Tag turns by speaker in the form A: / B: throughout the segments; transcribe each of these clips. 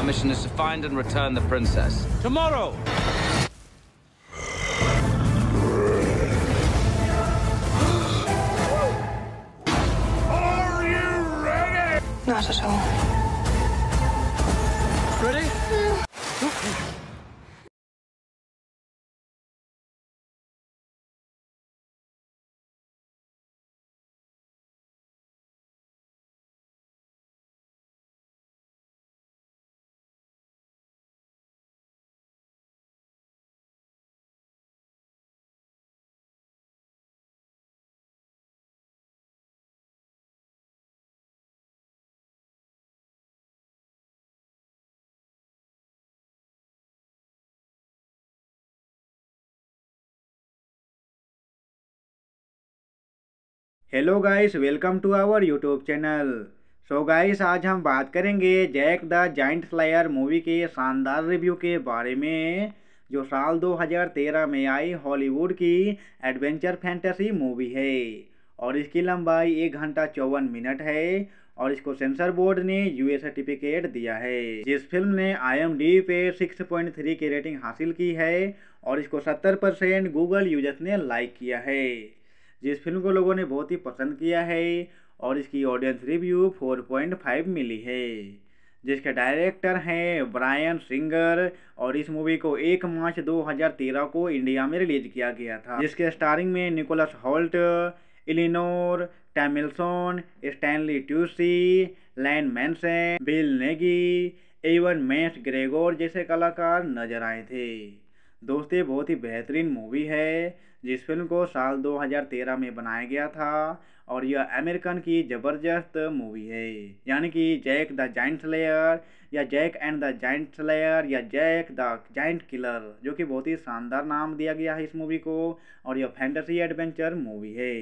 A: Our mission is to find and return the princess. Tomorrow! Are you ready? Not at all. Ready? Hello guys welcome to our YouTube channel so guys आज हम बात करेंगे Jack the giant slayer movie के शानदार review के बारे में जो साल 2013 में आई हॉलीवुड की एडवेंचर फैंटेसी मूवी है और इसकी लंबाई एक घंटा चौवन मिनट है और इसको सेंसर बोर्ड ने यूए सर्टिफिकेट दिया है जिस फिल्म ने आई पे 6.3 की रेटिंग हासिल की है और इसको 70 परसेंट गूगल यूजर्स ने लाइक किया है जिस फिल्म को लोगों ने बहुत ही पसंद किया है और इसकी ऑडियंस रिव्यू 4.5 मिली है जिसके डायरेक्टर हैं ब्रायन सिंगर और इस मूवी को एक मार्च 2013 को इंडिया में रिलीज किया गया था जिसके स्टारिंग में Nicholas Hoult Eleanor Tomlinson Stanley Tucci Ian Manson Bill Nighy Ewan McGregor जैसे कलाकार नजर आए थे दोस्तों बहुत ही बेहतरीन मूवी है जिस फिल्म को साल 2013 में बनाया गया था और यह अमेरिकन की ज़बरदस्त मूवी है यानी कि जैक द जाइंट स्लेयर या Jack and the giant slayer या जैक द जाइंट किलर जो कि बहुत ही शानदार नाम दिया गया है इस मूवी को और यह फैंटेसी एडवेंचर मूवी है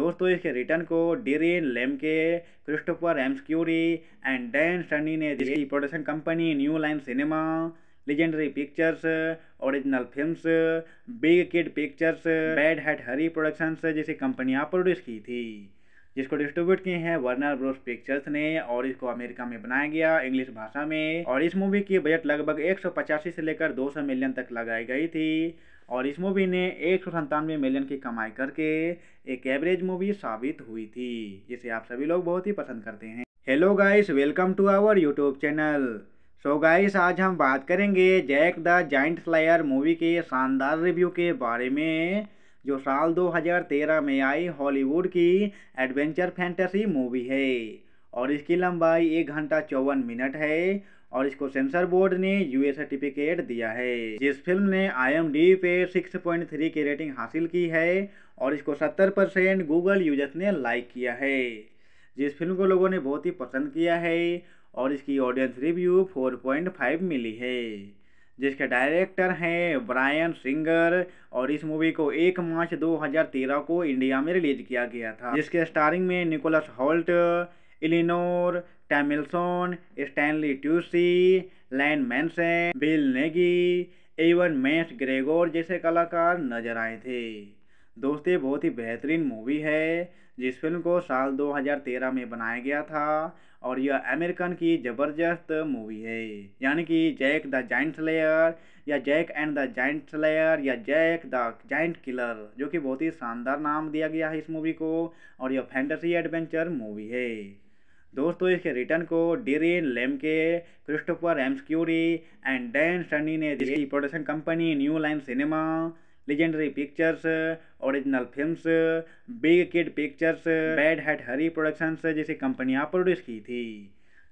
A: दोस्तों इसके रिटर्न को Darren Lemke Christopher McQuarrie and Dan Sunny ने इसकी production company New Line Cinema Legendary Pictures Original Films Big Kid Pictures Bad Hat Harry Productions जैसी कंपनियां प्रोड्यूस की थी जिसको डिस्ट्रीब्यूट किए हैं वर्नर ब्रोस पिक्चर्स ने और इसको अमेरिका में बनाया गया इंग्लिश भाषा में और इस मूवी की बजट लगभग एक से लेकर दो मिलियन तक लगाई गई थी और इस मूवी ने एक मिलियन की कमाई करके एक एवरेज मूवी साबित हुई थी जिसे आप सभी लोग बहुत ही पसंद करते हैं hello guys welcome to our YouTube channel so so guys आज हम बात करेंगे Jack the giant slayer movie के शानदार रिव्यू के बारे में जो साल 2013 में आई हॉलीवुड की एडवेंचर फैंटेसी मूवी है और इसकी लंबाई एक घंटा चौवन मिनट है और इसको सेंसर बोर्ड ने यूए सर्टिफिकेट दिया है जिस फिल्म ने आई पे 6.3 की रेटिंग हासिल की है और इसको 70 परसेंट गूगल यूजर्स ने लाइक किया है जिस फिल्म को लोगों ने बहुत ही पसंद किया है और इसकी ऑडियंस रिव्यू 4.5 मिली है जिसके डायरेक्टर हैं ब्रायन सिंगर और इस मूवी को एक मार्च 2013 को इंडिया में रिलीज किया गया था जिसके स्टारिंग में Nicholas Hoult Eleanor Tomlinson Stanley Tucci Ian Manson Bill Nighy Ewan McGregor जैसे कलाकार नजर आए थे दोस्तों ये बहुत ही बेहतरीन मूवी है जिस फिल्म को साल 2013 में बनाया गया था और यह अमेरिकन की ज़बरदस्त मूवी है यानी कि जैक द जाइंट स्लेयर या Jack and the giant slayer या जैक द जाइंट किलर जो कि बहुत ही शानदार नाम दिया गया है इस मूवी को और यह फैंटेसी एडवेंचर मूवी है दोस्तों इसके रिटर्न को Darren Lemke Christopher McQuarrie and Dan Sunny ने Delhi production company New Line Cinema Legendary Pictures Original Films Big Kid Pictures Bad Hat Harry Productions जैसी कंपनियां प्रोड्यूस की थी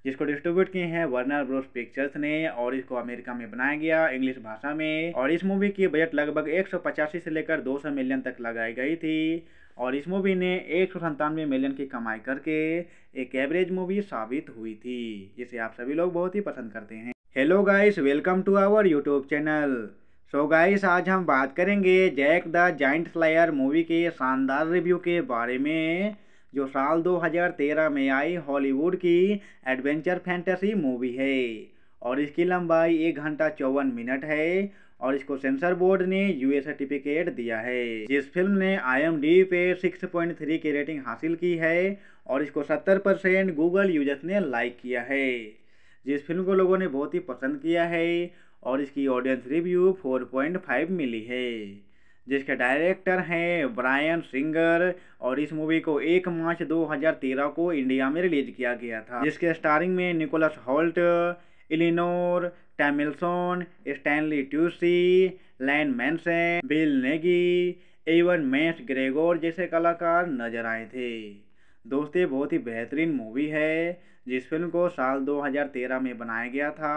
A: जिसको डिस्ट्रीब्यूट किए हैं वर्नर ब्रोस पिक्चर्स ने और इसको अमेरिका में बनाया गया इंग्लिश भाषा में और इस मूवी की बजट लगभग एक से लेकर दो मिलियन तक लगाई गई थी और इस मूवी ने एक मिलियन की कमाई करके एक एवरेज मूवी साबित हुई थी जिसे आप सभी लोग बहुत ही पसंद करते हैं hello guys welcome to our YouTube channel so so guys आज हम बात करेंगे Jack the giant slayer movie के शानदार रिव्यू के बारे में जो साल 2013 में आई हॉलीवुड की एडवेंचर फैंटेसी मूवी है और इसकी लंबाई एक घंटा चौवन मिनट है और इसको सेंसर बोर्ड ने यूए सर्टिफिकेट दिया है जिस फिल्म ने आई पे 6.3 की रेटिंग हासिल की है और इसको 70 परसेंट गूगल यूजर्स ने लाइक किया है जिस फिल्म को लोगों ने बहुत ही पसंद किया है और इसकी ऑडियंस रिव्यू 4.5 मिली है जिसके डायरेक्टर हैं ब्रायन सिंगर और इस मूवी को 1 मार्च 2013 को इंडिया में रिलीज किया गया था जिसके स्टारिंग में Nicholas Hoult Eleanor Tomlinson Stanley Tucci Ian Manson Bill Nighy Ewan McGregor जैसे कलाकार नजर आए थे दोस्तों ये बहुत ही बेहतरीन मूवी है जिस फिल्म को साल 2013 में बनाया गया था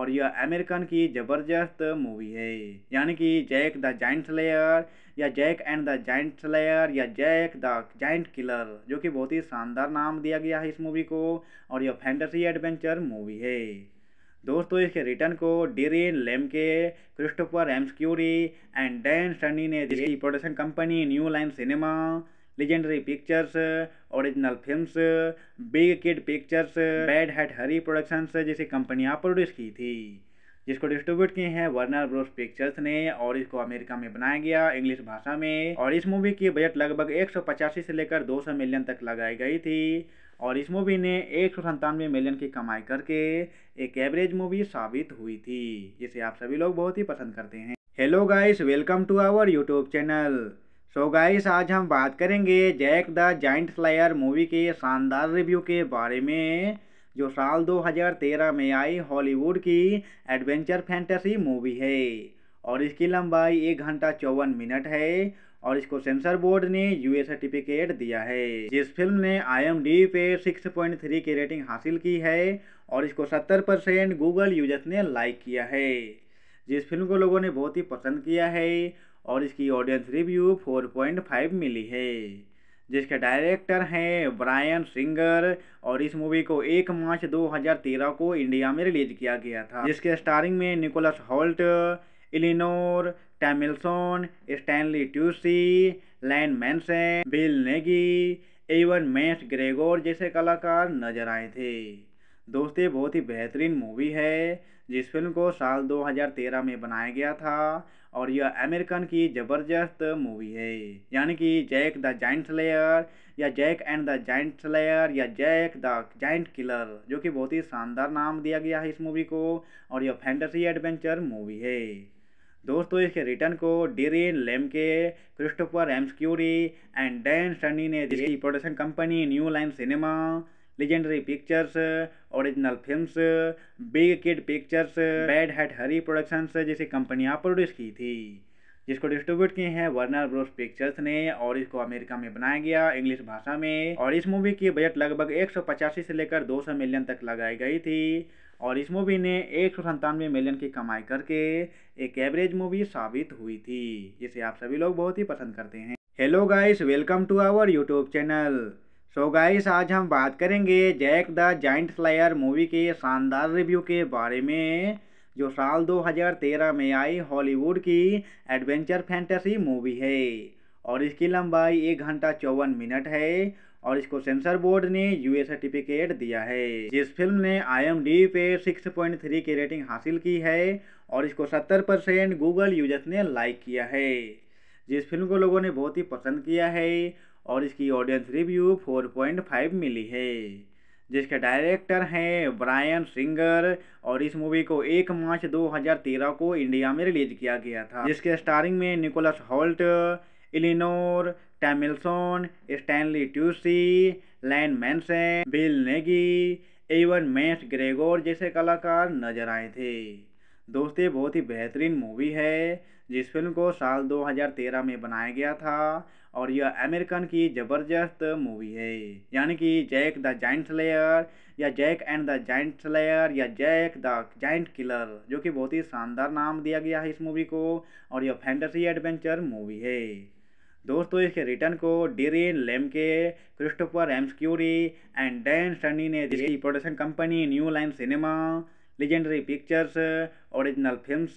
A: और यह अमेरिकन की ज़बरदस्त मूवी है यानी कि जैक द जाइंट स्लेयर या Jack and the giant slayer या जैक द जाइंट किलर जो कि बहुत ही शानदार नाम दिया गया है इस मूवी को और यह फैंटेसी एडवेंचर मूवी है दोस्तों इसके रिटर्न को Darren Lemke Christopher McQuarrie and Dan Sunny ने जिसकी production company New Line Cinema Legendary Pictures Original Films Big Kid Pictures Bad Hat Harry Productions जैसी कंपनियां प्रोड्यूस की थी जिसको डिस्ट्रीब्यूट किए हैं वर्नर ब्रोस पिक्चर्स ने और इसको अमेरिका में बनाया गया इंग्लिश भाषा में और इस मूवी की बजट लगभग एक से लेकर दो मिलियन तक लगाई गई थी और इस मूवी ने एक मिलियन की कमाई करके एक एवरेज मूवी साबित हुई थी जिसे आप सभी लोग बहुत ही पसंद करते हैं hello guys welcome to our YouTube channel so so guys आज हम बात करेंगे Jack the giant slayer movie के शानदार रिव्यू के बारे में जो साल 2013 में आई हॉलीवुड की एडवेंचर फैंटेसी मूवी है और इसकी लंबाई एक घंटा चौवन मिनट है और इसको सेंसर बोर्ड ने यूए सर्टिफिकेट दिया है जिस फिल्म ने आई पे 6.3 की रेटिंग हासिल की है और इसको 70 परसेंट गूगल यूजर्स ने लाइक किया है जिस फिल्म को लोगों ने बहुत ही पसंद किया है और इसकी ऑडियंस रिव्यू 4.5 मिली है जिसके डायरेक्टर हैं ब्रायन सिंगर और इस मूवी को 1 मार्च 2013 को इंडिया में रिलीज किया गया था जिसके स्टारिंग में Nicholas Hoult Eleanor Tomlinson Stanley Tucci Ian Manson Bill Nighy Ewan McGregor जैसे कलाकार नजर आए थे दोस्त ये बहुत ही बेहतरीन मूवी है जिस फिल्म को साल 2013 में बनाया गया था और यह अमेरिकन की ज़बरदस्त मूवी है यानी कि जैक द जाइंट स्लेयर या Jack and the giant slayer या जैक द जाइंट किलर जो कि बहुत ही शानदार नाम दिया गया है इस मूवी को और यह फैंटेसी एडवेंचर मूवी है दोस्तों इसके रिटर्न को Darren Lemke Christopher McQuarrie and Dan Sunny ने जिसकी production company New Line Cinema Legendary Pictures Original Films Big Kid Pictures Bad Hat Harry Productions जैसी कंपनियां प्रोड्यूस की थी जिसको डिस्ट्रीब्यूट किए हैं वर्नर ब्रोस पिक्चर्स ने और इसको अमेरिका में बनाया गया इंग्लिश भाषा में और इस मूवी की बजट लगभग एक से लेकर दो मिलियन तक लगाई गई थी और इस मूवी ने एक मिलियन की कमाई करके एक एवरेज मूवी साबित हुई थी जिसे आप सभी लोग बहुत ही पसंद करते हैं hello guys welcome to our YouTube channel so guys आज हम बात करेंगे Jack the giant slayer movie के शानदार रिव्यू के बारे में जो साल 2013 में आई हॉलीवुड की एडवेंचर फैंटेसी मूवी है और इसकी लंबाई एक घंटा चौवन मिनट है और इसको सेंसर बोर्ड ने यूए सर्टिफिकेट दिया है जिस फिल्म ने आई पे 6.3 की रेटिंग हासिल की है और इसको 70 परसेंट गूगल यूजर्स ने लाइक किया है जिस फिल्म को लोगों ने बहुत ही पसंद किया है और इसकी ऑडियंस रिव्यू 4.5 मिली है जिसके डायरेक्टर हैं ब्रायन सिंगर और इस मूवी को 1 मार्च 2013 को इंडिया में रिलीज किया गया था जिसके स्टारिंग में Nicholas Hoult Eleanor Tomlinson Stanley Tucci Ian Manson Bill Nighy Ewan McGregor जैसे कलाकार नजर आए थे दोस्त बहुत ही बेहतरीन मूवी है जिस फिल्म को साल 2013 में बनाया गया था और यह अमेरिकन की ज़बरदस्त मूवी है यानी कि जैक द जाइंट स्लेयर या Jack and the giant slayer या जैक द जाइंट किलर जो कि बहुत ही शानदार नाम दिया गया है इस मूवी को और यह फैंटेसी एडवेंचर मूवी है दोस्तों इसके रिटर्न को Darren Lemke Christopher McQuarrie and Dan Sunny ने Delhi production company New Line Cinema Legendary Pictures Original Films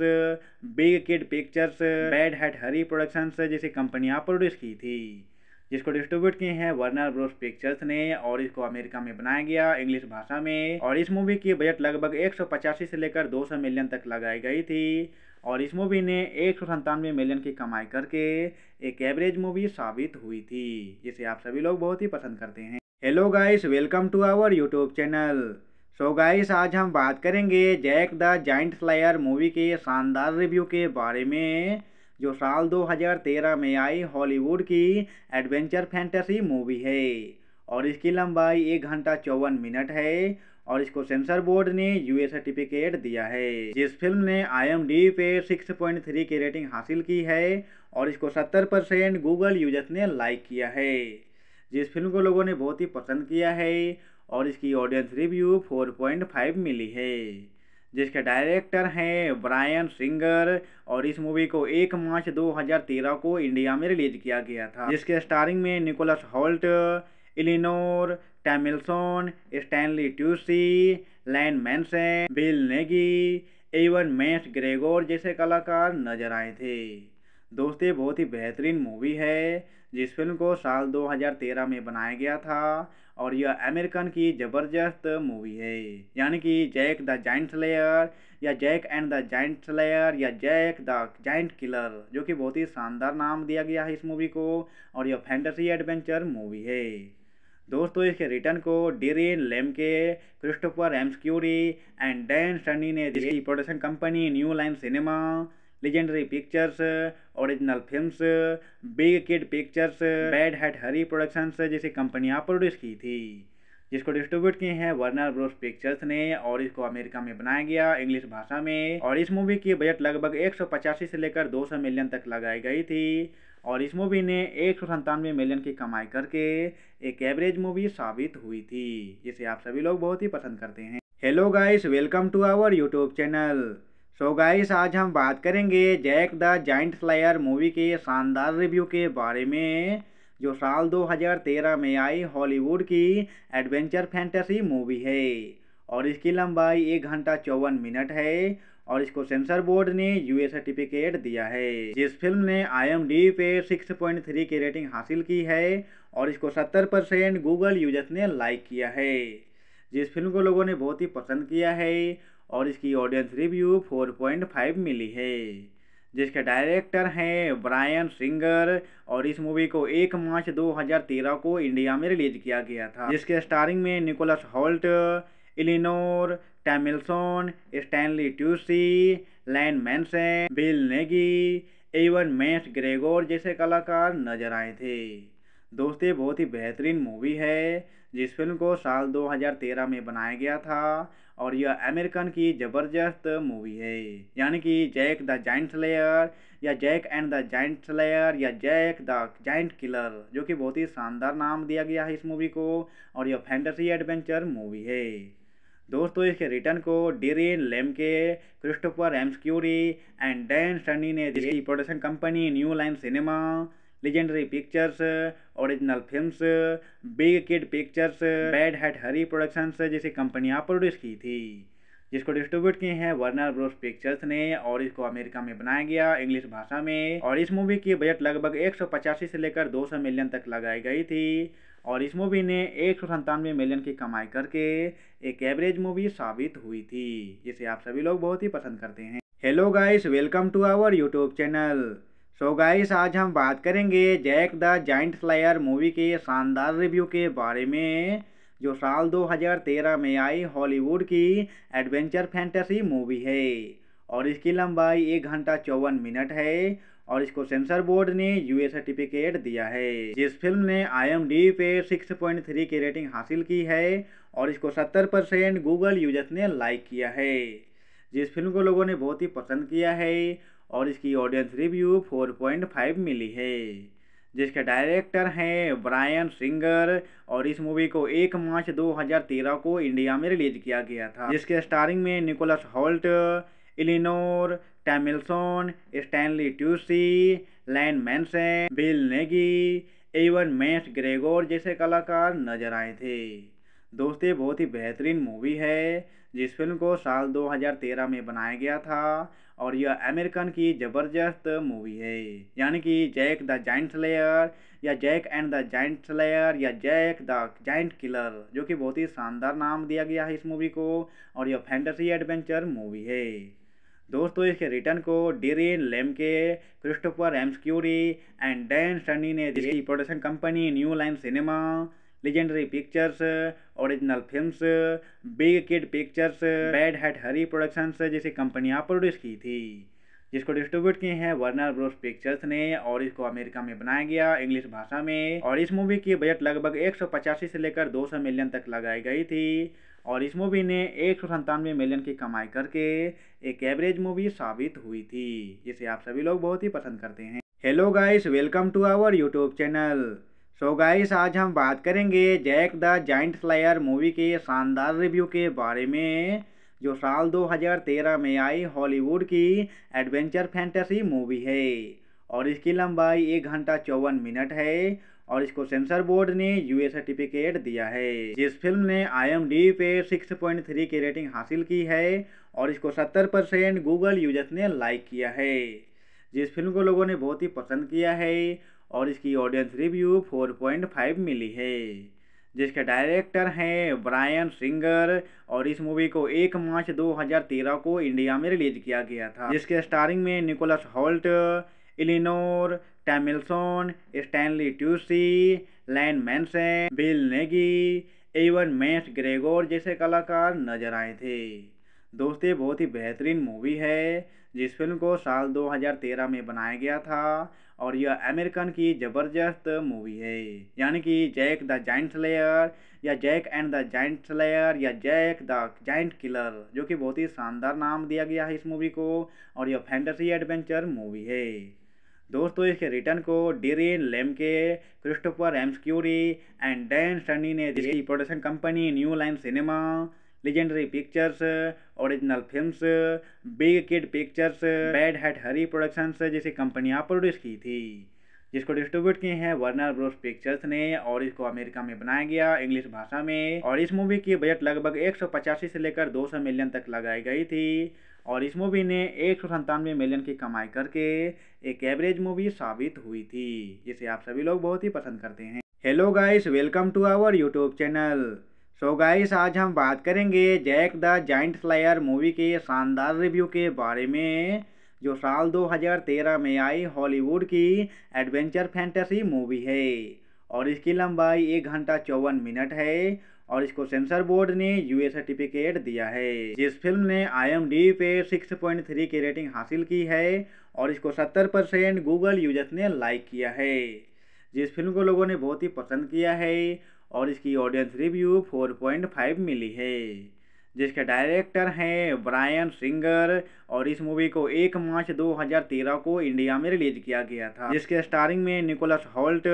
A: Big Kid Pictures Bad Hat Harry Productions जैसी कंपनियां प्रोड्यूस की थी जिसको डिस्ट्रीब्यूट किए हैं वर्नर ब्रोस पिक्चर्स ने और इसको अमेरिका में बनाया गया इंग्लिश भाषा में और इस मूवी की बजट लगभग एक से लेकर दो मिलियन तक लगाई गई थी और इस मूवी ने एक मिलियन की कमाई करके एक एवरेज मूवी साबित हुई थी जिसे आप सभी लोग बहुत ही पसंद करते हैं hello guys welcome to our YouTube channel so so guys आज हम बात करेंगे Jack the giant slayer movie के शानदार रिव्यू के बारे में जो साल 2013 में आई हॉलीवुड की एडवेंचर फैंटेसी मूवी है और इसकी लंबाई एक घंटा चौवन मिनट है और इसको सेंसर बोर्ड ने यूए सर्टिफिकेट दिया है जिस फिल्म ने आईएमडी पे 6.3 की रेटिंग हासिल की है और इसको 70 परसेंट गूगल यूजर्स ने लाइक किया है जिस फिल्म को लोगों ने बहुत ही पसंद किया है और इसकी ऑडियंस रिव्यू 4.5 मिली है जिसके डायरेक्टर हैं ब्रायन सिंगर और इस मूवी को 1 मार्च 2013 को इंडिया में रिलीज किया गया था जिसके स्टारिंग में Nicholas Hoult Eleanor Tomlinson Stanley Tucci Ian Manson Bill Nighy Ewan McGregor जैसे कलाकार नजर आए थे दोस्त बहुत ही बेहतरीन मूवी है जिस फिल्म को साल 2013 में बनाया गया था और यह अमेरिकन की ज़बरदस्त मूवी है यानी कि जैक द जाइंट स्लेयर या Jack and the giant slayer या जैक द जाइंट किलर जो कि बहुत ही शानदार नाम दिया गया है इस मूवी को और यह फैंटेसी एडवेंचर मूवी है दोस्तों इसके रिटर्न को Darren Lemke Christopher McQuarrie and Dan Sunny ने इसकी production company New Line Cinema Legendary Pictures Original Films Big Kid Pictures Bad head Harry Productions जैसी कंपनियां प्रोड्यूस की थी जिसको डिस्ट्रीब्यूट किए हैं वर्नर ब्रोस पिक्चर्स ने और इसको अमेरिका में बनाया गया इंग्लिश भाषा में और इस मूवी की बजट लगभग एक से लेकर दो मिलियन तक लगाई गई थी और इस मूवी ने एक मिलियन की कमाई करके एक एवरेज मूवी साबित हुई थी जिसे आप सभी लोग बहुत ही पसंद करते हैं hello guys welcome to our YouTube channel so guys आज हम बात करेंगे Jack the giant slayer movie के शानदार रिव्यू के बारे में जो साल 2013 में आई हॉलीवुड की एडवेंचर फैंटेसी मूवी है और इसकी लंबाई एक घंटा चौवन मिनट है और इसको सेंसर बोर्ड ने यूए सर्टिफिकेट दिया है जिस फिल्म ने आईएमडी पे 6.3 की रेटिंग हासिल की है और इसको 70 परसेंट गूगल यूजर्स ने लाइक किया है जिस फिल्म को लोगों ने बहुत ही पसंद किया है और इसकी ऑडियंस रिव्यू 4.5 मिली है जिसके डायरेक्टर हैं ब्रायन सिंगर और इस मूवी को 1 मार्च 2013 को इंडिया में रिलीज किया गया था जिसके स्टारिंग में Nicholas Hoult Eleanor Tomlinson Stanley Tucci Ian Manson Bill Nighy Ewan McGregor जैसे कलाकार नजर आए थे दोस्तों बहुत ही बेहतरीन मूवी है जिस फिल्म को साल 2013 में बनाया गया था और यह अमेरिकन की ज़बरदस्त मूवी है यानी कि जैक द जाइंट लेयर या Jack and the giant layer या जैक द जाइंट किलर जो कि बहुत ही शानदार नाम दिया गया है इस मूवी को और यह फैंटेसी एडवेंचर मूवी है दोस्तों इसके रिटर्न को Darren Lemke Christopher McQuarrie and Dan Sunny ने Delhi production company New Line Cinema Legendary Pictures Original Films Big Kid Pictures Bad head Harry Productions जैसी कंपनियां प्रोड्यूस की थी जिसको डिस्ट्रीब्यूट किए हैं वर्नर ब्रोस पिक्चर्स ने और इसको अमेरिका में बनाया गया इंग्लिश भाषा में और इस मूवी की बजट लगभग एक से लेकर 200 मिलियन तक लगाई गई थी और इस मूवी ने एक मिलियन की कमाई करके एक एवरेज मूवी साबित हुई थी जिसे आप सभी लोग बहुत ही पसंद करते हैं hello guys welcome to our YouTube channel so so guys आज हम बात करेंगे Jack the giant slayer movie के शानदार रिव्यू के बारे में जो साल 2013 में आई हॉलीवुड की एडवेंचर फैंटेसी मूवी है और इसकी लंबाई एक घंटा चौवन मिनट है और इसको सेंसर बोर्ड ने यूए सर्टिफिकेट दिया है जिस फिल्म ने आईएमडी पे 6.3 की रेटिंग हासिल की है और इसको 70 परसेंट गूगल यूजर्स ने लाइक किया है जिस फिल्म को लोगों ने बहुत ही पसंद किया है और इसकी ऑडियंस रिव्यू 4.5 मिली है जिसके डायरेक्टर हैं ब्रायन सिंगर और इस मूवी को 1 मार्च 2013 को इंडिया में रिलीज किया गया था जिसके स्टारिंग में Nicholas Hoult Eleanor Tomlinson Stanley Tucci Ian Manson Bill Nighy Ewan McGregor जैसे कलाकार नजर आए थे दोस्तों बहुत ही बेहतरीन मूवी है जिस फिल्म को साल 2013 में बनाया गया था और यह अमेरिकन की ज़बरदस्त मूवी है यानी कि जैक द जाइंट स्लेयर या Jack and the giant slayer या जैक द जाइंट किलर जो कि बहुत ही शानदार नाम दिया गया है इस मूवी को और यह फैंटेसी एडवेंचर मूवी है दोस्तों इसके रिटर्न को Darren Lemke Christopher McQuarrie and Dan Sunny ने Delhi production company New Line Cinema Legendary Pictures Original Films Big Kid Pictures Bad head Harry Productions जैसी कंपनियां प्रोड्यूस की थी जिसको डिस्ट्रीब्यूट किए हैं वर्नर ब्रोस पिक्चर्स ने और इसको अमेरिका में बनाया गया इंग्लिश भाषा में और इस मूवी की बजट लगभग एक से लेकर दो मिलियन तक लगाई गई थी और इस मूवी ने एक मिलियन की कमाई करके एक एवरेज मूवी साबित हुई थी जिसे आप सभी लोग बहुत ही पसंद करते हैं hello guys welcome to our YouTube channel so so guys आज हम बात करेंगे Jack the giant slayer movie के शानदार रिव्यू के बारे में जो साल 2013 में आई हॉलीवुड की एडवेंचर फैंटेसी मूवी है और इसकी लंबाई एक घंटा चौवन मिनट है और इसको सेंसर बोर्ड ने यूए सर्टिफिकेट दिया है जिस फिल्म ने आईएमडी पे 6.3 की रेटिंग हासिल की है और इसको 70 परसेंट गूगल यूजर्स ने लाइक किया है जिस फिल्म को लोगों ने बहुत ही पसंद किया है और इसकी ऑडियंस रिव्यू 4.5 मिली है जिसके डायरेक्टर हैं ब्रायन सिंगर और इस मूवी को 1 मार्च 2013 को इंडिया में रिलीज किया गया था जिसके स्टारिंग में Nicholas Hoult Eleanor Tomlinson Stanley Tucci Ian Manson Bill Nighy Ewan McGregor जैसे कलाकार नजर आए थे दोस्तों बहुत ही बेहतरीन मूवी है जिस फिल्म को साल 2013 में बनाया गया था और यह अमेरिकन की ज़बरदस्त मूवी है यानी कि जैक द जाइंट स्लेयर या Jack and the giant slayer या जैक द जाइंट किलर जो कि बहुत ही शानदार नाम दिया गया है इस मूवी को और यह फैंटेसी एडवेंचर मूवी है दोस्तों इसके रिटर्न को Darren Lemke Christopher McQuarrie and Dan Sunny ने Delhi production company New Line Cinema Legendary Pictures Original Films Big Kid Pictures Bad head Harry Productions जैसी कंपनियां प्रोड्यूस की थी जिसको डिस्ट्रीब्यूट किए हैं वर्नर ब्रोस पिक्चर्स ने और इसको अमेरिका में बनाया गया इंग्लिश भाषा में और इस मूवी की बजट लगभग एक से लेकर दो मिलियन तक लगाई गई थी और इस मूवी ने एक मिलियन की कमाई करके एक एवरेज मूवी साबित हुई थी जिसे आप सभी लोग बहुत ही पसंद करते हैं hello guys welcome to our YouTube channel so so guys आज हम बात करेंगे Jack the giant flyer movie के शानदार रिव्यू के बारे में जो साल 2013 में आई हॉलीवुड की एडवेंचर फैंटेसी मूवी है और इसकी लंबाई एक घंटा चौवन मिनट है और इसको सेंसर बोर्ड ने यूए सर्टिफिकेट दिया है जिस फिल्म ने आईएमडी पे 6.3 की रेटिंग हासिल की है और इसको 70 परसेंट गूगल यूजर्स ने लाइक किया है जिस फिल्म को लोगों ने बहुत ही पसंद किया है और इसकी ऑडियंस रिव्यू 4.5 मिली है जिसके डायरेक्टर हैं ब्रायन सिंगर और इस मूवी को एक मार्च 2013 को इंडिया में रिलीज किया गया था जिसके स्टारिंग में Nicholas Hoult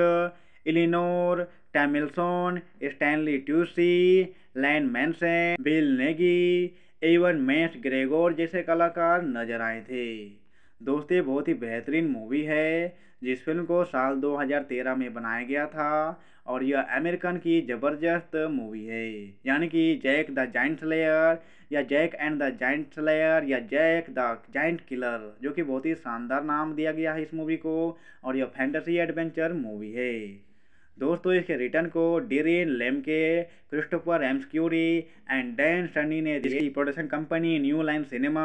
A: Eleanor Tomlinson Stanley Tucci Ian Manson Bill Nighy Ewan McGregor जैसे कलाकार नजर आए थे दोस्तों बहुत ही बेहतरीन मूवी है जिस फिल्म को साल 2013 में बनाया गया था और यह अमेरिकन की ज़बरदस्त मूवी है यानी कि जैक द जाइंट स्लेयर या Jack and the giant slayer या जैक द जाइंट किलर जो कि बहुत ही शानदार नाम दिया गया है इस मूवी को और यह फैंटेसी एडवेंचर मूवी है दोस्तों इसके रिटर्न को Darren Lemke Christopher McQuarrie and Dan Sunny ने इसकी production company New Line Cinema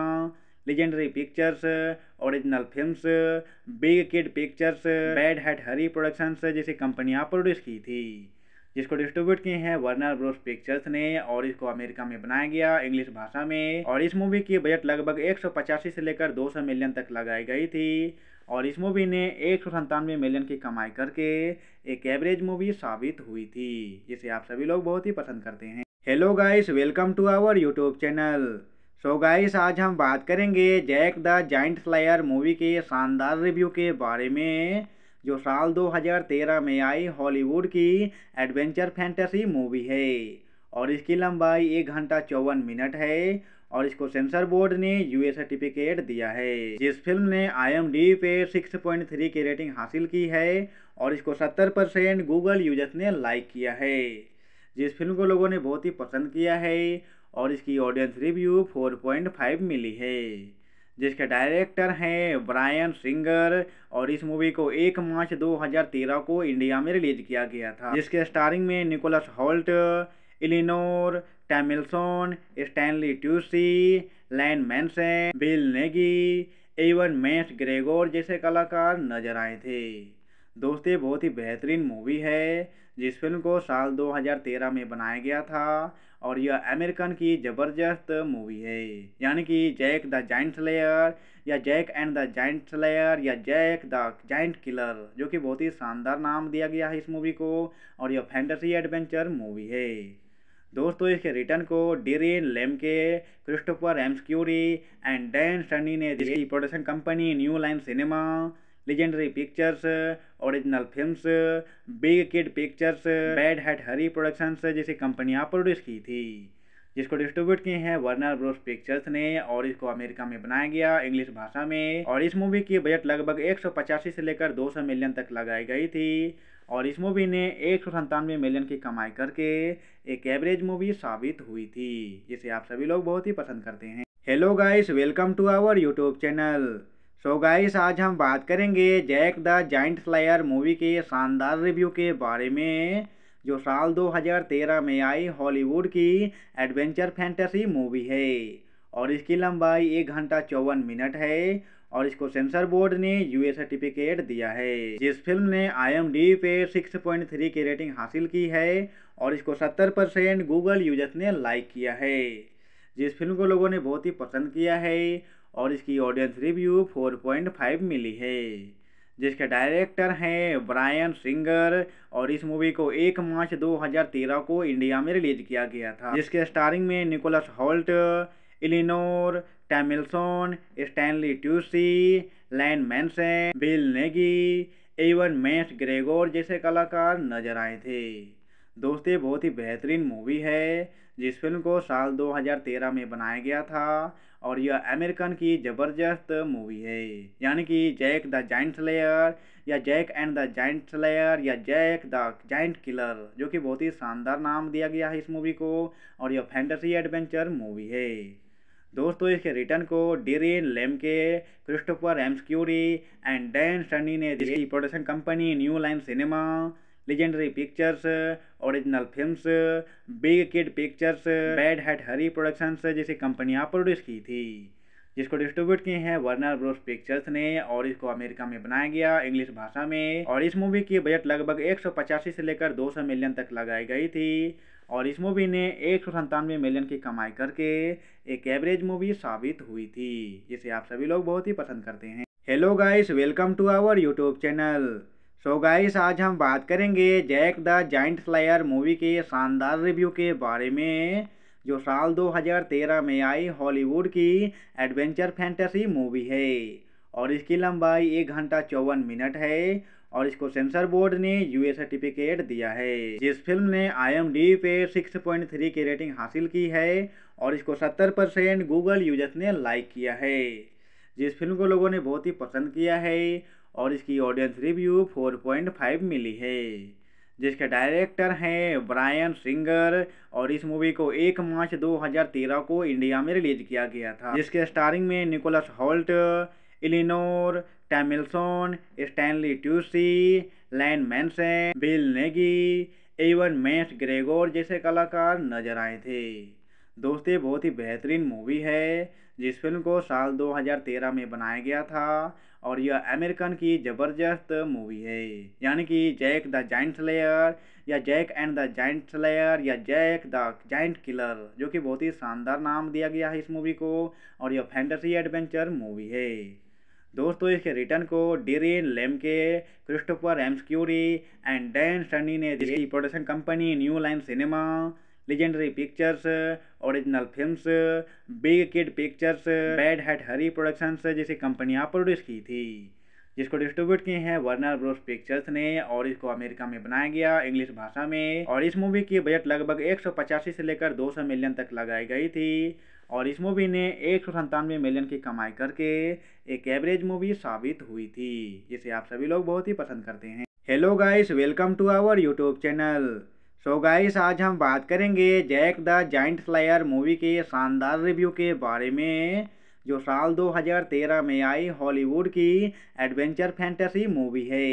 A: Legendary Pictures Original Films Big Kid Pictures Bad head Harry Productions जैसी कंपनियां प्रोड्यूस की थी जिसको डिस्ट्रीब्यूट किए हैं वर्नर ब्रोस पिक्चर्स ने और इसको अमेरिका में बनाया गया इंग्लिश भाषा में और इस मूवी की बजट लगभग एक से लेकर दो मिलियन तक लगाई गई थी और इस मूवी ने एक मिलियन की कमाई करके एक एवरेज मूवी साबित हुई थी जिसे आप सभी लोग बहुत ही पसंद करते हैं hello guys welcome to our YouTube channel so so guys आज हम बात करेंगे Jack the giant flyer movie के शानदार रिव्यू के बारे में जो साल 2013 में आई हॉलीवुड की एडवेंचर फैंटेसी मूवी है और इसकी लंबाई एक घंटा चौवन मिनट है और इसको सेंसर बोर्ड ने यूए सर्टिफिकेट दिया है जिस फिल्म ने आईएमडी पे 6.3 की रेटिंग हासिल की है और इसको 70 परसेंट गूगल यूजर्स ने लाइक किया है जिस फिल्म को लोगों ने बहुत ही पसंद किया है और इसकी ऑडियंस रिव्यू 4.5 मिली है जिसके डायरेक्टर हैं ब्रायन सिंगर और इस मूवी को एक मार्च 2013 को इंडिया में रिलीज किया गया था जिसके स्टारिंग में Nicholas Hoult Eleanor Tomlinson Stanley Tucci Ian Manson Bill Nighy Ewan McGregor जैसे कलाकार नजर आए थे दोस्तों बहुत ही बेहतरीन मूवी है जिस फिल्म को साल 2013 में बनाया गया था और यह अमेरिकन की ज़बरदस्त मूवी है यानी कि जैक द जाइंट स्लेयर या Jack and the giant slayer या जैक द जाइंट किलर जो कि बहुत ही शानदार नाम दिया गया है इस मूवी को और यह फैंटेसी एडवेंचर मूवी है दोस्तों इसके रिटर्न को Darren Lemke Christopher McQuarrie and Dan Sunny ने जिसकी production company New Line Cinema Legendary Pictures Original Films Big Kid Pictures Bad head Harry Productions जैसी कंपनियां प्रोड्यूस की थी जिसको डिस्ट्रीब्यूट किए हैं वर्नर ब्रोस पिक्चर्स ने और इसको अमेरिका में बनाया गया इंग्लिश भाषा में और इस मूवी की बजट लगभग एक से लेकर दो मिलियन तक लगाई गई थी और इस मूवी ने एक मिलियन की कमाई करके एक एवरेज मूवी साबित हुई थी जिसे आप सभी लोग बहुत ही पसंद करते हैं hello guys welcome to our YouTube channel so so guys आज हम बात करेंगे Jack the giant flyer movie के शानदार रिव्यू के बारे में जो साल 2013 में आई हॉलीवुड की एडवेंचर फैंटेसी मूवी है और इसकी लंबाई एक घंटा चौवन मिनट है और इसको सेंसर बोर्ड ने यूए सर्टिफिकेट दिया है जिस फिल्म ने आईएमडी पे 6.3 की रेटिंग हासिल की है और इसको 70 परसेंट गूगल यूजर्स ने लाइक किया है जिस फिल्म को लोगों ने बहुत ही पसंद किया है और इसकी ऑडियंस रिव्यू 4.5 मिली है जिसके डायरेक्टर हैं ब्रायन सिंगर और इस मूवी को 1 मार्च 2013 को इंडिया में रिलीज किया गया था जिसके स्टारिंग में Nicholas Hoult Eleanor Tomlinson Stanley Tucci Ian Manson Bill Nighy Ewan McGregor जैसे कलाकार नजर आए थे दोस्तों बहुत ही बेहतरीन मूवी है जिस फिल्म को साल 2013 में बनाया गया था और यह अमेरिकन की ज़बरदस्त मूवी है यानी कि जैक द जाइंट स्लेयर या Jack and the giant slayer या जैक द जाइंट किलर जो कि बहुत ही शानदार नाम दिया गया है इस मूवी को और यह फैंटेसी एडवेंचर मूवी है दोस्तों इसके रिटर्न को Darren Lemke Christopher McQuarrie and Dan Sunny ने इसकी production company New Line Cinema Legendary Pictures Original Films Big Kid Pictures Bad Hat Harry Productions जैसी कंपनियां प्रोड्यूस की थी जिसको डिस्ट्रीब्यूट किए हैं वर्नर ब्रोस पिक्चर्स ने और इसको अमेरिका में बनाया गया इंग्लिश भाषा में और इस मूवी की बजट लगभग एक से लेकर दो मिलियन तक लगाई गई थी और इस मूवी ने एक सौ संतानवे मिलियन की कमाई करके एक एवरेज मूवी साबित हुई थी जिसे आप सभी लोग बहुत ही पसंद करते हैं hello guys welcome to our YouTube channel so so guys आज हम बात करेंगे Jack the giant flyer movie के शानदार रिव्यू के बारे में जो साल 2013 में आई हॉलीवुड की एडवेंचर फैंटेसी मूवी है और इसकी लंबाई एक घंटा चौवन मिनट है और इसको सेंसर बोर्ड ने यूए सर्टिफिकेट दिया है जिस फिल्म ने आई पे 6.3 की रेटिंग हासिल की है और इसको 70 परसेंट गूगल यूजर्स ने लाइक किया है जिस फिल्म को लोगों ने बहुत ही पसंद किया है और इसकी ऑडियंस रिव्यू 4.5 मिली है जिसके डायरेक्टर हैं ब्रायन सिंगर और इस मूवी को 1 मार्च 2013 को इंडिया में रिलीज किया गया था जिसके स्टारिंग में Nicholas Hoult Eleanor Tomlinson Stanley Tucci Ian Manson Bill Nighy Ewan McGregor जैसे कलाकार नजर आए थे दोस्तों बहुत ही बेहतरीन मूवी है जिस फिल्म को साल 2013 में बनाया गया था और यह अमेरिकन की ज़बरदस्त मूवी है यानी कि जैक द जाइंट स्लेयर या Jack and the giant slayer या जैक द जाइंट किलर जो कि बहुत ही शानदार नाम दिया गया है इस मूवी को और यह फैंटेसी एडवेंचर मूवी है दोस्तों इसके रिटर्न को Darren Lemke Christopher McQuarrie and Dan Sunny ने इसकी production company New Line Cinema Legendary Pictures Original Films Big Kid Pictures Bad Hat Harry Productions जैसी कंपनियां प्रोड्यूस की थी जिसको डिस्ट्रीब्यूट किए हैं वर्नर ब्रोस पिक्चर्स ने और इसको अमेरिका में बनाया गया इंग्लिश भाषा में और इस मूवी की बजट लगभग एक से लेकर दो मिलियन तक लगाई गई थी और इस मूवी ने एक सौ संतानवे मिलियन की कमाई करके एक एवरेज मूवी साबित हुई थी जिसे आप सभी लोग बहुत ही पसंद करते हैं hello guys welcome to our YouTube channel so so guys आज हम बात करेंगे Jack the giant flyer movie के शानदार रिव्यू के बारे में जो साल 2013 में आई हॉलीवुड की एडवेंचर फैंटेसी मूवी है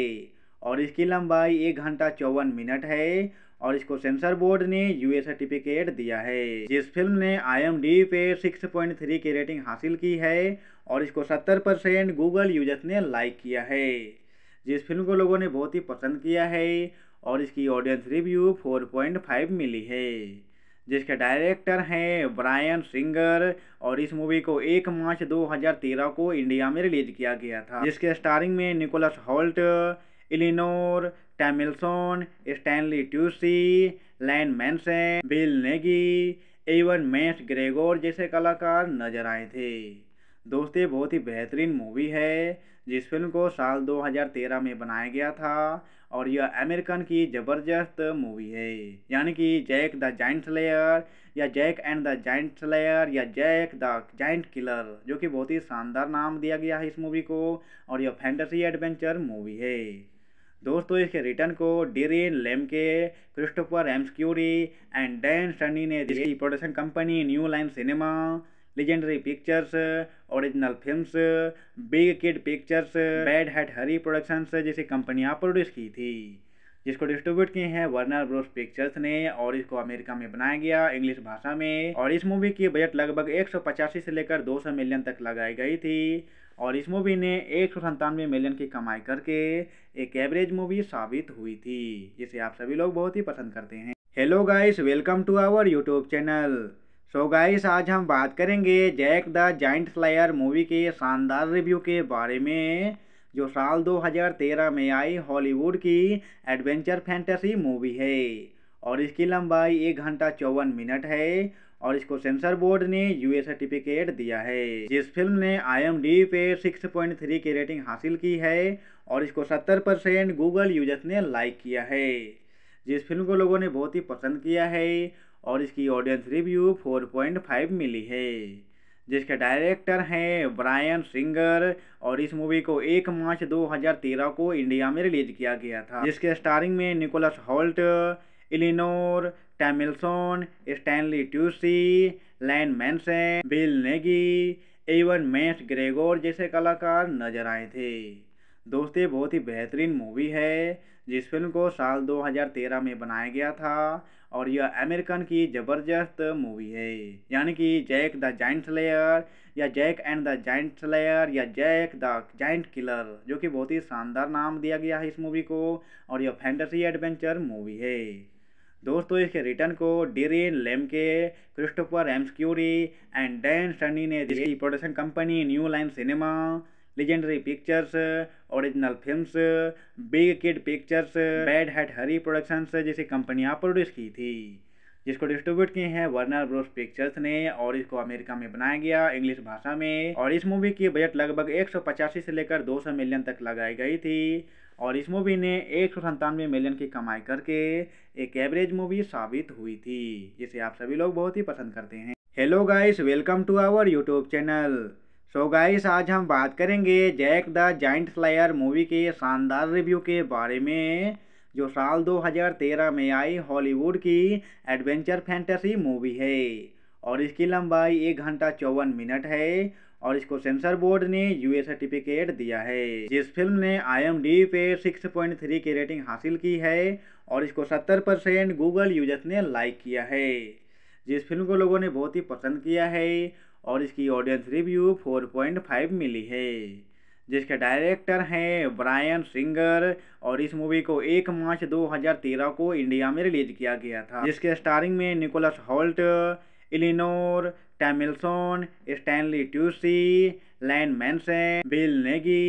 A: और इसकी लंबाई एक घंटा चौवन मिनट है और इसको सेंसर बोर्ड ने यूए सर्टिफिकेट दिया है जिस फिल्म ने आई पे 6.3 की रेटिंग हासिल की है और इसको 70 परसेंट गूगल यूजर्स ने लाइक किया है जिस फिल्म को लोगों ने बहुत ही पसंद किया है और इसकी ऑडियंस रिव्यू 4.5 मिली है जिसके डायरेक्टर हैं ब्रायन सिंगर और इस मूवी को 1 मार्च 2013 को इंडिया में रिलीज किया गया था जिसके स्टारिंग में Nicholas Hoult Eleanor Tomlinson Stanley Tucci Ian Manson Bill Nighy Ewan McGregor जैसे कलाकार नजर आए थे दोस्तों बहुत ही बेहतरीन मूवी है जिस फिल्म को साल 2013 में बनाया गया था और यह अमेरिकन की ज़बरदस्त मूवी है यानी कि जैक द जाइंट स्लेयर या Jack and the giant slayer या जैक द जाइंट किलर जो कि बहुत ही शानदार नाम दिया गया है इस मूवी को और यह फैंटेसी एडवेंचर मूवी है दोस्तों इसके रिटर्न को Darren Lemke Christopher McQuarrie and Dan Sunny ने Delhi production company New Line Cinema Legendary Pictures Original Films Big Kid Pictures Bad Hat Harry Productions जैसी कंपनियां प्रोड्यूस की थी जिसको डिस्ट्रीब्यूट किए हैं वर्नर ब्रोस पिक्चर्स ने और इसको अमेरिका में बनाया गया इंग्लिश भाषा में और इस मूवी की बजट लगभग एक से लेकर दो मिलियन तक लगाई गई थी और इस मूवी ने एक सौ संतानवे मिलियन की कमाई करके एक एवरेज मूवी साबित हुई थी जिसे आप सभी लोग बहुत ही पसंद करते हैं hello guys welcome to our YouTube channel तो गाइस आज हम बात करेंगे Jack the giant flyer movie के शानदार रिव्यू के बारे में जो साल 2013 में आई हॉलीवुड की एडवेंचर फैंटेसी मूवी है और इसकी लंबाई एक घंटा चौवन मिनट है और इसको सेंसर बोर्ड ने यूए सर्टिफिकेट दिया है जिस फिल्म ने आईएमडी पे 6.3 की रेटिंग हासिल की है और इसको 70 परसेंट गूगल यूजर्स ने लाइक किया है जिस फिल्म को लोगों ने बहुत ही पसंद किया है और इसकी ऑडियंस रिव्यू 4.5 मिली है जिसके डायरेक्टर हैं ब्रायन सिंगर और इस मूवी को 1 मार्च 2013 को इंडिया में रिलीज किया गया था जिसके स्टारिंग में Nicholas Hoult Eleanor Tomlinson Stanley Tucci Ian Manson Bill Nighy Ewan McGregor जैसे कलाकार नजर आए थे दोस्तों बहुत ही बेहतरीन मूवी है जिस फिल्म को साल 2013 में बनाया गया था और यह अमेरिकन की ज़बरदस्त मूवी है यानी कि जैक द जाइंट स्लेयर या Jack and the giant slayer या जैक द जाइंट किलर जो कि बहुत ही शानदार नाम दिया गया है इस मूवी को और यह फैंटेसी एडवेंचर मूवी है दोस्तों इसके रिटर्न को Darren Lemke Christopher McQuarrie and Dan Sunny ने दी production company New Line Cinema Legendary Pictures Original Films Big Kid Pictures Bad Hat Harry Productions जैसी कंपनियां प्रोड्यूस की थी जिसको डिस्ट्रीब्यूट किए हैं वर्नर ब्रोस पिक्चर्स ने और इसको अमेरिका में बनाया गया इंग्लिश भाषा में और इस मूवी की बजट लगभग एक से लेकर दो मिलियन तक लगाई गई थी और इस मूवी ने एक सौ संतानवे मिलियन की कमाई करके एक एवरेज मूवी साबित हुई थी जिसे आप सभी लोग बहुत ही पसंद करते हैं hello guys welcome to our YouTube channel so so guys आज हम बात करेंगे Jack the giant flyer movie के शानदार रिव्यू के बारे में जो साल 2013 में आई हॉलीवुड की एडवेंचर फैंटेसी मूवी है और इसकी लंबाई एक घंटा चौवन मिनट है और इसको सेंसर बोर्ड ने यूए सर्टिफिकेट दिया है जिस फिल्म ने आईएमडी पे 6.3 की रेटिंग हासिल की है और इसको 70 परसेंट गूगल यूजर्स ने लाइक किया है जिस फिल्म को लोगों ने बहुत ही पसंद किया है और इसकी ऑडियंस रिव्यू 4.5 मिली है जिसके डायरेक्टर हैं ब्रायन सिंगर और इस मूवी को एक मार्च 2013 को इंडिया में रिलीज किया गया था जिसके स्टारिंग में Nicholas Hoult Eleanor Tomlinson Stanley Tucci Ian Manson Bill Nighy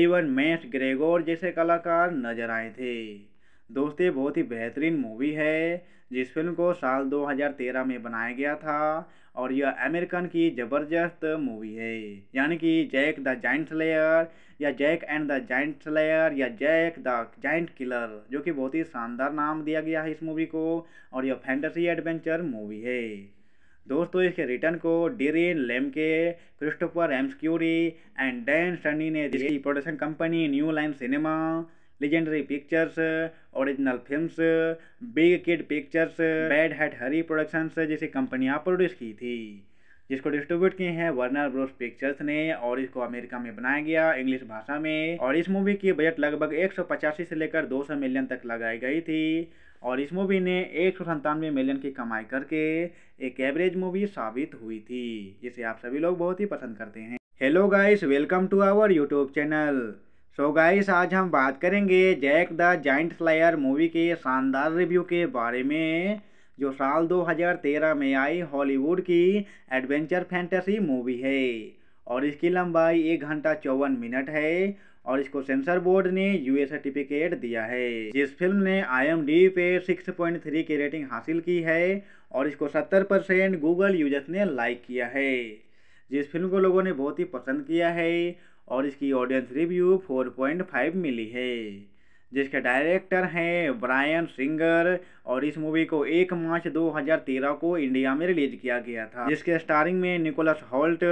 A: Ewan McGregor जैसे कलाकार नजर आए थे दोस्तों बहुत ही बेहतरीन मूवी है जिस फिल्म को साल 2013 में बनाया गया था और यह अमेरिकन की ज़बरदस्त मूवी है यानी कि जैक द जाइंट स्लेयर या Jack and the giant slayer या जैक द जाइंट किलर जो कि बहुत ही शानदार नाम दिया गया है इस मूवी को और यह फैंटेसी एडवेंचर मूवी है दोस्तों इसके रिटर्न को Darren Lemke Christopher McQuarrie and Dan Sunny ने जिसकी production company New Line Cinema Legendary Pictures Original Films Big Kid Pictures Bad Hat Harry Productions जैसी कंपनियां प्रोड्यूस की थी जिसको डिस्ट्रीब्यूट किए हैं वर्नर ब्रोस पिक्चर्स ने और इसको अमेरिका में बनाया गया इंग्लिश भाषा में और इस मूवी की बजट लगभग एक से लेकर दो मिलियन तक लगाई गई थी और इस मूवी ने एक सौ संतानवे मिलियन की कमाई करके एक एवरेज मूवी साबित हुई थी जिसे आप सभी लोग बहुत ही पसंद करते हैं hello guys welcome to our YouTube channel so so guys आज हम बात करेंगे Jack the giant flyer movie के शानदार रिव्यू के बारे में जो साल 2013 में आई हॉलीवुड की एडवेंचर फैंटेसी मूवी है और इसकी लंबाई एक घंटा चौवन मिनट है और इसको सेंसर बोर्ड ने यूए सर्टिफिकेट दिया है जिस फिल्म ने आईएमडी पे 6.3 की रेटिंग हासिल की है और इसको 70 परसेंट गूगल यूजर्स ने लाइक किया है जिस फिल्म को लोगों ने बहुत ही पसंद किया है और इसकी ऑडियंस रिव्यू 4.5 मिली है जिसके डायरेक्टर हैं ब्रायन सिंगर और इस मूवी को एक मार्च 2013 को इंडिया में रिलीज किया गया था जिसके स्टारिंग में Nicholas Hoult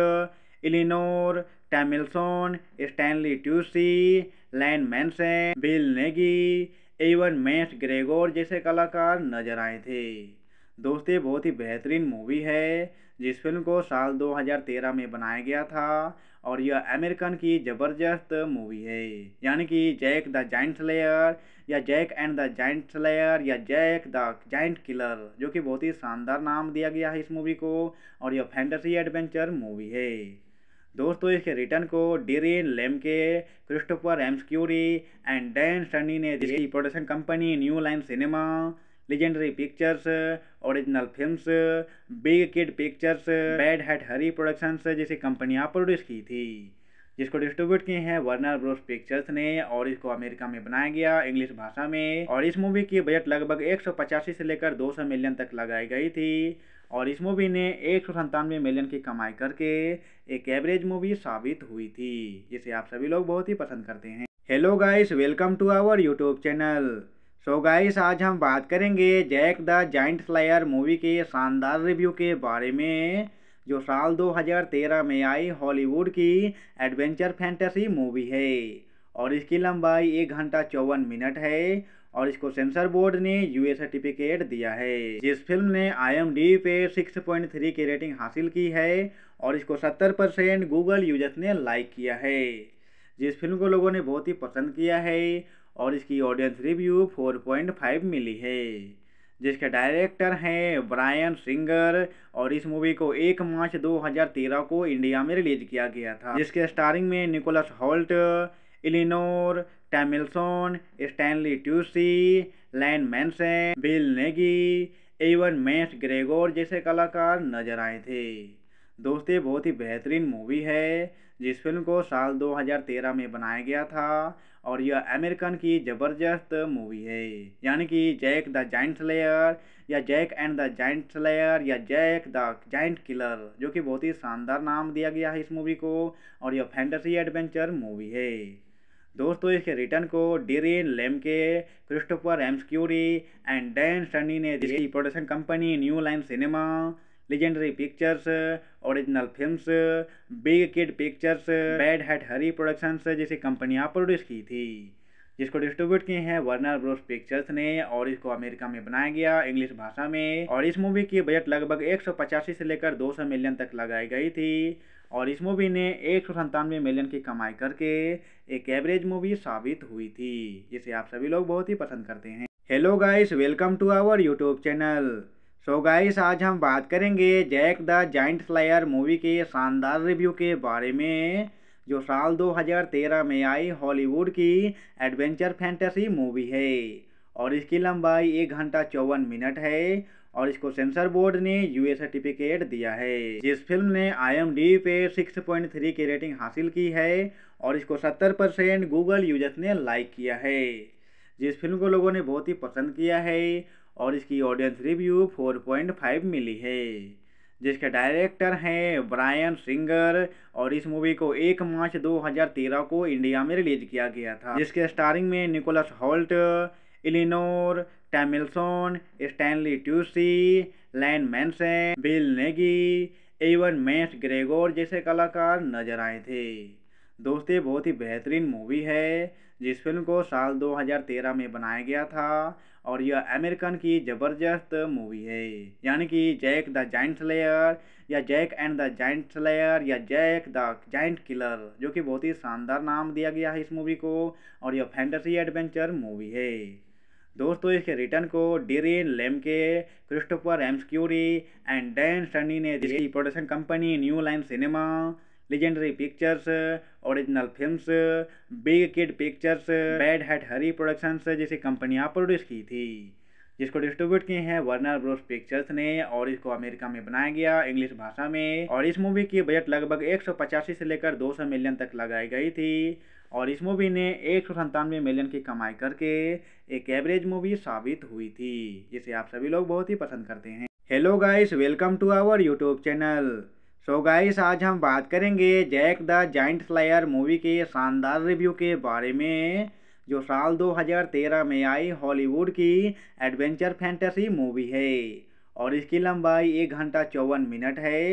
A: Eleanor Tomlinson Stanley Tucci Ian Manson Bill Nighy Ewan McGregor जैसे कलाकार नजर आए थे दोस्तों बहुत ही बेहतरीन मूवी है जिस फिल्म को साल 2013 में बनाया गया था और यह अमेरिकन की ज़बरदस्त मूवी है यानी कि जैक द जाइंट स्लेयर या Jack and the giant slayer या जैक द जाइंट किलर जो कि बहुत ही शानदार नाम दिया गया है इस मूवी को और यह फैंटेसी एडवेंचर मूवी है दोस्तों इसके रिटर्न को Darren Lemke Christopher McQuarrie and Dan Sunny ने Delhi production company New Line Cinema Legendary Pictures Original Films Big Kid Pictures Bad Hat Harry Productions जैसी कंपनियां प्रोड्यूस की थी जिसको डिस्ट्रीब्यूट किए हैं वर्नर ब्रोस पिक्चर्स ने और इसको अमेरिका में बनाया गया इंग्लिश भाषा में और इस मूवी की बजट लगभग एक से लेकर दो मिलियन तक लगाई गई थी और इस मूवी ने एक सौ संतानवे मिलियन की कमाई करके एक एवरेज मूवी साबित हुई थी जिसे आप सभी लोग बहुत ही पसंद करते हैं hello guys welcome to our YouTube channel so so guys आज हम बात करेंगे Jack the giant flyer movie के शानदार रिव्यू के बारे में जो साल 2013 में आई हॉलीवुड की एडवेंचर फैंटेसी मूवी है और इसकी लंबाई एक घंटा चौवन मिनट है और इसको सेंसर बोर्ड ने यूए सर्टिफिकेट दिया है जिस फिल्म ने आईएमडी पे 6.3 की रेटिंग हासिल की है और इसको 70 परसेंट गूगल यूजर्स ने लाइक किया है जिस फिल्म को लोगों ने बहुत ही पसंद किया है और इसकी ऑडियंस रिव्यू 4.5 मिली है जिसके डायरेक्टर हैं ब्रायन सिंगर और इस मूवी को एक मार्च 2013 को इंडिया में रिलीज किया गया था जिसके स्टारिंग में Nicholas Hoult Eleanor Tomlinson Stanley Tucci Ian Manson Bill Nighy Ewan McGregor जैसे कलाकार नजर आए थे दोस्तों बहुत ही बेहतरीन मूवी है जिस फिल्म को साल 2013 में बनाया गया था और यह अमेरिकन की ज़बरदस्त मूवी है यानी कि जैक द जाइंट स्लेयर या Jack and the giant slayer या जैक द जाइंट किलर जो कि बहुत ही शानदार नाम दिया गया है इस मूवी को और यह फैंटेसी एडवेंचर मूवी है दोस्तों इसके रिटर्न को Darren Lemke Christopher McQuarrie and Dan Sunny ने Delhi production company New Line Cinema Legendary Pictures Original Films Big Kid Pictures Bad Hat Harry Productions जैसी कंपनियाँ प्रोड्यूस की थी जिसको डिस्ट्रीब्यूट किए हैं वर्नर ब्रोस पिक्चर्स ने और इसको अमेरिका में बनाया गया इंग्लिश भाषा में और इस मूवी की बजट लगभग एक से लेकर दो मिलियन तक लगाई गई थी और इस मूवी ने एक सौ संतानवे मिलियन की कमाई करके एक एवरेज मूवी साबित हुई थी जिसे आप सभी लोग बहुत ही पसंद करते हैं hello guys welcome to our YouTube channel so so guys आज हम बात करेंगे Jack the giant slayer movie के शानदार रिव्यू के बारे में जो साल 2013 में आई हॉलीवुड की एडवेंचर फैंटेसी मूवी है और इसकी लंबाई एक घंटा चौवन मिनट है और इसको सेंसर बोर्ड ने यूए सर्टिफिकेट दिया है जिस फिल्म ने आईएमडी पे 6.3 की रेटिंग हासिल की है और इसको 70 परसेंट गूगल यूजर्स ने लाइक किया है जिस फिल्म को लोगों ने बहुत ही पसंद किया है और इसकी ऑडियंस रिव्यू 4.5 मिली है जिसके डायरेक्टर हैं ब्रायन सिंगर और इस मूवी को 1 मार्च 2013 को इंडिया में रिलीज किया गया था जिसके स्टारिंग में Nicholas Hoult Eleanor Tomlinson Stanley Tucci Ian Manson Bill Nighy Ewan McGregor जैसे कलाकार नजर आए थे दोस्तों बहुत ही बेहतरीन मूवी है जिस फिल्म को साल 2013 में बनाया गया था और यह अमेरिकन की ज़बरदस्त मूवी है यानी कि जैक द जाइंट स्लेयर या Jack and the giant slayer या जैक द जाइंट किलर जो कि बहुत ही शानदार नाम दिया गया है इस मूवी को और यह फैंटेसी एडवेंचर मूवी है दोस्तों इसके रिटर्न को Darren Lemke Christopher McQuarrie and Dan Sunny ने Delhi production company New Line Cinema Legendary Pictures Original Films Big Kid Pictures Bad Hat Harry Productions जैसी कंपनियां प्रोड्यूस की थी जिसको डिस्ट्रीब्यूट किए हैं वर्नर ब्रोस पिक्चर्स ने और इसको अमेरिका में बनाया गया इंग्लिश भाषा में और इस मूवी की बजट लगभग एक से लेकर दो मिलियन तक लगाई गई थी और इस मूवी ने एक मिलियन की कमाई करके एक एवरेज मूवी साबित हुई थी जिसे आप सभी लोग बहुत ही पसंद करते हैं hello guys welcome to our YouTube channel so so guys आज हम बात करेंगे Jack the giant flyer movie के शानदार रिव्यू के बारे में जो साल 2013 में आई हॉलीवुड की एडवेंचर फैंटेसी मूवी है और इसकी लंबाई एक घंटा चौवन मिनट है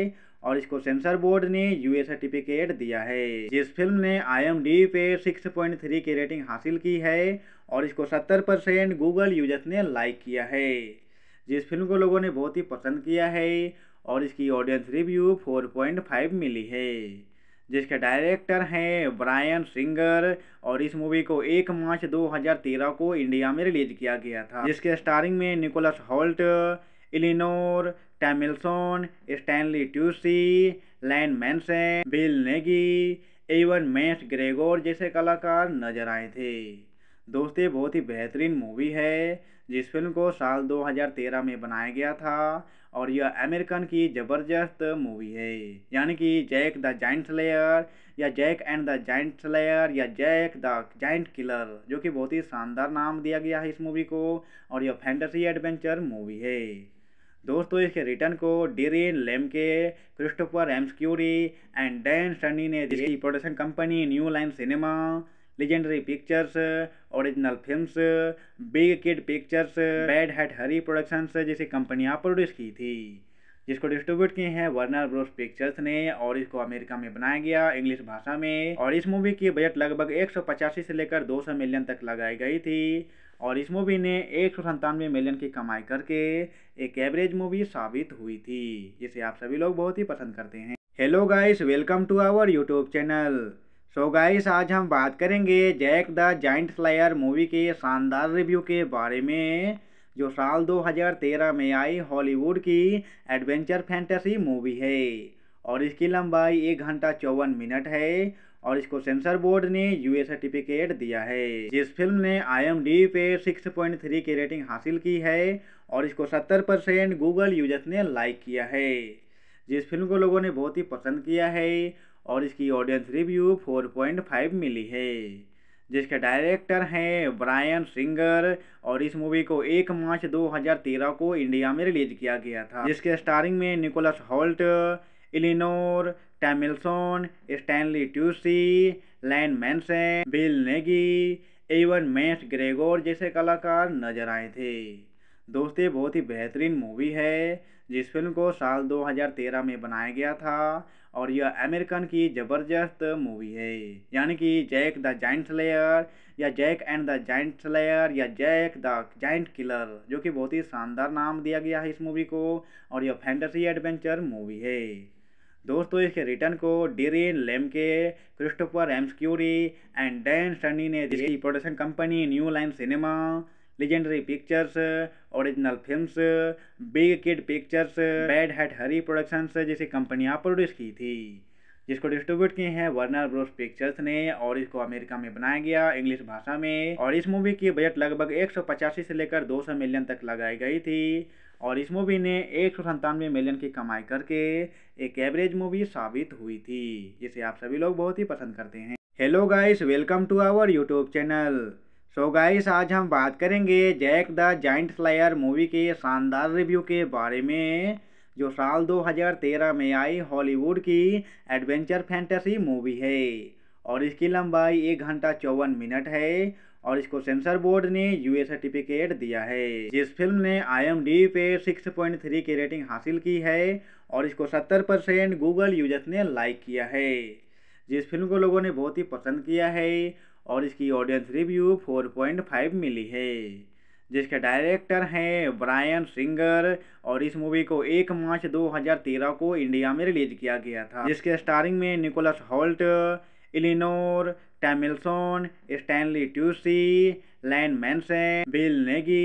A: और इसको सेंसर बोर्ड ने यूए सर्टिफिकेट दिया है जिस फिल्म ने आईएमडी पे 6.3 की रेटिंग हासिल की है और इसको 70 परसेंट गूगल यूजर्स ने लाइक किया है जिस फिल्म को लोगों ने बहुत ही पसंद किया है और इसकी ऑडियंस रिव्यू 4.5 मिली है जिसके डायरेक्टर हैं ब्रायन सिंगर और इस मूवी को 1 मार्च 2013 को इंडिया में रिलीज किया गया था जिसके स्टारिंग में Nicholas Hoult Eleanor Tomlinson Stanley Tucci Ian Manson Bill Nighy Ewan McGregor जैसे कलाकार नजर आए थे दोस्त बहुत ही बेहतरीन मूवी है जिस फिल्म को साल 2013 में बनाया गया था और यह अमेरिकन की ज़बरदस्त मूवी है यानी कि जैक द जाइंट लेयर या Jack and the giant layer या जैक द जाइंट किलर जो कि बहुत ही शानदार नाम दिया गया है इस मूवी को और यह फैंटेसी एडवेंचर मूवी है दोस्तों इसके रिटर्न को Darren Lemke Christopher McQuarrie and Dan Sunny ने Delhi production company New Line Cinema Legendary Pictures Original Films Big Kid Pictures Bad Hat Harry Productions जैसी कंपनियां प्रोड्यूस की थी जिसको डिस्ट्रीब्यूट किए हैं वर्नर ब्रोस पिक्चर्स ने और इसको अमेरिका में बनाया गया इंग्लिश भाषा में और इस मूवी की बजट लगभग एक से लेकर दो मिलियन तक लगाई गई थी और इस मूवी ने एक मिलियन की कमाई करके एक एवरेज मूवी साबित हुई थी जिसे आप सभी लोग बहुत ही पसंद करते हैं hello guys welcome to our YouTube channel so so guys आज हम बात करेंगे Jack the giant flyer movie के शानदार रिव्यू के बारे में जो साल 2013 में आई हॉलीवुड की एडवेंचर फैंटेसी मूवी है और इसकी लंबाई एक घंटा चौवन मिनट है और इसको सेंसर बोर्ड ने यूए सर्टिफिकेट दिया है जिस फिल्म ने आई पे 6.3 की रेटिंग हासिल की है और इसको 70 परसेंट गूगल यूजर्स ने लाइक किया है जिस फिल्म को लोगों ने बहुत ही पसंद किया है और इसकी ऑडियंस रिव्यू 4.5 मिली है जिसके डायरेक्टर हैं ब्रायन सिंगर और इस मूवी को एक मार्च 2013 को इंडिया में रिलीज किया गया था जिसके स्टारिंग में Nicholas Hoult Eleanor Tomlinson Stanley Tucci Ian Manson Bill Nighy Ewan McGregor जैसे कलाकार नजर आए थे दोस्तों बहुत ही बेहतरीन मूवी है जिस फिल्म को साल 2013 में बनाया गया था और यह अमेरिकन की ज़बरदस्त मूवी है यानी कि जैक द जाइंट स्लेयर या Jack and the giant slayer या जैक द जाइंट किलर जो कि बहुत ही शानदार नाम दिया गया है इस मूवी को और यह फैंटेसी एडवेंचर मूवी है दोस्तों इसके रिटर्न को Darren Lemke Christopher McQuarrie and Dan Sunny ने Delhi production company New Line Cinema Legendary Pictures Original Films Big Kid Pictures Bad Hat Harry Productions जैसी कंपनियां प्रोड्यूस की थी जिसको डिस्ट्रीब्यूट किए हैं वर्नर ब्रोस पिक्चर्स ने और इसको अमेरिका में बनाया गया इंग्लिश भाषा में और इस मूवी की बजट लगभग एक से लेकर दो मिलियन तक लगाई गई थी और इस मूवी ने एक मिलियन की कमाई करके एक एवरेज मूवी साबित हुई थी जिसे आप सभी लोग बहुत ही पसंद करते हैं hello guys welcome to our YouTube channel so so guys आज हम बात करेंगे Jack the giant slayer movie के शानदार रिव्यू के बारे में जो साल 2013 में आई हॉलीवुड की एडवेंचर फैंटेसी मूवी है और इसकी लंबाई एक घंटा चौवन मिनट है और इसको सेंसर बोर्ड ने यूए सर्टिफिकेट दिया है जिस फिल्म ने आई पे 6.3 की रेटिंग हासिल की है और इसको 70 परसेंट गूगल यूजर्स ने लाइक किया है जिस फिल्म को लोगों ने बहुत ही पसंद किया है और इसकी ऑडियंस रिव्यू 4.5 मिली है जिसके डायरेक्टर हैं ब्रायन सिंगर और इस मूवी को एक मार्च 2013 को इंडिया में रिलीज किया गया था जिसके स्टारिंग में Nicholas Hoult Eleanor Tomlinson Stanley Tucci Ian Manson Bill Nighy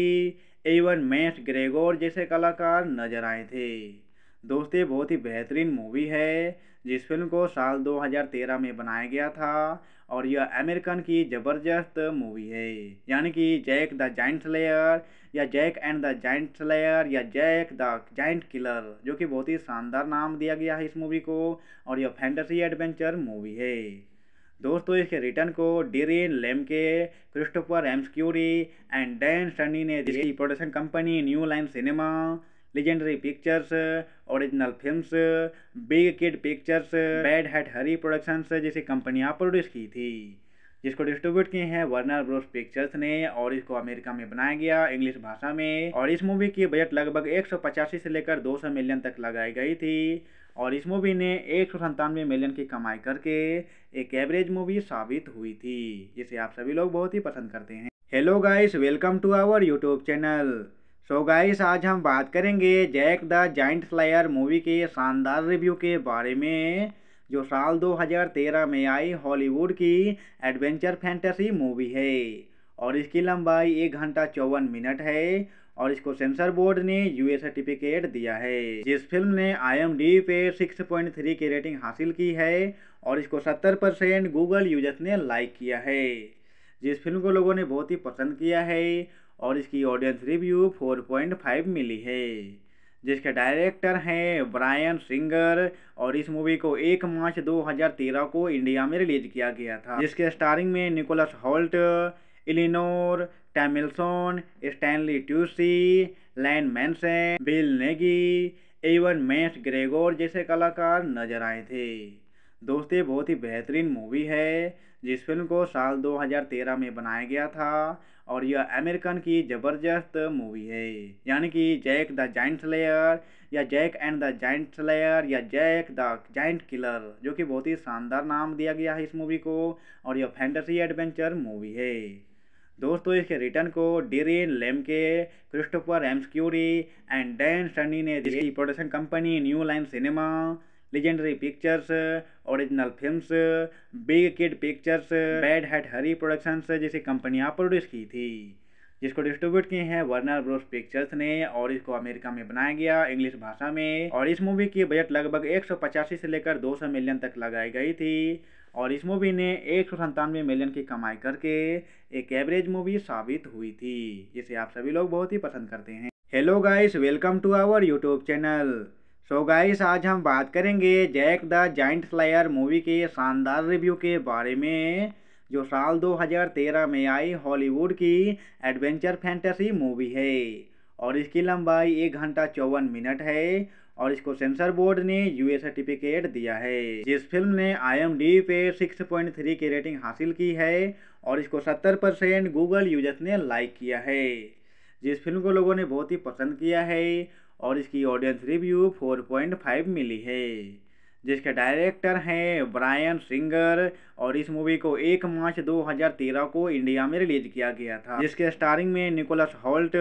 A: Ewan McGregor जैसे कलाकार नजर आए थे दोस्तों बहुत ही बेहतरीन मूवी है जिस फिल्म को साल 2013 में बनाया गया था और यह अमेरिकन की ज़बरदस्त मूवी है यानी कि जैक द जाइंट स्लेयर या Jack and the giant layer या जैक द जाइंट किलर जो कि बहुत ही शानदार नाम दिया गया है इस मूवी को और यह फैंटेसी एडवेंचर मूवी है दोस्तों इसके रिटर्न को Darren Lemke Christopher McQuarrie and Dan Sunny ने Delhi production company New Line Cinema Legendary Pictures Original Films Big Kid Pictures Bad Hat Harry Productions जैसी कंपनियां प्रोड्यूस की थी जिसको डिस्ट्रीब्यूट किए हैं वर्नर ब्रोस पिक्चर्स ने और इसको अमेरिका में बनाया गया इंग्लिश भाषा में और इस मूवी की बजट लगभग एक से लेकर दो मिलियन तक लगाई गई थी और इस मूवी ने एक मिलियन की कमाई करके एक एवरेज मूवी साबित हुई थी जिसे आप सभी लोग बहुत ही पसंद करते हैं hello guys welcome to our YouTube channel so so guys आज हम बात करेंगे Jack the giant flyer movie के शानदार रिव्यू के बारे में जो साल 2013 में आई हॉलीवुड की एडवेंचर फैंटेसी मूवी है और इसकी लंबाई एक घंटा चौवन मिनट है और इसको सेंसर बोर्ड ने यूए सर्टिफिकेट दिया है जिस फिल्म ने आईएमडी पे 6.3 की रेटिंग हासिल की है और इसको 70 परसेंट गूगल यूजर्स ने लाइक किया है जिस फिल्म को लोगों ने बहुत ही पसंद किया है और इसकी ऑडियंस रिव्यू 4.5 मिली है जिसके डायरेक्टर हैं ब्रायन सिंगर और इस मूवी को 1 मार्च 2013 को इंडिया में रिलीज किया गया था जिसके स्टारिंग में Nicholas Hoult Eleanor Tomlinson Stanley Tucci Ian Manson Bill Nighy Ewan McGregor जैसे कलाकार नजर आए थे दोस्तों बहुत ही बेहतरीन मूवी है जिस फिल्म को साल 2013 में बनाया गया था और यह अमेरिकन की ज़बरदस्त मूवी है यानी कि जैक द जाइंट स्लेयर या Jack and the giant slayer या जैक द जाइंट किलर जो कि बहुत ही शानदार नाम दिया गया है इस मूवी को और यह फैंटेसी एडवेंचर मूवी है दोस्तों इसके रिटर्न को Darren Lemke Christopher McQuarrie and Dan Sunny ने Delhi production company New Line Cinema Legendary Pictures Original Films Big Kid Pictures Bad Hat Harry Productions जैसी कंपनियाँ प्रोड्यूस की थी जिसको डिस्ट्रीब्यूट किए हैं वर्नर ब्रोस पिक्चर्स ने और इसको अमेरिका में बनाया गया इंग्लिश भाषा में और इस मूवी की बजट लगभग एक से लेकर दो मिलियन तक लगाई गई थी और इस मूवी ने एक सौ संतानवे मिलियन की कमाई करके एक एवरेज मूवी साबित हुई थी जिसे आप सभी लोग बहुत ही पसंद करते हैं hello guys welcome to our YouTube channel so so guys आज हम बात करेंगे Jack the giant slayer movie के शानदार रिव्यू के बारे में जो साल 2013 में आई हॉलीवुड की एडवेंचर फैंटेसी मूवी है और इसकी लंबाई एक घंटा चौवन मिनट है और इसको सेंसर बोर्ड ने यूए सर्टिफिकेट दिया है जिस फिल्म ने आईएमडी पे 6.3 की रेटिंग हासिल की है और इसको 70 परसेंट गूगल यूजर्स ने लाइक किया है जिस फिल्म को लोगों ने बहुत ही पसंद किया है और इसकी ऑडियंस रिव्यू 4.5 मिली है जिसके डायरेक्टर हैं ब्रायन सिंगर और इस मूवी को 1 मार्च 2013 को इंडिया में रिलीज किया गया था जिसके स्टारिंग में Nicholas Hoult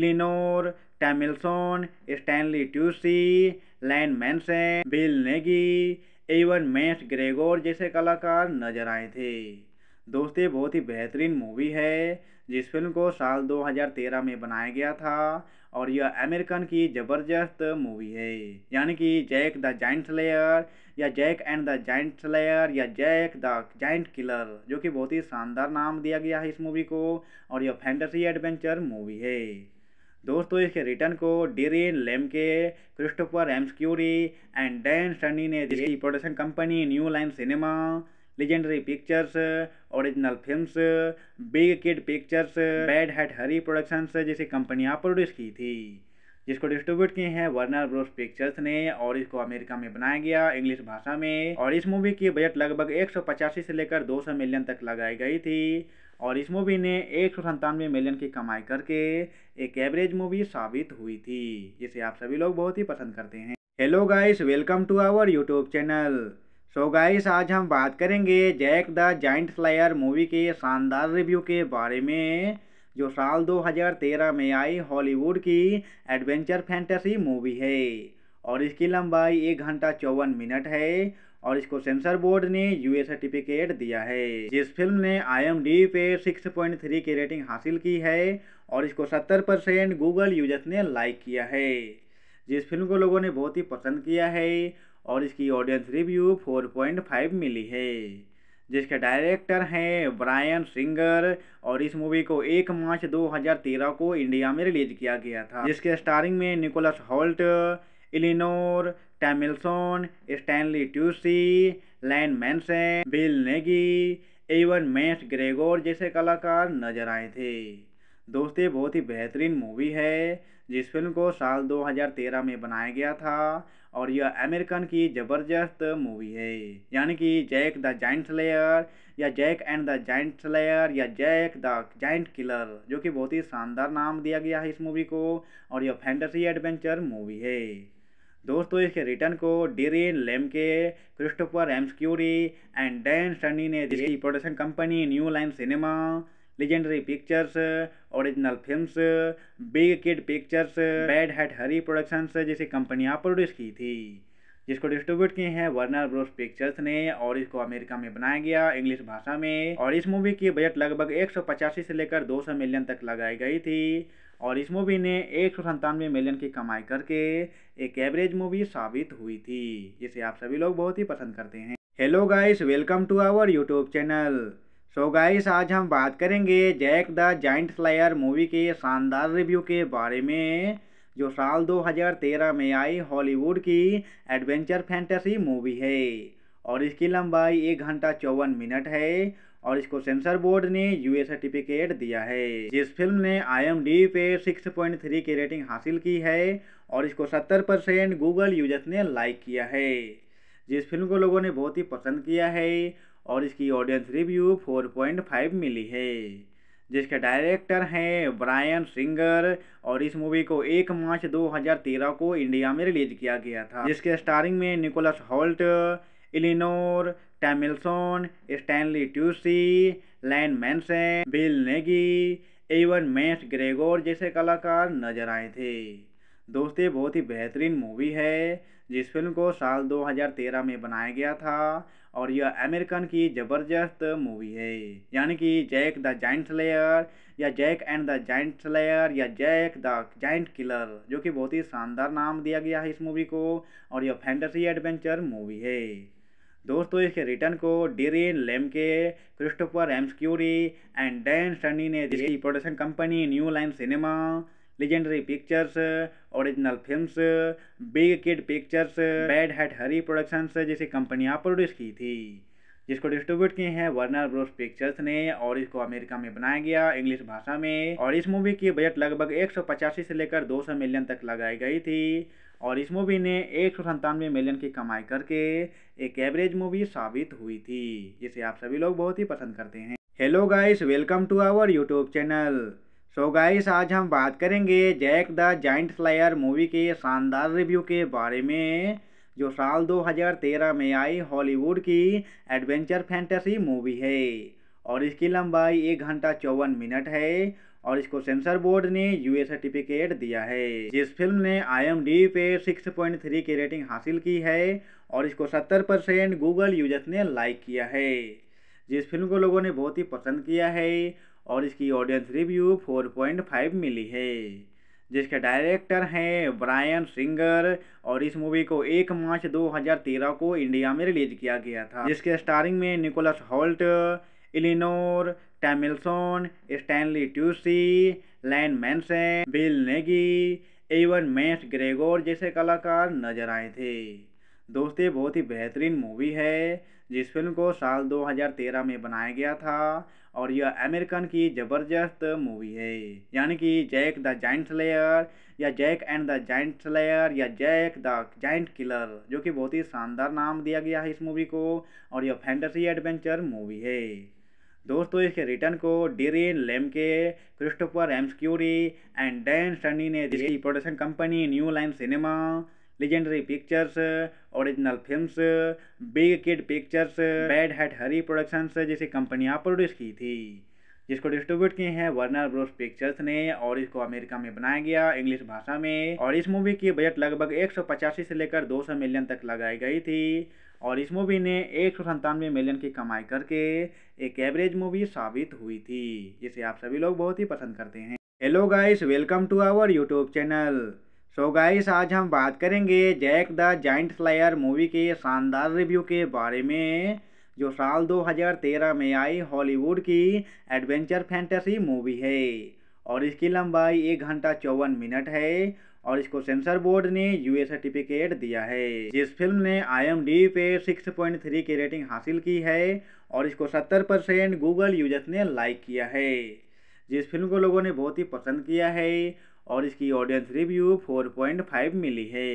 A: Eleanor Tomlinson Stanley Tucci Ian Manson Bill Nighy Ewan McGregor जैसे कलाकार नजर आए थे दोस्ती बहुत ही बेहतरीन मूवी है जिस फिल्म को साल 2013 में बनाया गया था और यह अमेरिकन की ज़बरदस्त मूवी है यानी कि जैक द जाइंट स्लेयर या Jack and the giant layer या जैक द जाइंट किलर जो कि बहुत ही शानदार नाम दिया गया है इस मूवी को और यह फैंटेसी एडवेंचर मूवी है दोस्तों इसके रिटर्न को Darren Lemke Christopher McQuarrie and Dan Sunny ने Delhi production company New Line Cinema Legendary Pictures Original Films Big Kid Pictures Bad Hat Harry Productions जैसी कंपनियां प्रोड्यूस की थी जिसको डिस्ट्रीब्यूट किए हैं वर्नर ब्रोस पिक्चर्स ने और इसको अमेरिका में बनाया गया इंग्लिश भाषा में और इस मूवी की बजट लगभग एक से लेकर दो मिलियन तक लगाई गई थी और इस मूवी ने एक मिलियन की कमाई करके एक एवरेज मूवी साबित हुई थी जिसे आप सभी लोग बहुत ही पसंद करते हैं hello guys welcome to our YouTube channel so so guys आज हम बात करेंगे Jack the giant flyer movie के शानदार रिव्यू के बारे में जो साल 2013 में आई हॉलीवुड की एडवेंचर फैंटेसी मूवी है और इसकी लंबाई एक घंटा चौवन मिनट है और इसको सेंसर बोर्ड ने यूए सर्टिफिकेट दिया है जिस फिल्म ने आईएमडी पे 6.3 की रेटिंग हासिल की है और इसको 70 परसेंट गूगल यूजर्स ने लाइक किया है जिस फिल्म को लोगों ने बहुत ही पसंद किया है और इसकी ऑडियंस रिव्यू 4.5 मिली है जिसके डायरेक्टर हैं ब्रायन सिंगर और इस मूवी को एक मार्च 2013 को इंडिया में रिलीज किया गया था जिसके स्टारिंग में Nicholas Hoult Eleanor Tomlinson Stanley Tucci Ian Manson Bill Nighy Ewan McGregor जैसे कलाकार नजर आए थे दोस्त ये बहुत ही बेहतरीन मूवी है जिस फिल्म को साल 2013 में बनाया गया था और यह अमेरिकन की ज़बरदस्त मूवी है यानी कि जैक द जाइंट स्लेयर या Jack and the giant slayer या जैक द जाइंट किलर जो कि बहुत ही शानदार नाम दिया गया है इस मूवी को और यह फैंटेसी एडवेंचर मूवी है दोस्तों इसके रिटर्न को Darren Lemke Christopher McQuarrie and Dan Sunny ने Delhi production company New Line Cinema Legendary Pictures Original Films Big Kid Pictures Bad Hat Harry Productions जैसी कंपनियां प्रोड्यूस की थी जिसको डिस्ट्रीब्यूट किए हैं वर्नर ब्रोस पिक्चर्स ने और इसको अमेरिका में बनाया गया इंग्लिश भाषा में और इस मूवी की बजट लगभग एक से लेकर दो मिलियन तक लगाई गई थी और इस मूवी ने एक मिलियन की कमाई करके एक एवरेज मूवी साबित हुई थी जिसे आप सभी लोग बहुत ही पसंद करते हैं hello guys welcome to our YouTube channel so so guys आज हम बात करेंगे Jack the giant slayer movie के शानदार रिव्यू के बारे में जो साल 2013 में आई हॉलीवुड की एडवेंचर फैंटेसी मूवी है और इसकी लंबाई एक घंटा चौवन मिनट है और इसको सेंसर बोर्ड ने यूए सर्टिफिकेट दिया है जिस फिल्म ने आई पे 6.3 की रेटिंग हासिल की है और इसको 70 परसेंट गूगल यूजर्स ने लाइक किया है जिस फिल्म को लोगों ने बहुत ही पसंद किया है और इसकी ऑडियंस रिव्यू 4.5 मिली है जिसके डायरेक्टर हैं ब्रायन सिंगर और इस मूवी को एक मार्च 2013 को इंडिया में रिलीज किया गया था जिसके स्टारिंग में Nicholas Hoult Eleanor Tomlinson Stanley Tucci Ian Manson Bill Nighy Ewan McGregor जैसे कलाकार नजर आए थे दोस्तों बहुत ही बेहतरीन मूवी है जिस फिल्म को साल 2013 में बनाया गया था और यह अमेरिकन की ज़बरदस्त मूवी है यानी कि जैक द जाइंट लेयर या Jack and the giant layer या जैक द जाइंट किलर जो कि बहुत ही शानदार नाम दिया गया है इस मूवी को और यह फैंटेसी एडवेंचर मूवी है दोस्तों इसके रिटर्न को Darren Lemke Christopher McQuarrie and Dan Sunny ने दी production company New Line Cinema Legendary Pictures Original Films Big Kid Pictures Bad Hat Harry Productions जैसी कंपनियां प्रोड्यूस की थी जिसको डिस्ट्रीब्यूट किए हैं वर्नर ब्रोस पिक्चर्स ने और इसको अमेरिका में बनाया गया इंग्लिश भाषा में और इस मूवी की बजट लगभग एक से लेकर दो मिलियन तक लगाई गई थी और इस मूवी ने एक मिलियन की कमाई करके एक एवरेज मूवी साबित हुई थी जिसे आप सभी लोग बहुत ही पसंद करते हैं hello guys welcome to our YouTube channel so so guys आज हम बात करेंगे Jack the giant flyer movie के शानदार रिव्यू के बारे में जो साल 2013 में आई हॉलीवुड की एडवेंचर फैंटेसी मूवी है और इसकी लंबाई एक घंटा चौवन मिनट है और इसको सेंसर बोर्ड ने यूए सर्टिफिकेट दिया है जिस फिल्म ने आई पे 6.3 की रेटिंग हासिल की है और इसको 70 परसेंट गूगल यूजर्स ने लाइक किया है जिस फिल्म को लोगों ने बहुत ही पसंद किया है और इसकी ऑडियंस रिव्यू 4.5 मिली है जिसके डायरेक्टर हैं ब्रायन सिंगर और इस मूवी को एक मार्च 2013 को इंडिया में रिलीज किया गया था जिसके स्टारिंग में Nicholas Hoult Eleanor Tomlinson Stanley Tucci Ian Manson Bill Nighy Ewan McGregor जैसे कलाकार नजर आए थे दोस्तों ये बहुत ही बेहतरीन मूवी है जिस फिल्म को साल 2013 में बनाया गया था और यह अमेरिकन की ज़बरदस्त मूवी है यानी कि जैक द जाइंट स्लेयर या Jack and the giant slayer या जैक द जाइंट किलर जो कि बहुत ही शानदार नाम दिया गया है इस मूवी को और यह फैंटेसी एडवेंचर मूवी है दोस्तों इसके रिटर्न को Darren Lemke Christopher McQuarrie and Dan Sunny ने Delhi production company New Line Cinema Legendary Pictures Original Films Big Kid Pictures Bad Hat Harry Productions जैसी कंपनियां प्रोड्यूस की थी जिसको डिस्ट्रीब्यूट किए हैं वर्नर ब्रोस पिक्चर्स ने और इसको अमेरिका में बनाया गया इंग्लिश भाषा में और इस मूवी की बजट लगभग एक से लेकर दो मिलियन तक लगाई गई थी और इस मूवी ने एक मिलियन की कमाई करके एक एवरेज मूवी साबित हुई थी जिसे आप सभी लोग बहुत ही पसंद करते हैं hello guys welcome to our YouTube channel so so guys आज हम बात करेंगे Jack the giant slayer movie के शानदार रिव्यू के बारे में जो साल 2013 में आई हॉलीवुड की एडवेंचर फैंटेसी मूवी है और इसकी लंबाई एक घंटा चौवन मिनट है और इसको सेंसर बोर्ड ने यूए सर्टिफिकेट दिया है जिस फिल्म ने आई पे 6.3 की रेटिंग हासिल की है और इसको 70 परसेंट गूगल यूजर्स ने लाइक किया है जिस फिल्म को लोगों ने बहुत ही पसंद किया है और इसकी ऑडियंस रिव्यू 4.5 मिली है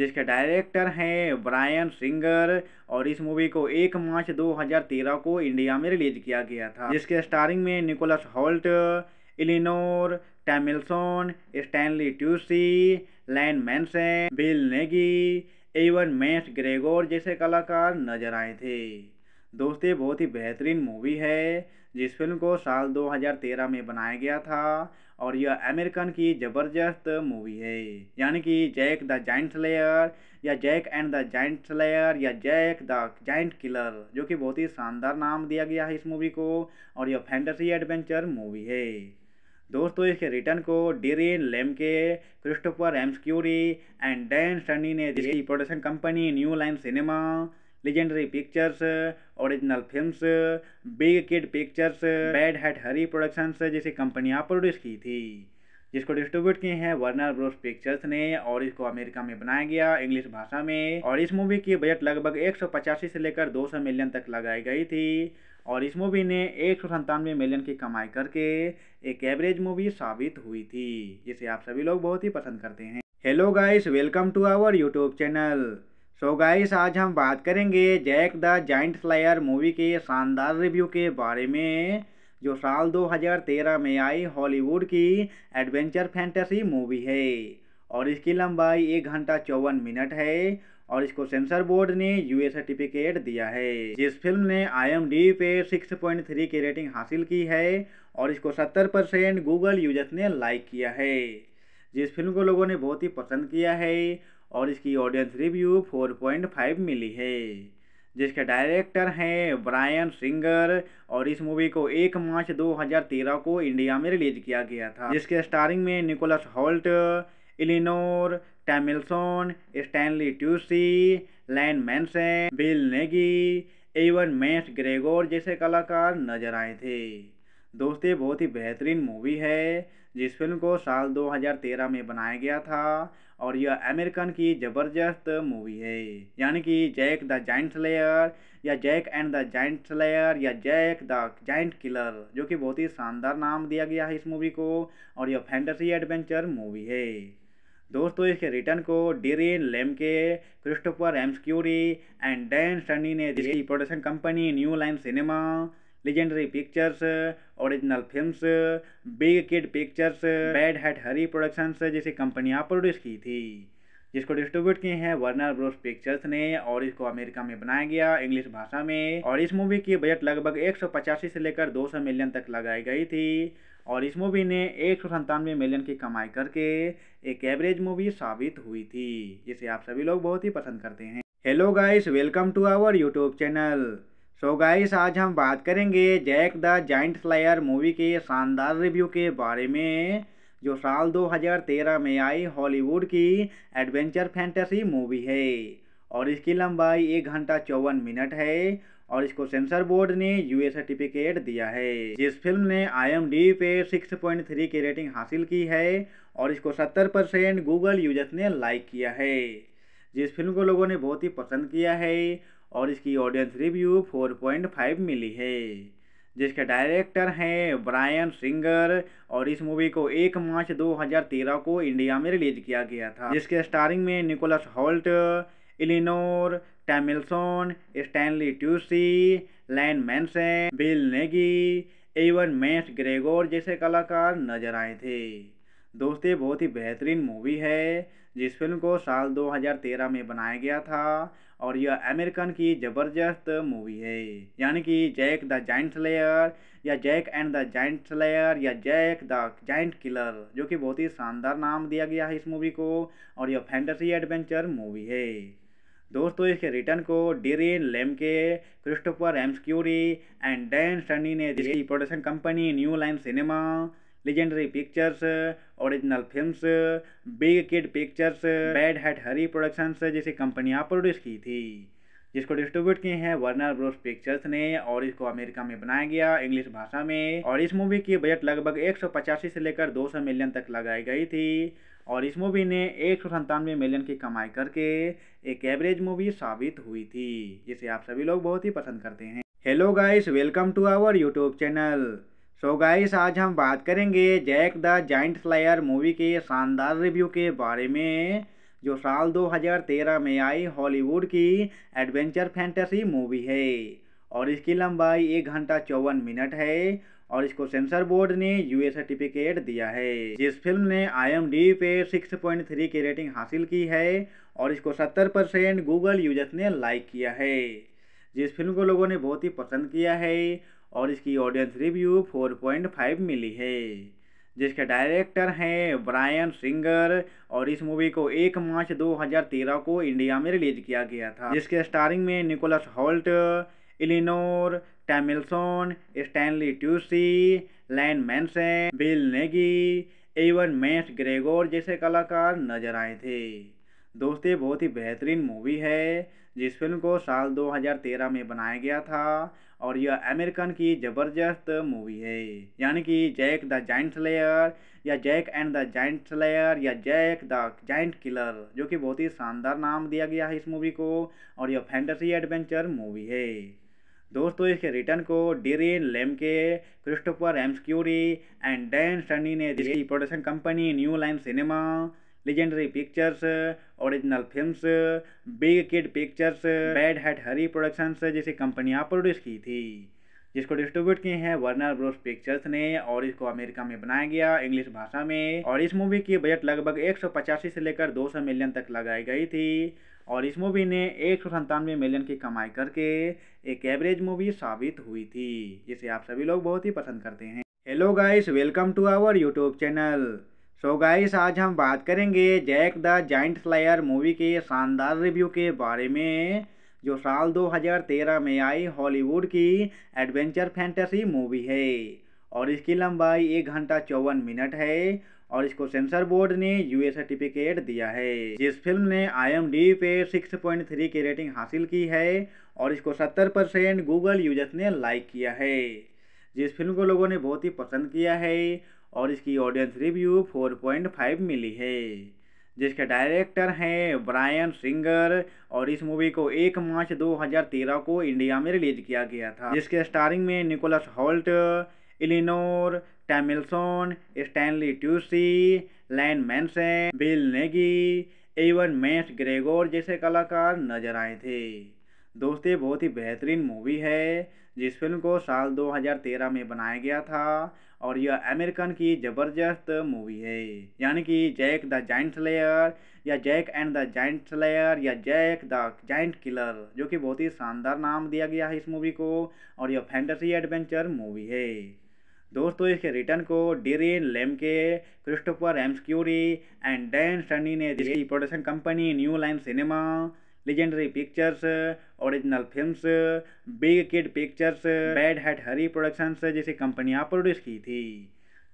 A: जिसके डायरेक्टर हैं ब्रायन सिंगर और इस मूवी को 1 मार्च 2013 को इंडिया में रिलीज किया गया था जिसके स्टारिंग में Nicholas Hoult Eleanor Tomlinson Stanley Tucci Ian Manson Bill Nighy Ewan McGregor जैसे कलाकार नजर आए थे दोस्त बहुत ही बेहतरीन मूवी है जिस फिल्म को साल 2013 में बनाया गया था और यह अमेरिकन की ज़बरदस्त मूवी है यानी कि जैक द जाइंट लेयर या Jack and the giant layer या जैक द जाइंट किलर जो कि बहुत ही शानदार नाम दिया गया है इस मूवी को और यह फैंटेसी एडवेंचर मूवी है दोस्तों इसके रिटर्न को Darren Lemke Christopher McQuarrie and Dan Sunny ने Delhi production company New Line Cinema Legendary Pictures Original Films Big Kid Pictures Bad Hat Harry Productions जैसी कंपनियां प्रोड्यूस की थी जिसको डिस्ट्रीब्यूट किए हैं वर्नर ब्रोस पिक्चर्स ने और इसको अमेरिका में बनाया गया इंग्लिश भाषा में और इस मूवी की बजट लगभग एक से लेकर दो मिलियन तक लगाई गई थी और इस मूवी ने एक मिलियन की कमाई करके एक एवरेज मूवी साबित हुई थी जिसे आप सभी लोग बहुत ही पसंद करते हैं hello guys welcome to our YouTube channel so so guys आज हम बात करेंगे Jack the giant flyer movie के शानदार रिव्यू के बारे में जो साल 2013 में आई हॉलीवुड की एडवेंचर फैंटेसी मूवी है और इसकी लंबाई एक घंटा चौवन मिनट है और इसको सेंसर बोर्ड ने यूए सर्टिफिकेट दिया है जिस फिल्म ने आई पे 6.3 की रेटिंग हासिल की है और इसको 70 परसेंट गूगल यूजर्स ने लाइक किया है जिस फिल्म को लोगों ने बहुत ही पसंद किया है और इसकी ऑडियंस रिव्यू 4.5 मिली है जिसके डायरेक्टर हैं ब्रायन सिंगर और इस मूवी को 1 मार्च 2013 को इंडिया में रिलीज किया गया था जिसके स्टारिंग में Nicholas Hoult Eleanor Tomlinson Stanley Tucci Ian Manson Bill Nighy Ewan McGregor जैसे कलाकार नजर आए थे दोस्त बहुत ही बेहतरीन मूवी है जिस फिल्म को साल 2013 में बनाया गया था और यह अमेरिकन की ज़बरदस्त मूवी है यानी कि जैक द जाइंट स्लेयर या Jack and the giant slayer या जैक द जाइंट किलर जो कि बहुत ही शानदार नाम दिया गया है इस मूवी को और यह फैंटेसी एडवेंचर मूवी है दोस्तों इसके रिटर्न को Darren Lemke Christopher McQuarrie and Dan Sunny ने जिसकी production company New Line Cinema Legendary Pictures Original Films Big Kid Pictures Bad Hat Harry Productions जैसी कंपनियां प्रोड्यूस की थी जिसको डिस्ट्रीब्यूट किए हैं वर्नर ब्रोस पिक्चर्स ने और इसको अमेरिका में बनाया गया इंग्लिश भाषा में और इस मूवी की बजट लगभग एक से लेकर दो मिलियन तक लगाई गई थी और इस मूवी ने एक मिलियन की कमाई करके एक एवरेज मूवी साबित हुई थी जिसे आप सभी लोग बहुत ही पसंद करते हैं hello guys welcome to our YouTube channel so so guys आज हम बात करेंगे Jack the giant slayer movie के शानदार रिव्यू के बारे में जो साल 2013 में आई हॉलीवुड की एडवेंचर फैंटेसी मूवी है और इसकी लंबाई एक घंटा चौवन मिनट है और इसको सेंसर बोर्ड ने यूए सर्टिफिकेट दिया है जिस फिल्म ने आई पे 6.3 की रेटिंग हासिल की है और इसको 70 परसेंट गूगल यूजर्स ने लाइक किया है जिस फिल्म को लोगों ने बहुत ही पसंद किया है और इसकी ऑडियंस रिव्यू 4.5 मिली है जिसके डायरेक्टर हैं ब्रायन सिंगर और इस मूवी को 1 मार्च 2013 को इंडिया में रिलीज किया गया था जिसके स्टारिंग में Nicholas Hoult Eleanor Tomlinson Stanley Tucci Ian Manson Bill Nighy Ewan McGregor जैसे कलाकार नजर आए थे दोस्तों बहुत ही बेहतरीन मूवी है जिस फिल्म को साल 2013 में बनाया गया था और यह अमेरिकन की ज़बरदस्त मूवी है यानी कि जैक द जाइंट लेयर या Jack and the giant layer या जैक द जाइंट किलर जो कि बहुत ही शानदार नाम दिया गया है इस मूवी को और यह फैंटेसी एडवेंचर मूवी है दोस्तों इसके रिटर्न को Darren Lemke Christopher McQuarrie and Dan Sunny ने production company New Line Cinema Legendary Pictures Original Films Big Kid Pictures Bad Hat Harry Productions जैसी कंपनियां प्रोड्यूस की थी जिसको डिस्ट्रीब्यूट किए हैं वर्नर ब्रोस पिक्चर्स ने और इसको अमेरिका में बनाया गया इंग्लिश भाषा में और इस मूवी की बजट लगभग एक से लेकर दो मिलियन तक लगाई गई थी और इस मूवी ने एक मिलियन की कमाई करके एक एवरेज मूवी साबित हुई थी जिसे आप सभी लोग बहुत ही पसंद करते हैं hello guys welcome to our YouTube channel so guys आज हम बात करेंगे Jack the giant slayer movie के शानदार रिव्यू के बारे में जो साल 2013 में आई हॉलीवुड की एडवेंचर फैंटेसी मूवी है और इसकी लंबाई एक घंटा चौवन मिनट है और इसको सेंसर बोर्ड ने यूए सर्टिफिकेट दिया है जिस फिल्म ने आईएमडी पे 6.3 की रेटिंग हासिल की है और इसको 70 परसेंट गूगल यूजर्स ने लाइक किया है जिस फिल्म को लोगों ने बहुत ही पसंद किया है और इसकी ऑडियंस रिव्यू 4.5 मिली है जिसके डायरेक्टर हैं ब्रायन सिंगर और इस मूवी को 1 मार्च 2013 को इंडिया में रिलीज किया गया था जिसके स्टारिंग में Nicholas Hoult Eleanor Tomlinson Stanley Tucci Ian Manson Bill Nighy Ewan McGregor जैसे कलाकार नजर आए थे दोस्तों बहुत ही बेहतरीन मूवी है जिस फिल्म को साल 2013 में बनाया गया था और यह अमेरिकन की ज़बरदस्त मूवी है यानी कि जैक द जाइंट स्लेयर या Jack and the giant slayer या जैक द जाइंट किलर जो कि बहुत ही शानदार नाम दिया गया है इस मूवी को और यह फैंटेसी एडवेंचर मूवी है दोस्तों इसके रिटर्न को Darren Lemke Christopher McQuarrie and Dan Sunny ने Delhi production company New Line Cinema Legendary Pictures Original Films Big Kid Pictures Bad head Harry Productions जैसी कंपनियां प्रोड्यूस की थी जिसको डिस्ट्रीब्यूट किए हैं वर्नर ब्रोस पिक्चर्स ने और इसको अमेरिका में बनाया गया इंग्लिश भाषा में और इस मूवी की बजट लगभग एक से लेकर दो मिलियन तक लगाई गई थी और इस मूवी ने एक मिलियन की कमाई करके एक एवरेज मूवी साबित हुई थी जिसे आप सभी लोग बहुत ही पसंद करते हैं hello guys welcome to our YouTube channel so so guys आज हम बात करेंगे Jack the giant slayer movie के शानदार रिव्यू के बारे में जो साल 2013 में आई हॉलीवुड की एडवेंचर फैंटेसी मूवी है और इसकी लंबाई एक घंटा चौवन मिनट है और इसको सेंसर बोर्ड ने यूए सर्टिफिकेट दिया है जिस फिल्म ने आईएमडी पे 6.3 की रेटिंग हासिल की है और इसको 70 परसेंट गूगल यूजर्स ने लाइक किया है जिस फिल्म को लोगों ने बहुत ही पसंद किया है और इसकी ऑडियंस रिव्यू 4.5 मिली है जिसके डायरेक्टर हैं ब्रायन सिंगर और इस मूवी को 1 मार्च 2013 को इंडिया में रिलीज किया गया था जिसके स्टारिंग में Nicholas Hoult Eleanor Tomlinson Stanley Tucci Ian Manson Bill Nighy Ewan McGregor जैसे कलाकार नजर आए थे दोस्तों बहुत ही बेहतरीन मूवी है जिस फिल्म को साल 2013 में बनाया गया था और यह अमेरिकन की ज़बरदस्त मूवी है यानी कि जैक द जाइंट लेयर या Jack and the giant layer या जैक द जाइंट किलर जो कि बहुत ही शानदार नाम दिया गया है इस मूवी को और यह फैंटेसी एडवेंचर मूवी है दोस्तों इसके रिटर्न को Darren Lemke Christopher McQuarrie and Dan Sunny ने Delhi production company New Line Cinema Legendary Pictures Original Films Big Kid Pictures Bad head Harry Productions जैसी कंपनियां प्रोड्यूस की थी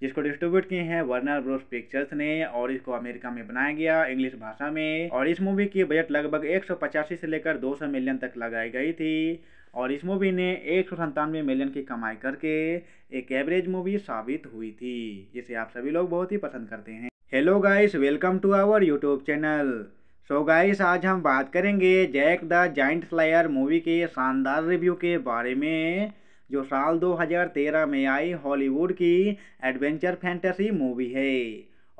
A: जिसको डिस्ट्रीब्यूट किए हैं वर्नर ब्रोस पिक्चर्स ने और इसको अमेरिका में बनाया गया इंग्लिश भाषा में और इस मूवी की बजट लगभग एक से लेकर दो मिलियन तक लगाई गई थी और इस मूवी ने एक मिलियन की कमाई करके एक एवरेज मूवी साबित हुई थी जिसे आप सभी लोग बहुत ही पसंद करते हैं hello guys welcome to our YouTube channel so so guys आज हम बात करेंगे Jack the giant slayer movie के शानदार रिव्यू के बारे में जो साल 2013 में आई हॉलीवुड की एडवेंचर फैंटेसी मूवी है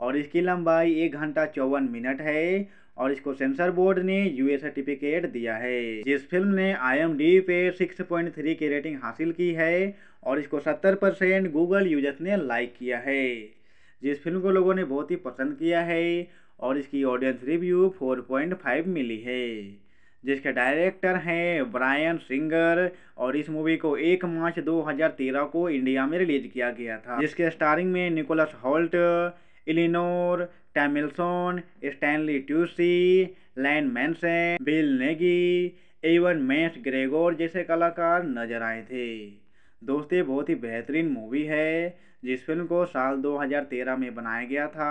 A: और इसकी लंबाई एक घंटा चौवन मिनट है और इसको सेंसर बोर्ड ने यूए सर्टिफिकेट दिया है जिस फिल्म ने आईएमडी पे 6.3 की रेटिंग हासिल की है और इसको 70 परसेंट गूगल यूजर्स ने लाइक किया है जिस फिल्म को लोगों ने बहुत ही पसंद किया है और इसकी ऑडियंस रिव्यू 4.5 मिली है जिसके डायरेक्टर हैं ब्रायन सिंगर और इस मूवी को 1 मार्च 2013 को इंडिया में रिलीज किया गया था जिसके स्टारिंग में Nicholas Hoult Eleanor Tomlinson Stanley Tucci Ian Manson Bill Nighy Ewan McGregor जैसे कलाकार नजर आए थे दोस्त बहुत ही बेहतरीन मूवी है जिस फिल्म को साल 2013 में बनाया गया था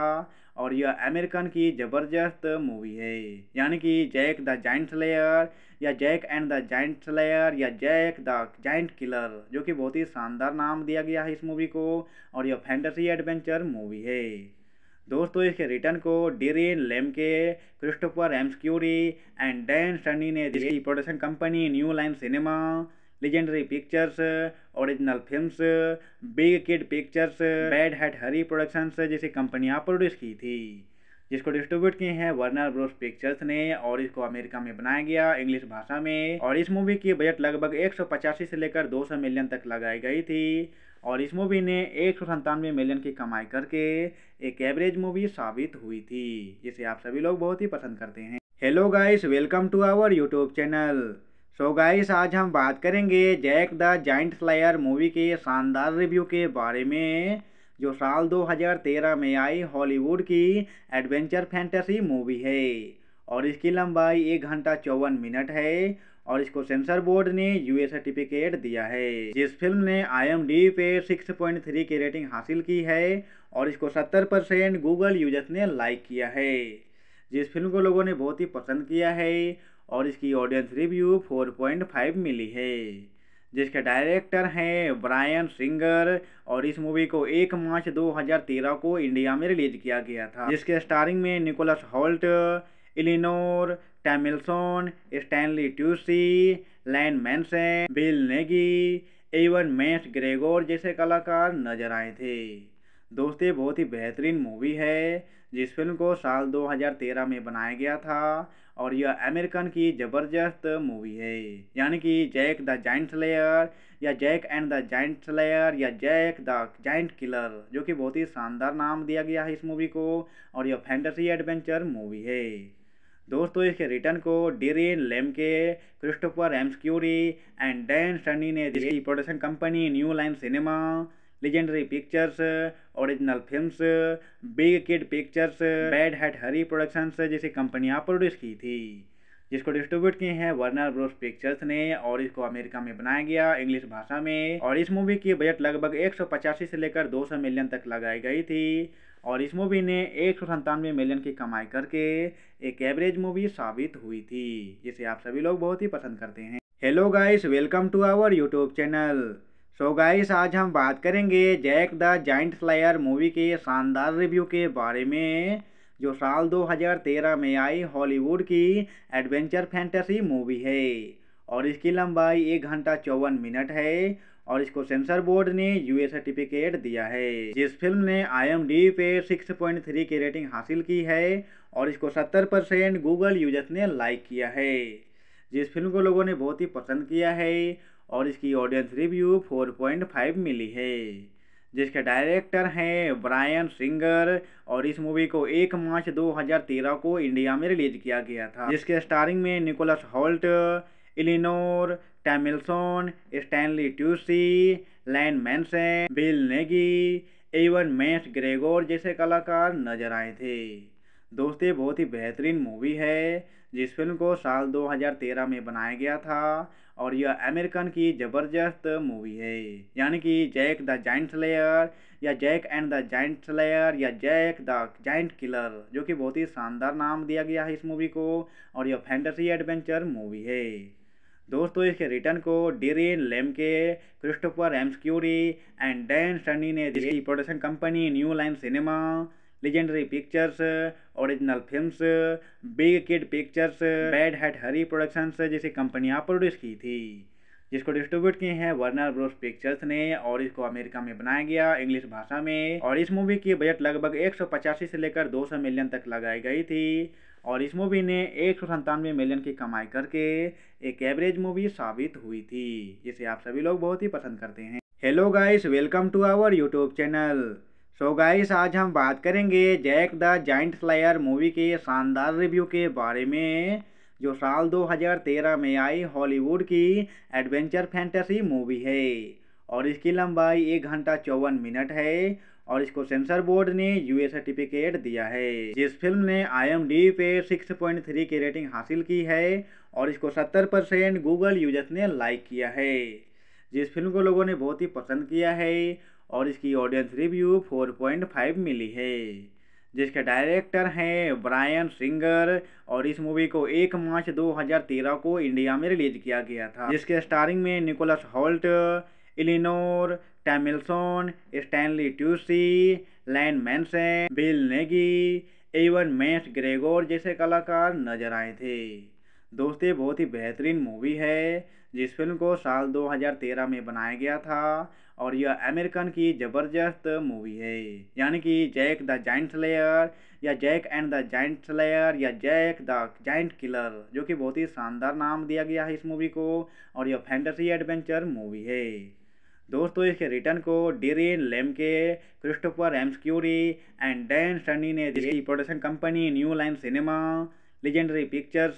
A: और यह अमेरिकन की ज़बरदस्त मूवी है यानी कि जैक द जाइंट स्लेयर या Jack and the giant slayer या जैक द जाइंट किलर जो कि बहुत ही शानदार नाम दिया गया है इस मूवी को और यह फैंटेसी एडवेंचर मूवी है दोस्तों इसके रिटर्न को Darren Lemke Christopher McQuarrie and Dan Sunny ने Delhi production company New Line Cinema Legendary Pictures Original Films Big Kid Pictures Bad head Harry Productions जैसी कंपनियां प्रोड्यूस की थी जिसको डिस्ट्रीब्यूट किए हैं वर्नर ब्रोस पिक्चर्स ने और इसको अमेरिका में बनाया गया इंग्लिश भाषा में और इस मूवी की बजट लगभग एक से लेकर दो मिलियन तक लगाई गई थी और इस मूवी ने एक मिलियन की कमाई करके एक एवरेज मूवी साबित हुई थी जिसे आप सभी लोग बहुत ही पसंद करते हैं hello guys welcome to our YouTube channel so so guys आज हम बात करेंगे Jack the giant slayer movie के शानदार रिव्यू के बारे में जो साल 2013 में आई हॉलीवुड की एडवेंचर फैंटेसी मूवी है और इसकी लंबाई एक घंटा चौवन मिनट है और इसको सेंसर बोर्ड ने यूए सर्टिफिकेट दिया है जिस फिल्म ने आईएमडी पे 6.3 की रेटिंग हासिल की है और इसको 70 परसेंट गूगल यूजर्स ने लाइक किया है जिस फिल्म को लोगों ने बहुत ही पसंद किया है और इसकी ऑडियंस रिव्यू 4.5 मिली है जिसके डायरेक्टर हैं ब्रायन सिंगर और इस मूवी को एक मार्च 2013 को इंडिया में रिलीज किया गया था जिसके स्टारिंग में Nicholas Hoult Eleanor Tomlinson Stanley Tucci Ian Manson Bill Nighy Ewan McGregor जैसे कलाकार नजर आए थे दोस्ती बहुत ही बेहतरीन मूवी है जिस फिल्म को साल 2013 में बनाया गया था और यह अमेरिकन की ज़बरदस्त मूवी है यानी कि जैक द जाइंट स्लेयर या Jack and the giant slayer या जैक द जाइंट किलर जो कि बहुत ही शानदार नाम दिया गया है इस मूवी को और यह फैंटेसी एडवेंचर मूवी है दोस्तों इसके रिटर्न को Darren Lemke Christopher McQuarrie and Dan Sunny ने production company New Line Cinema Legendary Pictures Original Films Big Kid Pictures Bad head Harry Productions जैसी कंपनियां प्रोड्यूस की थी जिसको डिस्ट्रीब्यूट किए हैं वर्नर ब्रोस पिक्चर्स ने और इसको अमेरिका में बनाया गया इंग्लिश भाषा में और इस मूवी की बजट लगभग एक से लेकर दो मिलियन तक लगाई गई थी और इस मूवी ने एक मिलियन की कमाई करके एक एवरेज मूवी साबित हुई थी जिसे आप सभी लोग बहुत ही पसंद करते हैं hello guys welcome to our YouTube channel so so guys आज हम बात करेंगे Jack the giant flyer movie के शानदार रिव्यू के बारे में जो साल 2013 में आई हॉलीवुड की एडवेंचर फैंटेसी मूवी है और इसकी लंबाई एक घंटा चौवन मिनट है और इसको सेंसर बोर्ड ने यूए सर्टिफिकेट दिया है जिस फिल्म ने आईएमडी पे 6.3 की रेटिंग हासिल की है और इसको 70 परसेंट गूगल यूजर्स ने लाइक किया है जिस फिल्म को लोगों ने बहुत ही पसंद किया है और इसकी ऑडियंस रिव्यू 4.5 मिली है जिसके डायरेक्टर हैं ब्रायन सिंगर और इस मूवी को एक मार्च 2013 को इंडिया में रिलीज किया गया था जिसके स्टारिंग में Nicholas Hoult Eleanor Tomlinson Stanley Tucci Ian Manson Bill Nighy Ewan McGregor जैसे कलाकार नजर आए थे दोस्तों बहुत ही बेहतरीन मूवी है जिस फिल्म को साल 2013 में बनाया गया था और यह अमेरिकन की ज़बरदस्त मूवी है यानी कि जैक द जाइंट स्लेयर या Jack and the giant slayer या जैक द जाइंट किलर जो कि बहुत ही शानदार नाम दिया गया है इस मूवी को और यह फैंटेसी एडवेंचर मूवी है दोस्तों इसके रिटर्न को Darren Lemke Christopher McQuarrie and Dan Sunny ने Delhi production company New Line Cinema Legendary Pictures Original Films Big Kid Pictures Bad head Harry Productions जैसी कंपनियां प्रोड्यूस की थी जिसको डिस्ट्रीब्यूट किए हैं वर्नर ब्रोस पिक्चर्स ने और इसको अमेरिका में बनाया गया इंग्लिश भाषा में और इस मूवी की बजट लगभग एक से लेकर दो मिलियन तक लगाई गई थी और इस मूवी ने एक मिलियन की कमाई करके एक एवरेज मूवी साबित हुई थी जिसे आप सभी लोग बहुत ही पसंद करते हैं hello guys welcome to our YouTube channel so so guys आज हम बात करेंगे Jack the giant slayer movie के शानदार रिव्यू के बारे में जो साल 2013 में आई हॉलीवुड की एडवेंचर फैंटेसी मूवी है और इसकी लंबाई एक घंटा चौवन मिनट है और इसको सेंसर बोर्ड ने यूए सर्टिफिकेट दिया है जिस फिल्म ने आईएमडी पे 6.3 की रेटिंग हासिल की है और इसको 70 परसेंट गूगल यूजर्स ने लाइक किया है जिस फिल्म को लोगों ने बहुत ही पसंद किया है और इसकी ऑडियंस रिव्यू 4.5 मिली है जिसके डायरेक्टर हैं ब्रायन सिंगर और इस मूवी को 1 मार्च 2013 को इंडिया में रिलीज किया गया था जिसके स्टारिंग में Nicholas Hoult Eleanor Tomlinson Stanley Tucci Ian Manson Bill Nighy Ewan McGregor जैसे कलाकार नजर आए थे दोस्तों बहुत ही बेहतरीन मूवी है जिस फिल्म को साल 2013 में बनाया गया था और यह अमेरिकन की ज़बरदस्त मूवी है यानी कि जैक द जाइंट स्लेयर या Jack and the giant slayer या जैक द जाइंट किलर जो कि बहुत ही शानदार नाम दिया गया है इस मूवी को और यह फैंटेसी एडवेंचर मूवी है दोस्तों इसके रिटर्न को Darren Lemke Christopher McQuarrie and Dan Sunny ने इसकी production company New Line Cinema Legendary Pictures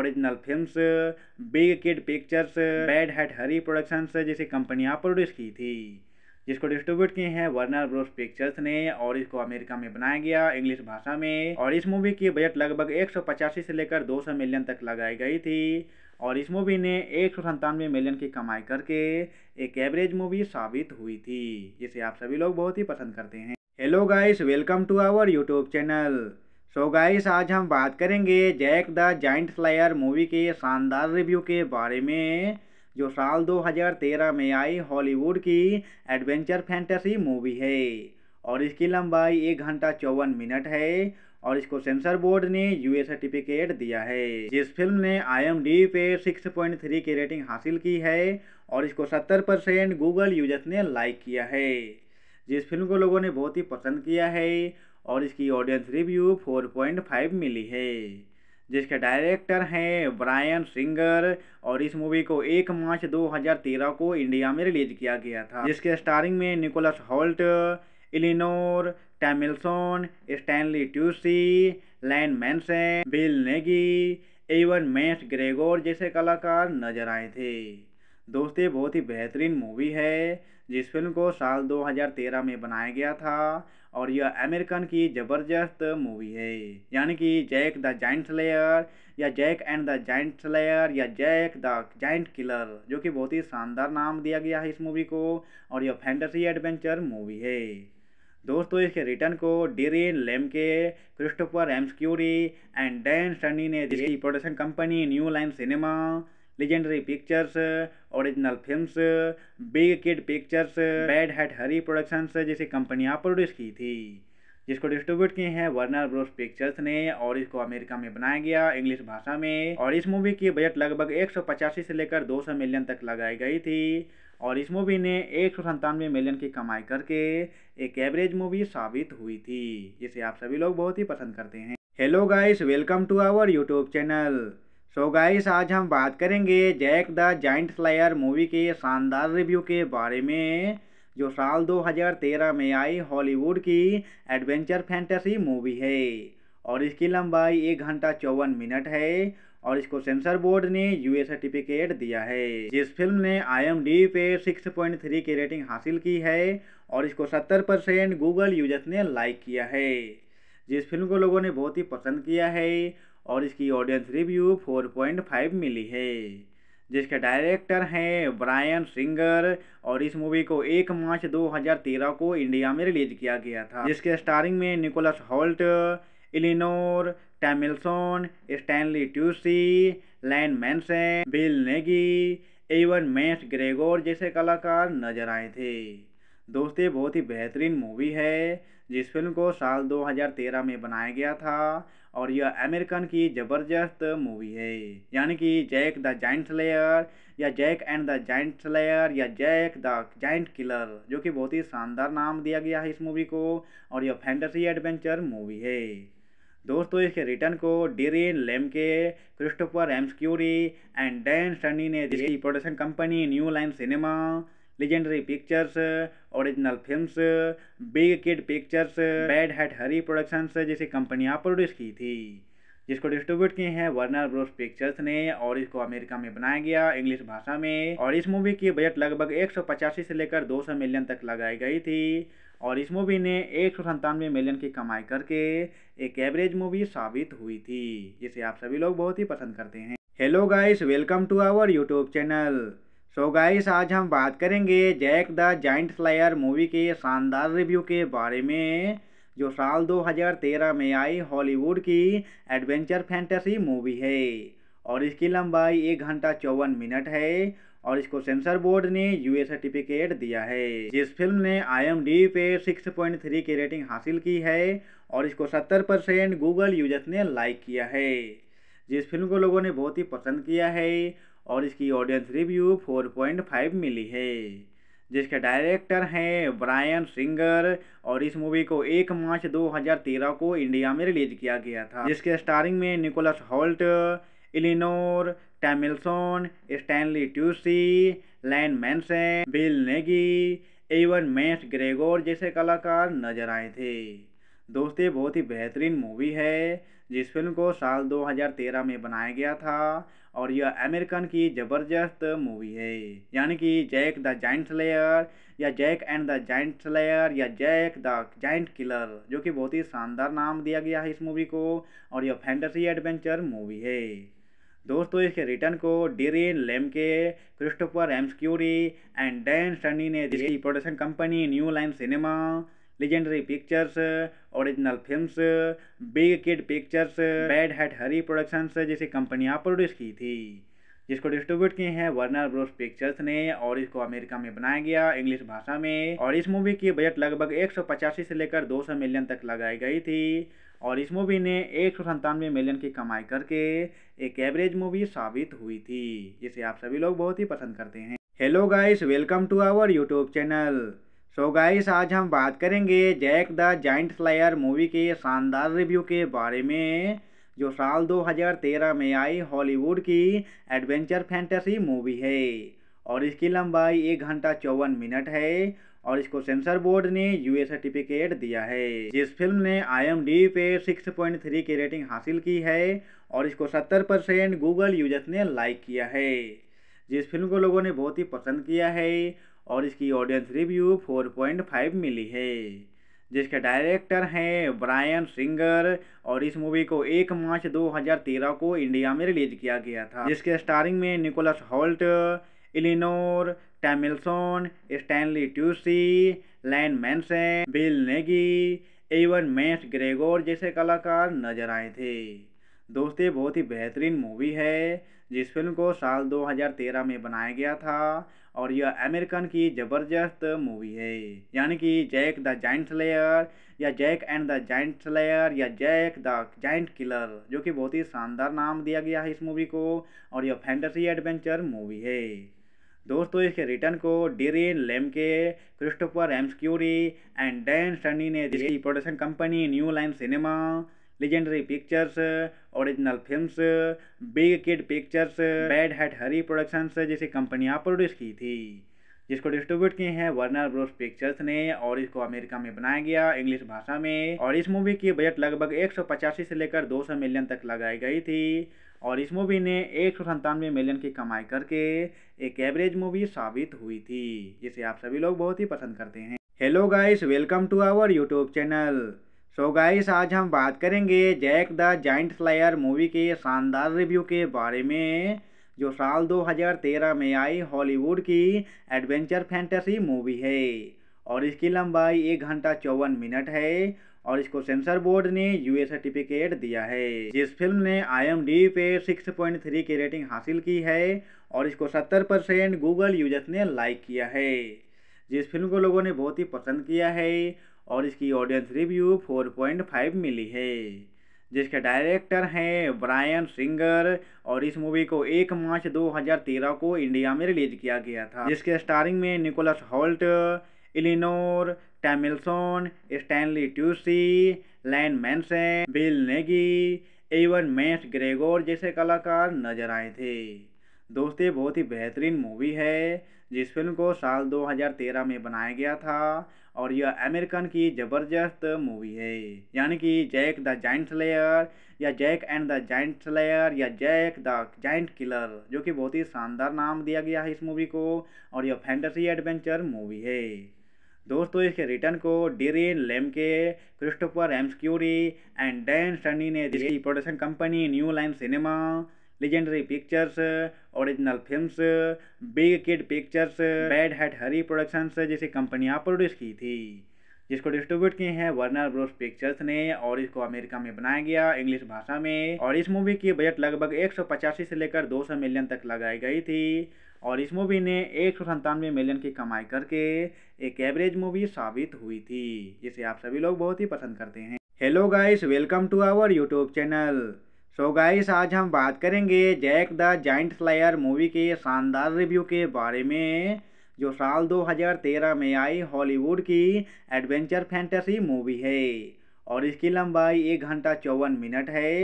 A: Original Films Big Kid Pictures Bad head Harry Productions जैसी कंपनियां प्रोड्यूस की थी जिसको डिस्ट्रीब्यूट किए हैं वर्नर ब्रोस पिक्चर्स ने और इसको अमेरिका में बनाया गया इंग्लिश भाषा में और इस मूवी की बजट लगभग एक से लेकर दो मिलियन तक लगाई गई थी और इस मूवी ने एक मिलियन की कमाई करके एक एवरेज मूवी साबित हुई थी जिसे आप सभी लोग बहुत ही पसंद करते हैं hello guys welcome to our YouTube channel so so guys आज हम बात करेंगे Jack the giant flyer movie के शानदार रिव्यू के बारे में जो साल 2013 में आई हॉलीवुड की एडवेंचर फैंटेसी मूवी है और इसकी लंबाई एक घंटा चौवन मिनट है और इसको सेंसर बोर्ड ने यूए सर्टिफिकेट दिया है जिस फिल्म ने आई पे 6.3 की रेटिंग हासिल की है और इसको 70 परसेंट गूगल यूजर्स ने लाइक किया है जिस फिल्म को लोगों ने बहुत ही पसंद किया है और इसकी ऑडियंस रिव्यू 4.5 मिली है जिसके डायरेक्टर हैं ब्रायन सिंगर और इस मूवी को 1 मार्च 2013 को इंडिया में रिलीज किया गया था जिसके स्टारिंग में Nicholas Hoult Eleanor Tomlinson Stanley Tucci Ian Manson Bill Nighy Ewan McGregor जैसे कलाकार नजर आए थे दोस्तों बहुत ही बेहतरीन मूवी है जिस फिल्म को साल 2013 में बनाया गया था और यह अमेरिकन की ज़बरदस्त मूवी है यानी कि जैक द जाइंट स्लेयर या Jack and the giant slayer या जैक द जाइंट किलर जो कि बहुत ही शानदार नाम दिया गया है इस मूवी को और यह फैंटेसी एडवेंचर मूवी है दोस्तों इसके रिटर्न को Darren Lemke Christopher McQuarrie and Dan Sunny ने इसकी production company New Line Cinema Legendary Pictures Original Films Big Kid Pictures Bad Hat Harry Productions जैसी कंपनियां प्रोड्यूस की थी जिसको डिस्ट्रीब्यूट किए हैं वर्नर ब्रोस पिक्चर्स ने और इसको अमेरिका में बनाया गया इंग्लिश भाषा में और इस मूवी की बजट लगभग एक से लेकर दो मिलियन तक लगाई गई थी और इस मूवी ने एक मिलियन की कमाई करके एक एवरेज मूवी साबित हुई थी जिसे आप सभी लोग बहुत ही पसंद करते हैं hello guys welcome to our YouTube channel so so guys आज हम बात करेंगे Jack the giant flyer movie के शानदार रिव्यू के बारे में जो साल 2013 में आई हॉलीवुड की एडवेंचर फैंटेसी मूवी है और इसकी लंबाई एक घंटा चौवन मिनट है और इसको सेंसर बोर्ड ने यूए सर्टिफिकेट दिया है जिस फिल्म ने आई पे 6.3 की रेटिंग हासिल की है और इसको 70 परसेंट गूगल यूजर्स ने लाइक किया है जिस फिल्म को लोगों ने बहुत ही पसंद किया है और इसकी ऑडियंस रिव्यू 4.5 मिली है जिसके डायरेक्टर हैं ब्रायन सिंगर और इस मूवी को 1 मार्च 2013 को इंडिया में रिलीज किया गया था जिसके स्टारिंग में Nicholas Hoult Eleanor Tomlinson Stanley Tucci Ian Manson Bill Nighy Ewan McGregor जैसे कलाकार नजर आए थे दोस्तों बहुत ही बेहतरीन मूवी है जिस फिल्म को साल 2013 में बनाया गया था और यह अमेरिकन की ज़बरदस्त मूवी है यानी कि जैक द जाइंट स्लेयर या Jack and the giant slayer या जैक द जाइंट किलर जो कि बहुत ही शानदार नाम दिया गया है इस मूवी को और यह फैंटेसी एडवेंचर मूवी है दोस्तों इसके रिटर्न को Darren Lemke Christopher McQuarrie and Dan Sunny ने इसकी production company New Line Cinema Legendary Pictures Original Films Big Kid Pictures Bad Hat Harry Productions जैसी कंपनियां प्रोड्यूस की थी जिसको डिस्ट्रीब्यूट किए हैं वर्नर ब्रोस पिक्चर्स ने और इसको अमेरिका में बनाया गया इंग्लिश भाषा में और इस मूवी की बजट लगभग एक से लेकर दो मिलियन तक लगाई गई थी और इस मूवी ने एक सौ संतानवे मिलियन की कमाई करके एक एवरेज मूवी साबित हुई थी जिसे आप सभी लोग बहुत ही पसंद करते हैं hello guys welcome to our YouTube channel so so guys आज हम बात करेंगे Jack the giant flyer movie के शानदार रिव्यू के बारे में जो साल 2013 में आई हॉलीवुड की एडवेंचर फैंटेसी मूवी है और इसकी लंबाई एक घंटा चौवन मिनट है और इसको सेंसर बोर्ड ने यूए सर्टिफिकेट दिया है जिस फिल्म ने आई पे 6.3 की रेटिंग हासिल की है और इसको 70 परसेंट गूगल यूजर्स ने लाइक किया है जिस फिल्म को लोगों ने बहुत ही पसंद किया है और इसकी ऑडियंस रिव्यू 4.5 मिली है जिसके डायरेक्टर हैं ब्रायन सिंगर और इस मूवी को एक मार्च 2013 को इंडिया में रिलीज किया गया था जिसके स्टारिंग में Nicholas Hoult Eleanor Tomlinson Stanley Tucci Ian Manson Bill Nighy Ewan McGregor जैसे कलाकार नजर आए थे दोस्तों बहुत ही बेहतरीन मूवी है जिस फिल्म को साल 2013 में बनाया गया था और यह अमेरिकन की ज़बरदस्त मूवी है यानी कि जैक द जाइंट स्लेयर या Jack and the giant slayer या जैक द जाइंट किलर जो कि बहुत ही शानदार नाम दिया गया है इस मूवी को और यह फैंटेसी एडवेंचर मूवी है दोस्तों इसके रिटर्न को Darren Lemke Christopher McQuarrie and Dan Sunny ने Delhi production company New Line Cinema Legendary Pictures Original Films Big Kid Pictures Bad Hat Harry Productions जैसी कंपनियां प्रोड्यूस की थी जिसको डिस्ट्रीब्यूट किए हैं वर्नर ब्रोस पिक्चर्स ने और इसको अमेरिका में बनाया गया इंग्लिश भाषा में और इस मूवी की बजट लगभग एक से लेकर दो मिलियन तक लगाई गई थी और इस मूवी ने एक सौ संतानवे मिलियन की कमाई करके एक एवरेज मूवी साबित हुई थी जिसे आप सभी लोग बहुत ही पसंद करते हैं hello guys welcome to our YouTube channel so so guys आज हम बात करेंगे Jack the giant flyer movie के शानदार रिव्यू के बारे में जो साल 2013 में आई हॉलीवुड की एडवेंचर फैंटेसी मूवी है और इसकी लंबाई एक घंटा चौवन मिनट है और इसको सेंसर बोर्ड ने यूए सर्टिफिकेट दिया है जिस फिल्म ने आईएमडी पे 6.3 की रेटिंग हासिल की है और इसको 70 परसेंट गूगल यूजर्स ने लाइक किया है जिस फिल्म को लोगों ने बहुत ही पसंद किया है और इसकी ऑडियंस रिव्यू 4.5 मिली है जिसके डायरेक्टर हैं ब्रायन सिंगर और इस मूवी को 1 मार्च 2013 को इंडिया में रिलीज किया गया था जिसके स्टारिंग में Nicholas Hoult Eleanor Tomlinson Stanley Tucci Ian Manson Bill Nighy Ewan McGregor जैसे कलाकार नजर आए थे दोस्तों बहुत ही बेहतरीन मूवी है जिस फिल्म को साल 2013 में बनाया गया था और यह अमेरिकन की ज़बरदस्त मूवी है यानी कि जैक द जाइंट लेयर या Jack and the giant layer या जैक द जाइंट किलर जो कि बहुत ही शानदार नाम दिया गया है इस मूवी को और यह फैंटेसी एडवेंचर मूवी है दोस्तों इसके रिटर्न को Darren Lemke Christopher McQuarrie and Dan Sunny ने इसकी production company New Line Cinema Legendary Pictures Original Films Big Kid Pictures Bad Hat Harry Productions जैसी कंपनियां प्रोड्यूस की थी जिसको डिस्ट्रीब्यूट किए हैं वर्नर ब्रोस पिक्चर्स ने और इसको अमेरिका में बनाया गया इंग्लिश भाषा में और इस मूवी की बजट लगभग एक से लेकर दो मिलियन तक लगाई गई थी और इस मूवी ने एक सौ संतानवे मिलियन की कमाई करके एक एवरेज मूवी साबित हुई थी जिसे आप सभी लोग बहुत ही पसंद करते हैं hello guys welcome to our YouTube channel so so guys आज हम बात करेंगे Jack the giant flyer movie के शानदार रिव्यू के बारे में जो साल 2013 में आई हॉलीवुड की एडवेंचर फैंटेसी मूवी है और इसकी लंबाई एक घंटा चौवन मिनट है और इसको सेंसर बोर्ड ने यूए सर्टिफिकेट दिया है जिस फिल्म ने आईएमडी पे 6.3 की रेटिंग हासिल की है और इसको 70 परसेंट गूगल यूजर्स ने लाइक किया है जिस फिल्म को लोगों ने बहुत ही पसंद किया है और इसकी ऑडियंस रिव्यू 4.5 मिली है जिसके डायरेक्टर हैं ब्रायन सिंगर और इस मूवी को 1 मार्च 2013 को इंडिया में रिलीज किया गया था जिसके स्टारिंग में Nicholas Hoult Eleanor Tomlinson Stanley Tucci Ian Manson Bill Nighy Ewan McGregor जैसे कलाकार नजर आए थे दोस्तों बहुत ही बेहतरीन मूवी है जिस फिल्म को साल 2013 में बनाया गया था और यह अमेरिकन की ज़बरदस्त मूवी है यानी कि जैक द जाइंट स्लेयर या Jack and the giant slayer या जैक द जाइंट किलर जो कि बहुत ही शानदार नाम दिया गया है इस मूवी को और यह फैंटेसी एडवेंचर मूवी है दोस्तों इसके रिटर्न को Darren Lemke Christopher McQuarrie and Dan Sunny ने इसकी production company New Line Cinema Legendary Pictures Original Films Big Kid Pictures Bad Hat Harry Productions जैसी कंपनियां प्रोड्यूस की थी जिसको डिस्ट्रीब्यूट किए हैं वर्नर ब्रोस पिक्चर्स ने और इसको अमेरिका में बनाया गया इंग्लिश भाषा में और इस मूवी की बजट लगभग एक से लेकर दो मिलियन तक लगाई गई थी और इस मूवी ने एक सौ संतानवे मिलियन की कमाई करके एक एवरेज मूवी साबित हुई थी जिसे आप सभी लोग बहुत ही पसंद करते हैं hello guys welcome to our YouTube channel so so guys आज हम बात करेंगे Jack the giant flyer movie के शानदार रिव्यू के बारे में जो साल 2013 में आई हॉलीवुड की एडवेंचर फैंटेसी मूवी है और इसकी लंबाई एक घंटा चौवन मिनट है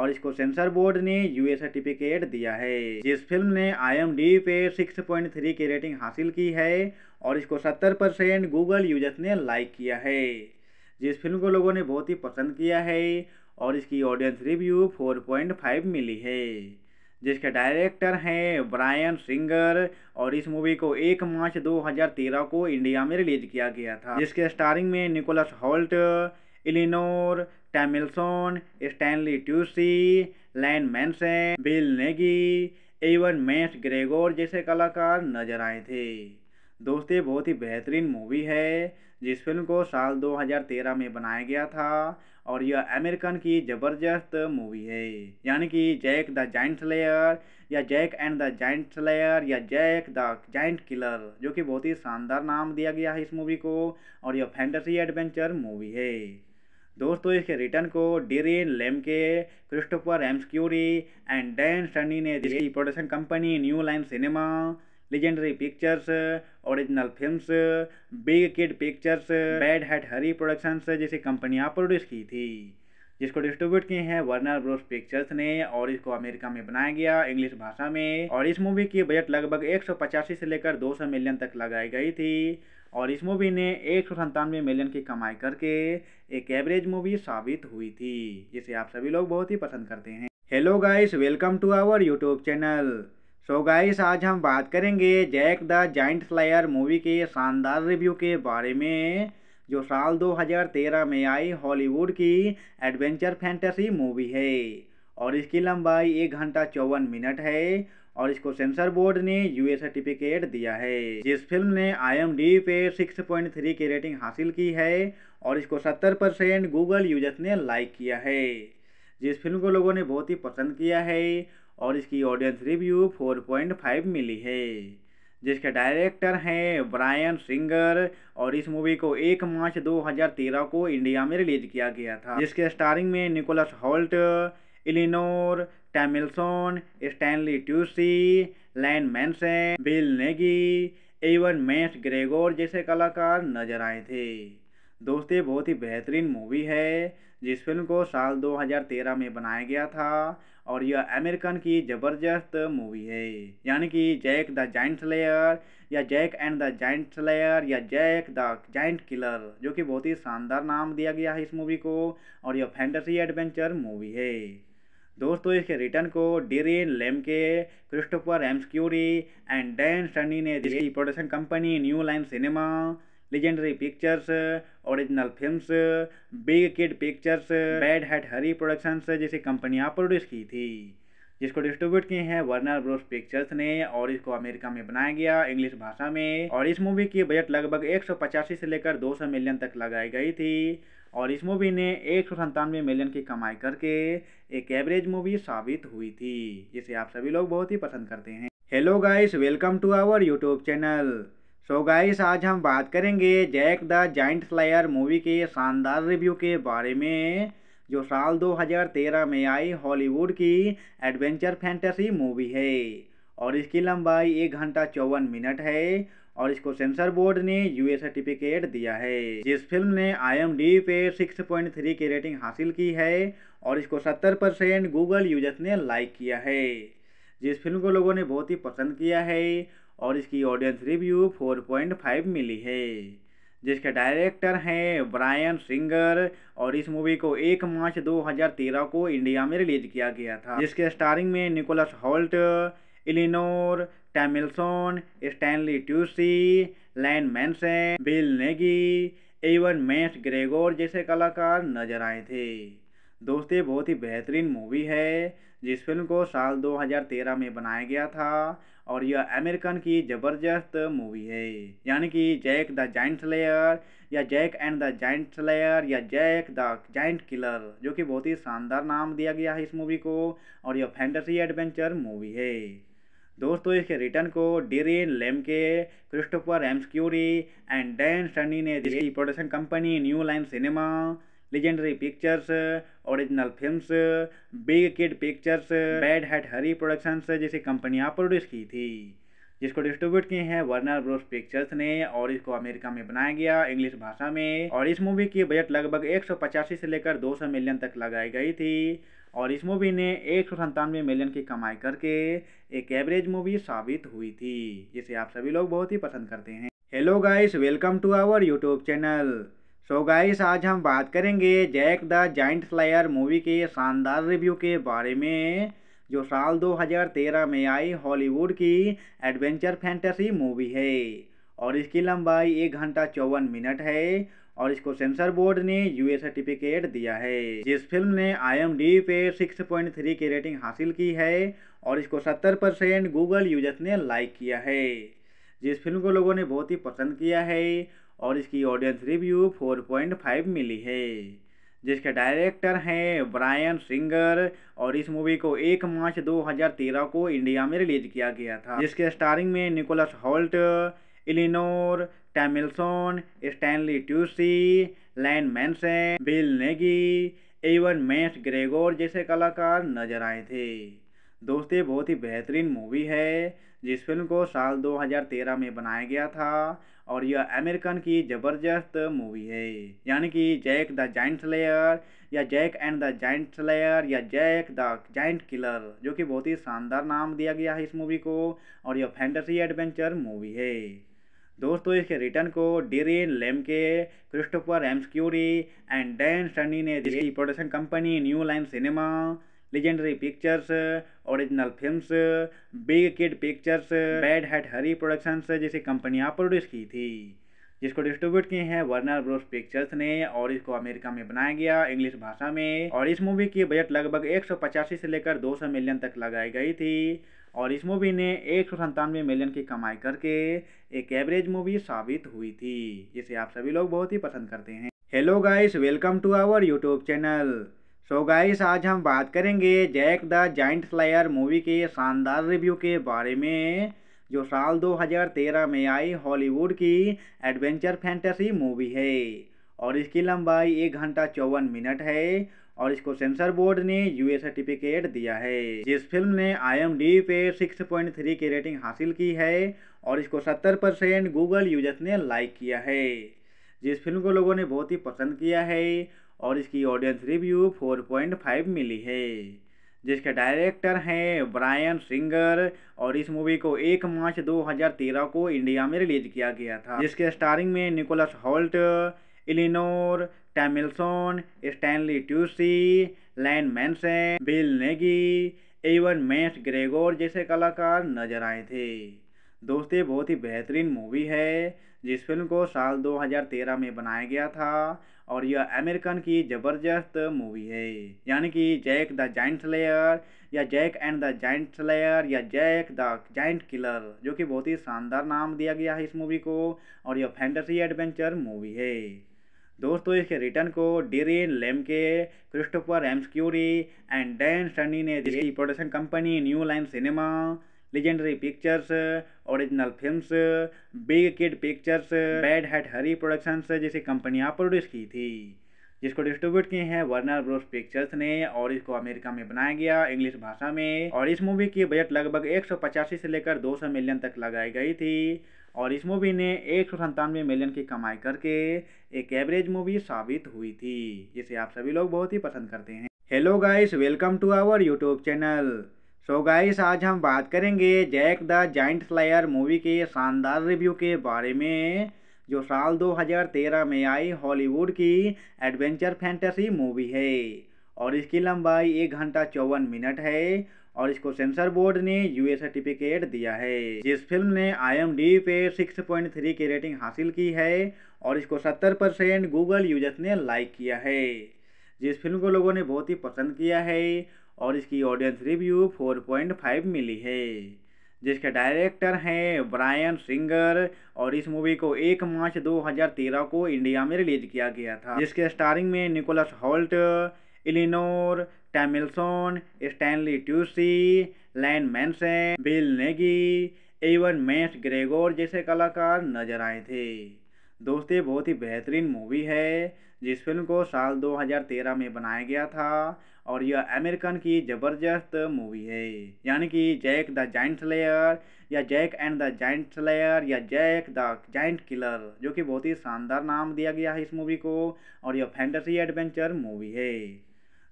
A: और इसको सेंसर बोर्ड ने यूए सर्टिफिकेट दिया है जिस फिल्म ने आईएमडी पे 6.3 की रेटिंग हासिल की है और इसको 70 परसेंट गूगल यूजर्स ने लाइक किया है जिस फिल्म को लोगों ने बहुत ही पसंद किया है और इसकी ऑडियंस रिव्यू 4.5 मिली है जिसके डायरेक्टर हैं ब्रायन सिंगर और इस मूवी को 1 मार्च 2013 को इंडिया में रिलीज किया गया था जिसके स्टारिंग में Nicholas Hoult Eleanor Tomlinson Stanley Tucci Ian Manson Bill Nighy Ewan McGregor जैसे कलाकार नजर आए थे दोस्तों बहुत ही बेहतरीन मूवी है जिस फिल्म को साल 2013 में बनाया गया था और यह अमेरिकन की ज़बरदस्त मूवी है यानी कि जैक द जाइंट स्लेयर या Jack and the giant slayer या जैक द जाइंट किलर जो कि बहुत ही शानदार नाम दिया गया है इस मूवी को और यह फैंटेसी एडवेंचर मूवी है दोस्तों इसके रिटर्न को Darren Lemke Christopher McQuarrie and Dan Sunny ने Delhi production company New Line Cinema Legendary Pictures Original Films Big Kid Pictures Bad Hat Harry Productions जैसी कंपनियां प्रोड्यूस की थी जिसको डिस्ट्रीब्यूट किए हैं वर्नर ब्रोस पिक्चर्स ने और इसको अमेरिका में बनाया गया इंग्लिश भाषा में और इस मूवी की बजट लगभग एक से लेकर दो मिलियन तक लगाई गई थी और इस मूवी ने एक सौ संतानवे मिलियन की कमाई करके एक एवरेज मूवी साबित हुई थी जिसे आप सभी लोग बहुत ही पसंद करते हैं hello guys welcome to our YouTube channel so so guys आज हम बात करेंगे Jack the giant flyer movie के शानदार रिव्यू के बारे में जो साल 2013 में आई हॉलीवुड की एडवेंचर फैंटेसी मूवी है और इसकी लंबाई एक घंटा चौवन मिनट है और इसको सेंसर बोर्ड ने यूए सर्टिफिकेट दिया है जिस फिल्म ने आई पे 6.3 की रेटिंग हासिल की है और इसको 70 परसेंट गूगल यूजर्स ने लाइक किया है जिस फिल्म को लोगों ने बहुत ही पसंद किया है और इसकी ऑडियंस रिव्यू 4.5 मिली है जिसके डायरेक्टर हैं ब्रायन सिंगर और इस मूवी को 1 मार्च 2013 को इंडिया में रिलीज किया गया था जिसके स्टारिंग में Nicholas Hoult Eleanor Tomlinson Stanley Tucci Ian Manson Bill Nighy Ewan McGregor जैसे कलाकार नजर आए थे दोस्तों बहुत ही बेहतरीन मूवी है जिस फिल्म को साल 2013 में बनाया गया था और यह अमेरिकन की ज़बरदस्त मूवी है यानी कि जैक द जाइंट लेयर या Jack and the giant layer या जैक द जाइंट किलर जो कि बहुत ही शानदार नाम दिया गया है इस मूवी को और यह फैंटेसी एडवेंचर मूवी है दोस्तों इसके रिटर्न को Darren Lemke Christopher McQuarrie and Dan Sunny ने Delhi production company New Line Cinema Legendary Pictures Original Films Big Kid Pictures Bad Hat Harry Productions जैसी कंपनियाँ प्रोड्यूस की थी जिसको डिस्ट्रीब्यूट किए हैं वर्नर ब्रोस पिक्चर्स ने और इसको अमेरिका में बनाया गया इंग्लिश भाषा में और इस मूवी की बजट लगभग एक से लेकर दो मिलियन तक लगाई गई थी और इस मूवी ने एक सौ संतानवे मिलियन की कमाई करके एक एवरेज मूवी साबित हुई थी जिसे आप सभी लोग बहुत ही पसंद करते हैं hello guys welcome to our YouTube channel so so guys आज हम बात करेंगे Jack the giant slayer movie के शानदार रिव्यू के बारे में जो साल 2013 में आई हॉलीवुड की एडवेंचर फैंटेसी मूवी है और इसकी लंबाई एक घंटा चौवन मिनट है और इसको सेंसर बोर्ड ने यूए सर्टिफिकेट दिया है जिस फिल्म ने आईएमडी पे 6.3 की रेटिंग हासिल की है और इसको 70 परसेंट गूगल यूजर्स ने लाइक किया है जिस फिल्म को लोगों ने बहुत ही पसंद किया है और इसकी ऑडियंस रिव्यू 4.5 मिली है जिसके डायरेक्टर हैं ब्रायन सिंगर और इस मूवी को 1 मार्च 2013 को इंडिया में रिलीज किया गया था जिसके स्टारिंग में Nicholas Hoult Eleanor Tomlinson Stanley Tucci Ian Manson Bill Nighy Ewan McGregor जैसे कलाकार नजर आए थे दोस्तों बहुत ही बेहतरीन मूवी है जिस फिल्म को साल 2013 में बनाया गया था और यह अमेरिकन की ज़बरदस्त मूवी है यानी कि जैक द जाइंट स्लेयर या Jack and the giant layer या जैक द जाइंट किलर जो कि बहुत ही शानदार नाम दिया गया है इस मूवी को और यह फैंटेसी एडवेंचर मूवी है दोस्तों इसके रिटर्न को Darren Lemke Christopher McQuarrie and Dan Sunny ने Delhi production company New Line Cinema Legendary Pictures Original Films Big Kid Pictures Bad Hat Harry Productions जैसी कंपनियां प्रोड्यूस की थी जिसको डिस्ट्रीब्यूट किए हैं वर्नर ब्रोस पिक्चर्स ने और इसको अमेरिका में बनाया गया इंग्लिश भाषा में और इस मूवी की बजट लगभग एक से लेकर दो मिलियन तक लगाई गई थी और इस मूवी ने एक मिलियन की कमाई करके एक एवरेज मूवी साबित हुई थी जिसे आप सभी लोग बहुत ही पसंद करते हैं hello guys welcome to our YouTube channel so so guys आज हम बात करेंगे Jack the giant flyer movie के शानदार रिव्यू के बारे में जो साल 2013 में आई हॉलीवुड की एडवेंचर फैंटेसी मूवी है और इसकी लंबाई एक घंटा चौवन मिनट है और इसको सेंसर बोर्ड ने यूए सर्टिफिकेट दिया है जिस फिल्म ने आईएमडी पे 6.3 की रेटिंग हासिल की है और इसको 70 परसेंट गूगल यूजर्स ने लाइक किया है जिस फिल्म को लोगों ने बहुत ही पसंद किया है और इसकी ऑडियंस रिव्यू 4.5 मिली है जिसके डायरेक्टर हैं ब्रायन सिंगर और इस मूवी को एक मार्च 2013 को इंडिया में रिलीज किया गया था जिसके स्टारिंग में Nicholas Hoult Eleanor Tomlinson Stanley Tucci Ian Manson Bill Nighy Ewan McGregor जैसे कलाकार नजर आए थे दोस्ती बहुत ही बेहतरीन मूवी है जिस फिल्म को साल 2013 में बनाया गया था और यह अमेरिकन की ज़बरदस्त मूवी है यानी कि जैक द जाइंट स्लेयर या Jack and the giant slayer या जैक द जाइंट किलर जो कि बहुत ही शानदार नाम दिया गया है इस मूवी को और यह फैंटेसी एडवेंचर मूवी है दोस्तों इसके रिटर्न को Darren Lemke Christopher McQuarrie and Dan Sunny ने Delhi production company New Line Cinema Legendary Pictures Original Films Big Kid Pictures Bad Hat Harry Productions जैसी कंपनियां प्रोड्यूस की थी जिसको डिस्ट्रीब्यूट किए हैं वर्नर ब्रोस पिक्चर्स ने और इसको अमेरिका में बनाया गया इंग्लिश भाषा में और इस मूवी की बजट लगभग एक से लेकर दो मिलियन तक लगाई गई थी और इस मूवी ने एक मिलियन की कमाई करके एक एवरेज मूवी साबित हुई थी जिसे आप सभी लोग बहुत ही पसंद करते हैं hello guys welcome to our YouTube channel so so guys आज हम बात करेंगे Jack the giant slayer movie के शानदार रिव्यू के बारे में जो साल 2013 में आई हॉलीवुड की एडवेंचर फैंटेसी मूवी है और इसकी लंबाई एक घंटा चौवन मिनट है और इसको सेंसर बोर्ड ने यूए सर्टिफिकेट दिया है जिस फिल्म ने आई पे 6.3 की रेटिंग हासिल की है और इसको 70 परसेंट गूगल यूजर्स ने लाइक किया है जिस फिल्म को लोगों ने बहुत ही पसंद किया है और इसकी ऑडियंस रिव्यू 4.5 मिली है जिसके डायरेक्टर हैं ब्रायन सिंगर और इस मूवी को एक मार्च 2013 को इंडिया में रिलीज किया गया था जिसके स्टारिंग में Nicholas Hoult Eleanor Tomlinson Stanley Tucci Ian Manson Bill Nighy Ewan McGregor जैसे कलाकार नजर आए थे दोस्तों बहुत ही बेहतरीन मूवी है जिस फिल्म को साल 2013 में बनाया गया था और यह अमेरिकन की ज़बरदस्त मूवी है यानी कि जैक द जाइंट लेयर या Jack and the giant layer या जैक द जाइंट किलर जो कि बहुत ही शानदार नाम दिया गया है इस मूवी को और यह फैंटेसी एडवेंचर मूवी है दोस्तों इसके रिटर्न को Darren Lemke Christopher McQuarrie and Dan Sunny ने Delhi production company New Line Cinema Legendary Pictures Original Films Big Kid Pictures Bad Hat Harry Productions जैसी कंपनियां प्रोड्यूस की थी जिसको डिस्ट्रीब्यूट किए हैं वर्नर ब्रोस पिक्चर्स ने और इसको अमेरिका में बनाया गया इंग्लिश भाषा में और इस मूवी की बजट लगभग एक से लेकर दो मिलियन तक लगाई गई थी और इस मूवी ने एक मिलियन की कमाई करके एक एवरेज मूवी साबित हुई थी जिसे आप सभी लोग बहुत ही पसंद करते हैं hello guys welcome to our YouTube channel so so guys आज हम बात करेंगे Jack the giant flyer movie के शानदार रिव्यू के बारे में जो साल 2013 में आई हॉलीवुड की एडवेंचर फैंटेसी मूवी है और इसकी लंबाई एक घंटा चौवन मिनट है और इसको सेंसर बोर्ड ने यूए सर्टिफिकेट दिया है जिस फिल्म ने आईएमडी पे 6.3 की रेटिंग हासिल की है और इसको 70 परसेंट गूगल यूजर्स ने लाइक किया है जिस फिल्म को लोगों ने बहुत ही पसंद किया है और इसकी ऑडियंस रिव्यू 4.5 मिली है जिसके डायरेक्टर हैं ब्रायन सिंगर और इस मूवी को एक मार्च 2013 को इंडिया में रिलीज किया गया था जिसके स्टारिंग में Nicholas Hoult Eleanor Tomlinson Stanley Tucci Ian Manson Bill Nighy Ewan McGregor जैसे कलाकार नजर आए थे दोस्तों बहुत ही बेहतरीन मूवी है जिस फिल्म को साल 2013 में बनाया गया था और यह अमेरिकन की ज़बरदस्त मूवी है यानी कि जैक द जाइंट स्लेयर या Jack and the giant layer या जैक द जाइंट किलर जो कि बहुत ही शानदार नाम दिया गया है इस मूवी को और यह फैंटेसी एडवेंचर मूवी है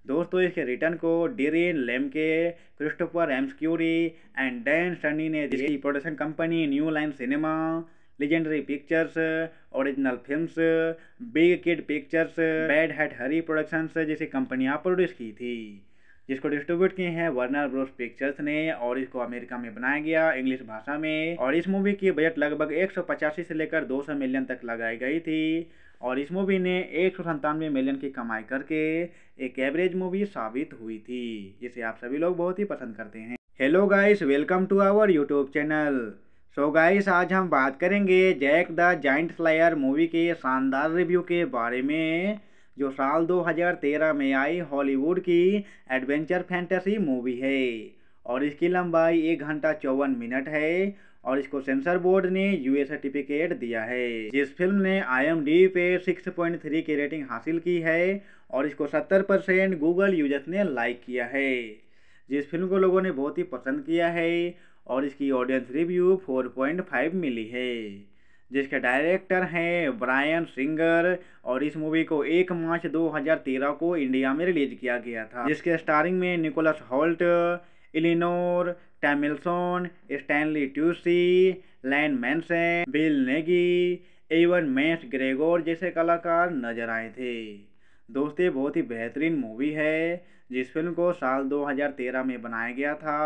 A: दोस्तों इसके रिटर्न को Darren Lemke Christopher McQuarrie and Dan Sunny ने Delhi production company New Line Cinema Legendary Pictures Original Films Big Kid Pictures Bad Hat Harry Productions जैसी कंपनियाँ प्रोड्यूस की थी जिसको डिस्ट्रीब्यूट किए हैं वर्नर ब्रोस पिक्चर्स ने और इसको अमेरिका में बनाया गया इंग्लिश भाषा में और इस मूवी की बजट लगभग एक से लेकर दो मिलियन तक लगाई गई थी और इस मूवी ने एक सौ संतानवे मिलियन की कमाई करके एक एवरेज मूवी साबित हुई थी जिसे आप सभी लोग बहुत ही पसंद करते हैं hello guys welcome to our YouTube channel so so guys आज हम बात करेंगे Jack the giant flyer movie के शानदार रिव्यू के बारे में जो साल 2013 में आई हॉलीवुड की एडवेंचर फैंटेसी मूवी है और इसकी लंबाई एक घंटा चौवन मिनट है और इसको सेंसर बोर्ड ने यूए सर्टिफिकेट दिया है जिस फिल्म ने आईएमडी पे 6.3 की रेटिंग हासिल की है और इसको 70 परसेंट गूगल यूजर्स ने लाइक किया है जिस फिल्म को लोगों ने बहुत ही पसंद किया है और इसकी ऑडियंस रिव्यू 4.5 मिली है जिसके डायरेक्टर हैं ब्रायन सिंगर और इस मूवी को 1 मार्च 2013 को इंडिया में रिलीज किया गया था जिसके स्टारिंग में Nicholas Hoult Eleanor Tomlinson Stanley Tucci Ian Manson Bill Nighy Ewan McGregor जैसे कलाकार नजर आए थे दोस्तों बहुत ही बेहतरीन मूवी है जिस फिल्म को साल 2013 में बनाया गया था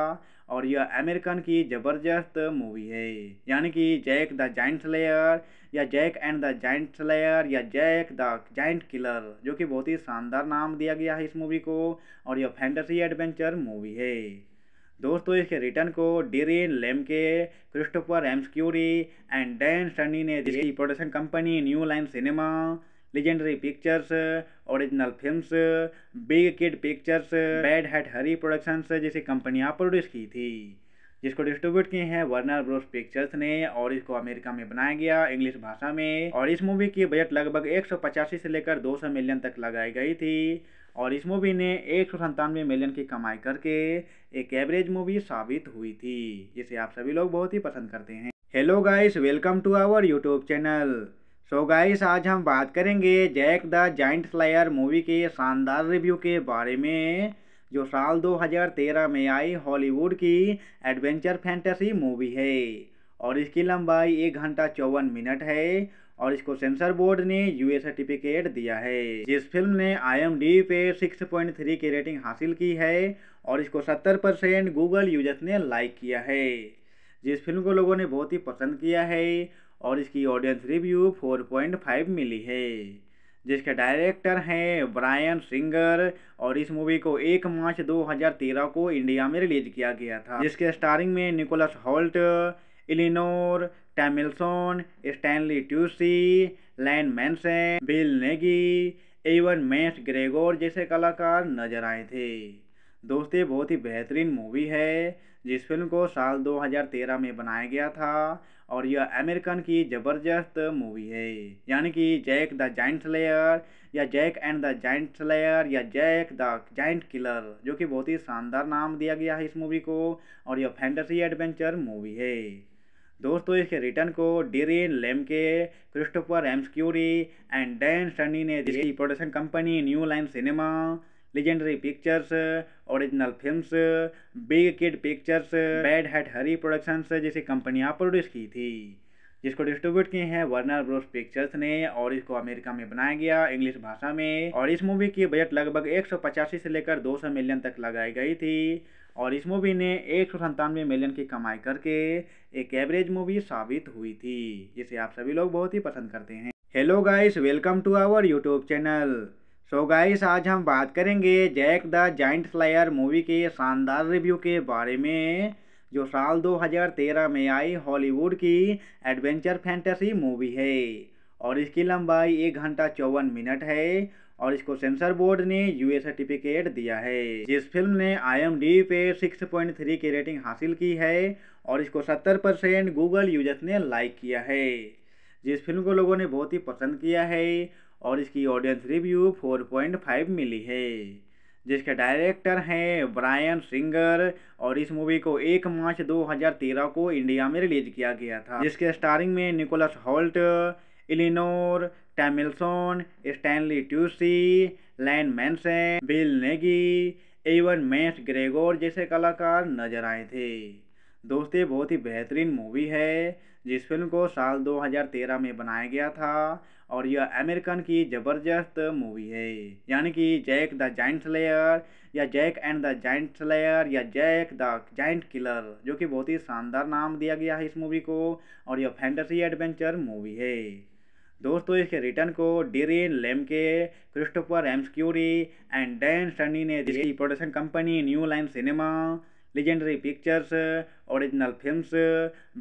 A: और यह अमेरिकन की ज़बरदस्त मूवी है यानी कि जैक द जाइंट स्लेयर या Jack and the giant slayer या जैक द जाइंट किलर जो कि बहुत ही शानदार नाम दिया गया है इस मूवी को और यह फैंटेसी एडवेंचर मूवी है दोस्तों इसके रिटर्न को Darren Lemke Christopher McQuarrie and Dan Sunny ने Delhi production company New Line Cinema Legendary Pictures Original Films Big Kid Pictures Bad Hat Harry Productions जैसी कंपनियां प्रोड्यूस की थी जिसको डिस्ट्रीब्यूट किए हैं वर्नर ब्रोस पिक्चर्स ने और इसको अमेरिका में बनाया गया इंग्लिश भाषा में और इस मूवी की बजट लगभग एक से लेकर दो मिलियन तक लगाई गई थी और इस मूवी ने एक सौ संतानवे मिलियन की कमाई करके एक एवरेज मूवी साबित हुई थी जिसे आप सभी लोग बहुत ही पसंद करते हैं hello guys welcome to our YouTube channel so so guys आज हम बात करेंगे Jack the giant slayer movie के शानदार रिव्यू के बारे में जो साल 2013 में आई हॉलीवुड की एडवेंचर फैंटेसी मूवी है और इसकी लंबाई एक घंटा चौवन मिनट है और इसको सेंसर बोर्ड ने यूए सर्टिफिकेट दिया है जिस फिल्म ने आईएमडी पे 6.3 की रेटिंग हासिल की है और इसको 70 परसेंट गूगल यूजर्स ने लाइक किया है जिस फिल्म को लोगों ने बहुत ही पसंद किया है और इसकी ऑडियंस रिव्यू 4.5 मिली है जिसके डायरेक्टर हैं ब्रायन सिंगर और इस मूवी को 1 मार्च 2013 को इंडिया में रिलीज किया गया था जिसके स्टारिंग में Nicholas Hoult Eleanor Tomlinson Stanley Tucci Ian Manson Bill Nighy Ewan McGregor जैसे कलाकार नजर आए थे दोस्त बहुत ही बेहतरीन मूवी है जिस फिल्म को साल 2013 में बनाया गया था और यह अमेरिकन की ज़बरदस्त मूवी है यानी कि जैक द जाइंट स्लेयर या Jack and the giant layer या जैक द जाइंट किलर जो कि बहुत ही शानदार नाम दिया गया है इस मूवी को और यह फैंटेसी एडवेंचर मूवी है दोस्तों इसके रिटर्न को Darren Lemke Christopher McQuarrie and Dan Sunny ने Delhi production company New Line Cinema Legendary Pictures Original Films Big Kid Pictures Bad Hat Harry Productions जैसी कंपनियां प्रोड्यूस की थी जिसको डिस्ट्रीब्यूट किए हैं वर्नर ब्रोस पिक्चर्स ने और इसको अमेरिका में बनाया गया इंग्लिश भाषा में और इस मूवी की बजट लगभग एक से लेकर दो मिलियन तक लगाई गई थी और इस मूवी ने एक मिलियन की कमाई करके एक एवरेज मूवी साबित हुई थी जिसे आप सभी लोग बहुत ही पसंद करते हैं hello guys welcome to our YouTube channel so so guys आज हम बात करेंगे Jack the giant flyer movie के शानदार रिव्यू के बारे में जो साल 2013 में आई हॉलीवुड की एडवेंचर फैंटेसी मूवी है और इसकी लंबाई एक घंटा चौवन मिनट है और इसको सेंसर बोर्ड ने यूए सर्टिफिकेट दिया है जिस फिल्म ने आई पे 6.3 की रेटिंग हासिल की है और इसको 70 परसेंट गूगल यूजर्स ने लाइक किया है जिस फिल्म को लोगों ने बहुत ही पसंद किया है और इसकी ऑडियंस रिव्यू 4.5 मिली है जिसके डायरेक्टर हैं ब्रायन सिंगर और इस मूवी को एक मार्च 2013 को इंडिया में रिलीज किया गया था जिसके स्टारिंग में Nicholas Hoult Eleanor Tomlinson Stanley Tucci Ian Manson Bill Nighy Ewan McGregor जैसे कलाकार नजर आए थे दोस्त ये बहुत ही बेहतरीन मूवी है जिस फिल्म को साल 2013 में बनाया गया था और यह अमेरिकन की ज़बरदस्त मूवी है यानी कि जैक द जाइंट स्लेयर या Jack and the giant slayer या जैक द जाइंट किलर जो कि बहुत ही शानदार नाम दिया गया है इस मूवी को और यह फैंटेसी एडवेंचर मूवी है दोस्तों इसके रिटर्न को Darren Lemke Christopher McQuarrie and Dan Sunny ने Delhi production company New Line Cinema Legendary Pictures Original Films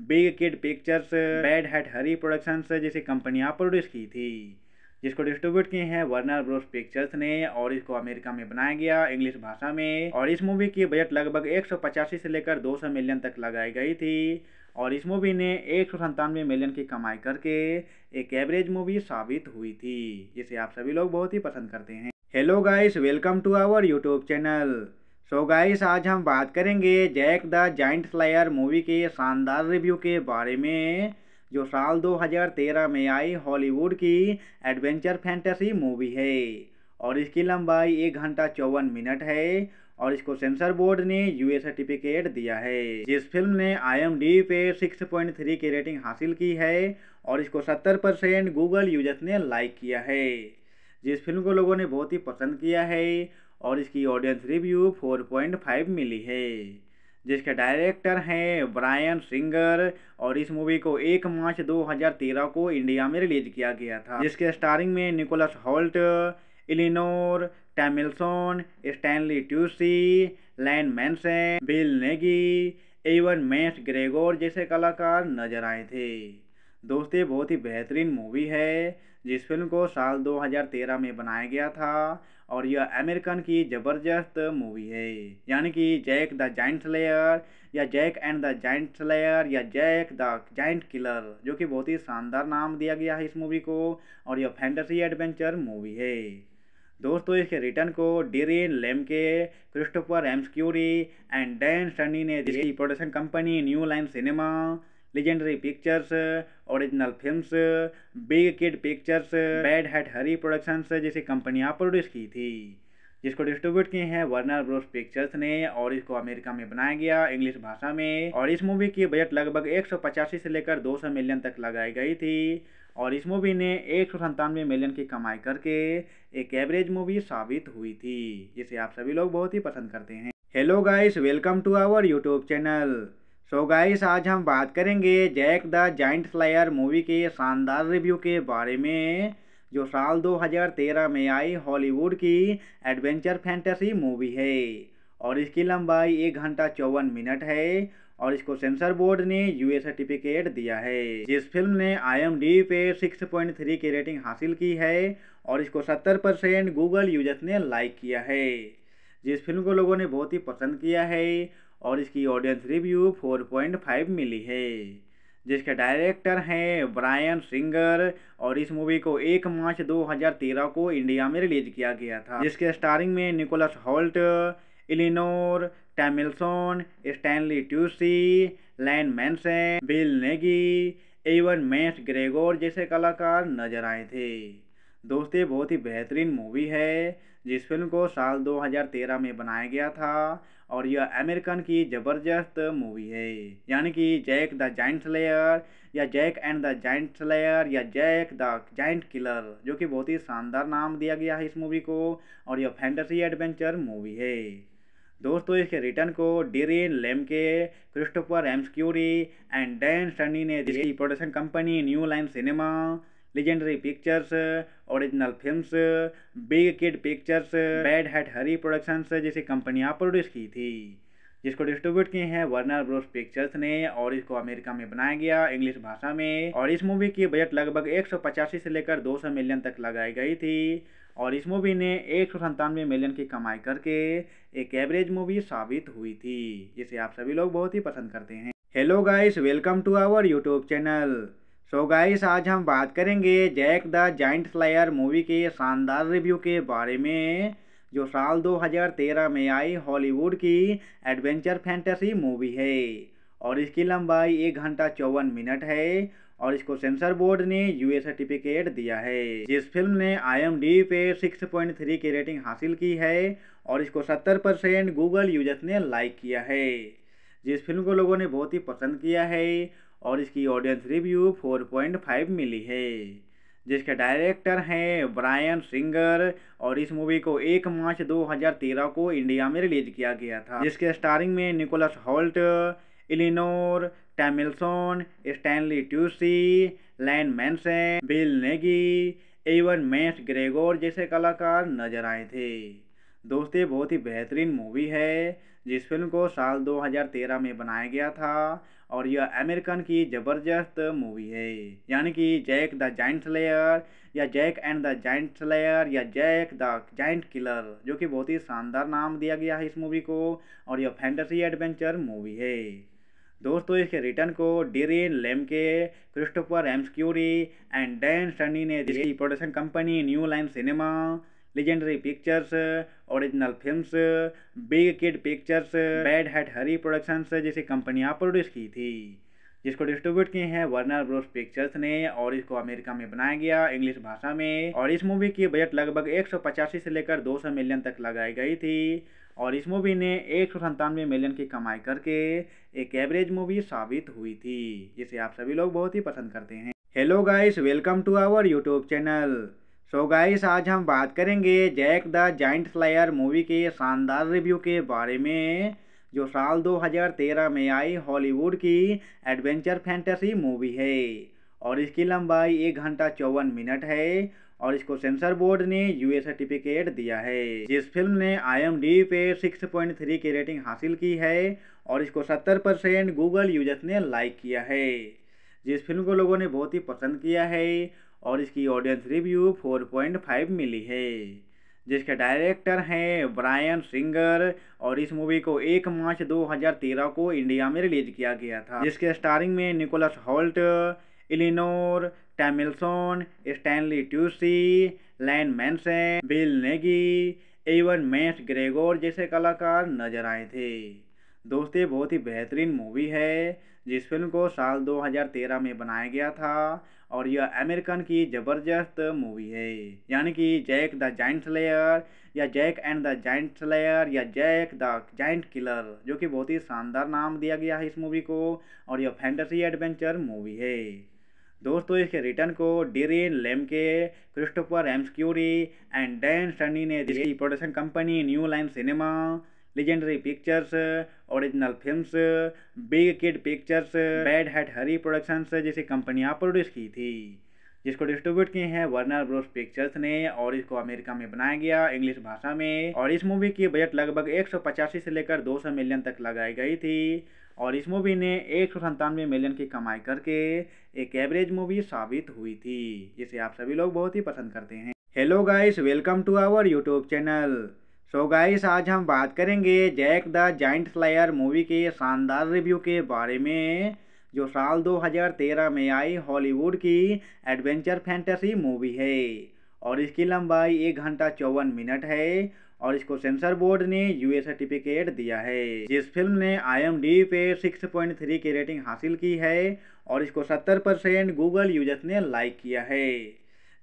A: Big Kid Pictures Bad Hat Harry Productions जैसी कंपनियां प्रोड्यूस की थी जिसको डिस्ट्रीब्यूट किए हैं वर्नर ब्रोस पिक्चर्स ने और इसको अमेरिका में बनाया गया इंग्लिश भाषा में और इस मूवी की बजट लगभग एक से लेकर दो मिलियन तक लगाई गई थी और इस मूवी ने एक मिलियन की कमाई करके एक एवरेज मूवी साबित हुई थी जिसे आप सभी लोग बहुत ही पसंद करते हैं hello guys welcome to our YouTube channel so so guys आज हम बात करेंगे Jack the giant slayer movie के शानदार रिव्यू के बारे में जो साल 2013 में आई हॉलीवुड की एडवेंचर फैंटेसी मूवी है और इसकी लंबाई एक घंटा चौवन मिनट है और इसको सेंसर बोर्ड ने यूए सर्टिफिकेट दिया है जिस फिल्म ने आई पे 6.3 की रेटिंग हासिल की है और इसको 70 परसेंट गूगल यूजर्स ने लाइक किया है जिस फिल्म को लोगों ने बहुत ही पसंद किया है और इसकी ऑडियंस रिव्यू 4.5 मिली है जिसके डायरेक्टर हैं ब्रायन सिंगर और इस मूवी को एक मार्च 2013 को इंडिया में रिलीज किया गया था जिसके स्टारिंग में Nicholas Hoult Eleanor Tomlinson Stanley Tucci Ian Manson Bill Nighy Ewan McGregor जैसे कलाकार नजर आए थे दोस्तों बहुत ही बेहतरीन मूवी है जिस फिल्म को साल 2013 में बनाया गया था और यह अमेरिकन की ज़बरदस्त मूवी है यानी कि जैक द जाइंट स्लेयर या Jack and the giant layer या जैक द जाइंट किलर जो कि बहुत ही शानदार नाम दिया गया है इस मूवी को और यह फैंटेसी एडवेंचर मूवी है दोस्तों इसके रिटर्न को Darren Lemke Christopher McQuarrie and Dan Sunny ने Delhi production company New Line Cinema Legendary Pictures Original Films Big Kid Pictures Bad Hat Harry Productions जैसी कंपनियां प्रोड्यूस की थी जिसको डिस्ट्रीब्यूट किए हैं वर्नर ब्रोस पिक्चर्स ने और इसको अमेरिका में बनाया गया इंग्लिश भाषा में और इस मूवी की बजट लगभग एक से लेकर दो मिलियन तक लगाई गई थी और इस मूवी ने एक मिलियन की कमाई करके एक एवरेज मूवी साबित हुई थी जिसे आप सभी लोग बहुत ही पसंद करते हैं hello guys welcome to our YouTube channel so so guys आज हम बात करेंगे Jack the giant flyer movie के शानदार रिव्यू के बारे में जो साल 2013 में आई हॉलीवुड की एडवेंचर फैंटेसी मूवी है और इसकी लंबाई एक घंटा चौवन मिनट है और इसको सेंसर बोर्ड ने यूए सर्टिफिकेट दिया है जिस फिल्म ने आई पे 6.3 की रेटिंग हासिल की है और इसको 70 परसेंट गूगल यूजर्स ने लाइक किया है जिस फिल्म को लोगों ने बहुत ही पसंद किया है और इसकी ऑडियंस रिव्यू 4.5 मिली है जिसके डायरेक्टर हैं ब्रायन सिंगर और इस मूवी को 1 मार्च 2013 को इंडिया में रिलीज किया गया था जिसके स्टारिंग में Nicholas Hoult Eleanor Tomlinson Stanley Tucci Ian Manson Bill Nighy Ewan McGregor जैसे कलाकार नजर आए थे दोस्त बहुत ही बेहतरीन मूवी है जिस फिल्म को साल 2013 में बनाया गया था और यह अमेरिकन की ज़बरदस्त मूवी है यानी कि जैक द जाइंट स्लेयर या Jack and the giant slayer या जैक द जाइंट किलर जो कि बहुत ही शानदार नाम दिया गया है इस मूवी को और यह फैंटेसी एडवेंचर मूवी है दोस्तों इसके रिटर्न को Darren Lemke Christopher McQuarrie and Dan Sunny ने Delhi production company New Line Cinema Legendary Pictures Original Films Big Kid Pictures Bad Hat Harry Productions जैसी कंपनियां प्रोड्यूस की थी जिसको डिस्ट्रीब्यूट किए हैं वर्नर ब्रोस पिक्चर्स ने और इसको अमेरिका में बनाया गया इंग्लिश भाषा में और इस मूवी की बजट लगभग एक से लेकर दो मिलियन तक लगाई गई थी और इस मूवी ने एक मिलियन की कमाई करके एक एवरेज मूवी साबित हुई थी जिसे आप सभी लोग बहुत ही पसंद करते हैं hello guys welcome to our YouTube channel so so guys आज हम बात करेंगे Jack the giant slayer movie के शानदार रिव्यू के बारे में जो साल 2013 में आई हॉलीवुड की एडवेंचर फैंटेसी मूवी है और इसकी लंबाई एक घंटा चौवन मिनट है और इसको सेंसर बोर्ड ने यूए सर्टिफिकेट दिया है जिस फिल्म ने आई पे 6.3 की रेटिंग हासिल की है और इसको 70 परसेंट गूगल यूजर्स ने लाइक किया है जिस फिल्म को लोगों ने बहुत ही पसंद किया है और इसकी ऑडियंस रिव्यू 4.5 मिली है जिसके डायरेक्टर हैं ब्रायन सिंगर और इस मूवी को 1 मार्च 2013 को इंडिया में रिलीज किया गया था जिसके स्टारिंग में Nicholas Hoult Eleanor Tomlinson Stanley Tucci Ian Manson Bill Nighy Ewan McGregor जैसे कलाकार नजर आए थे दोस्त बहुत ही बेहतरीन मूवी है जिस फिल्म को साल 2013 में बनाया गया था और यह अमेरिकन की ज़बरदस्त मूवी है यानी कि जैक द जाइंट स्लेयर या Jack and the giant layer या जैक द जाइंट किलर जो कि बहुत ही शानदार नाम दिया गया है इस मूवी को और यह फैंटेसी एडवेंचर मूवी है दोस्तों इसके रिटर्न को Darren Lemke Christopher McQuarrie and Dan Sunny ने जिसकी production company New Line Cinema Legendary Pictures Original Films Big Kid Pictures Bad Hat Harry Productions जैसी कंपनियां प्रोड्यूस की थी जिसको डिस्ट्रीब्यूट किए हैं वर्नर ब्रोस पिक्चर्स ने और इसको अमेरिका में बनाया गया इंग्लिश भाषा में और इस मूवी की बजट लगभग एक से लेकर दो मिलियन तक लगाई गई थी और इस मूवी ने एक मिलियन की कमाई करके एक एवरेज मूवी साबित हुई थी जिसे आप सभी लोग बहुत ही पसंद करते हैं hello guys welcome to our YouTube channel so so guys आज हम बात करेंगे Jack the giant flyer movie के शानदार रिव्यू के बारे में जो साल 2013 में आई हॉलीवुड की एडवेंचर फैंटेसी मूवी है और इसकी लंबाई एक घंटा चौवन मिनट है और इसको सेंसर बोर्ड ने यूए सर्टिफिकेट दिया है जिस फिल्म ने आई पे 6.3 की रेटिंग हासिल की है और इसको 70 परसेंट गूगल यूजर्स ने लाइक किया है जिस फिल्म को लोगों ने बहुत ही पसंद किया है और इसकी ऑडियंस रिव्यू 4.5 मिली है जिसके डायरेक्टर हैं ब्रायन सिंगर और इस मूवी को 1 मार्च 2013 को इंडिया में रिलीज किया गया था जिसके स्टारिंग में Nicholas Hoult Eleanor Tomlinson Stanley Tucci Ian Manson Bill Nighy Ewan McGregor जैसे कलाकार नजर आए थे दोस्त बहुत ही बेहतरीन मूवी है जिस फिल्म को साल 2013 में बनाया गया था और यह अमेरिकन की ज़बरदस्त मूवी है यानी कि जैक द जाइंट स्लेयर या Jack and the giant slayer या जैक द जाइंट किलर जो कि बहुत ही शानदार नाम दिया गया है इस मूवी को और यह फैंटेसी एडवेंचर मूवी है दोस्तों इसके रिटर्न को Darren Lemke Christopher McQuarrie and Dan Sunny ने जिसकी production company New Line Cinema Legendary Pictures Original Films Big Kid Pictures Bad head Harry Productions जैसी कंपनियां प्रोड्यूस की थी जिसको डिस्ट्रीब्यूट किए हैं वर्नर ब्रोस पिक्चर्स ने और इसको अमेरिका में बनाया गया इंग्लिश भाषा में और इस मूवी की बजट लगभग एक से लेकर दो मिलियन तक लगाई गई थी और इस मूवी ने एक मिलियन की कमाई करके एक एवरेज मूवी साबित हुई थी जिसे आप सभी लोग बहुत ही पसंद करते हैं hello guys welcome to our YouTube channel so so guys आज हम बात करेंगे Jack the giant slayer movie के शानदार रिव्यू के बारे में जो साल 2013 में आई हॉलीवुड की एडवेंचर फैंटेसी मूवी है और इसकी लंबाई एक घंटा चौवन मिनट है और इसको सेंसर बोर्ड ने यूए सर्टिफिकेट दिया है जिस फिल्म ने आई पे 6.3 की रेटिंग हासिल की है और इसको 70 परसेंट गूगल यूजर्स ने लाइक किया है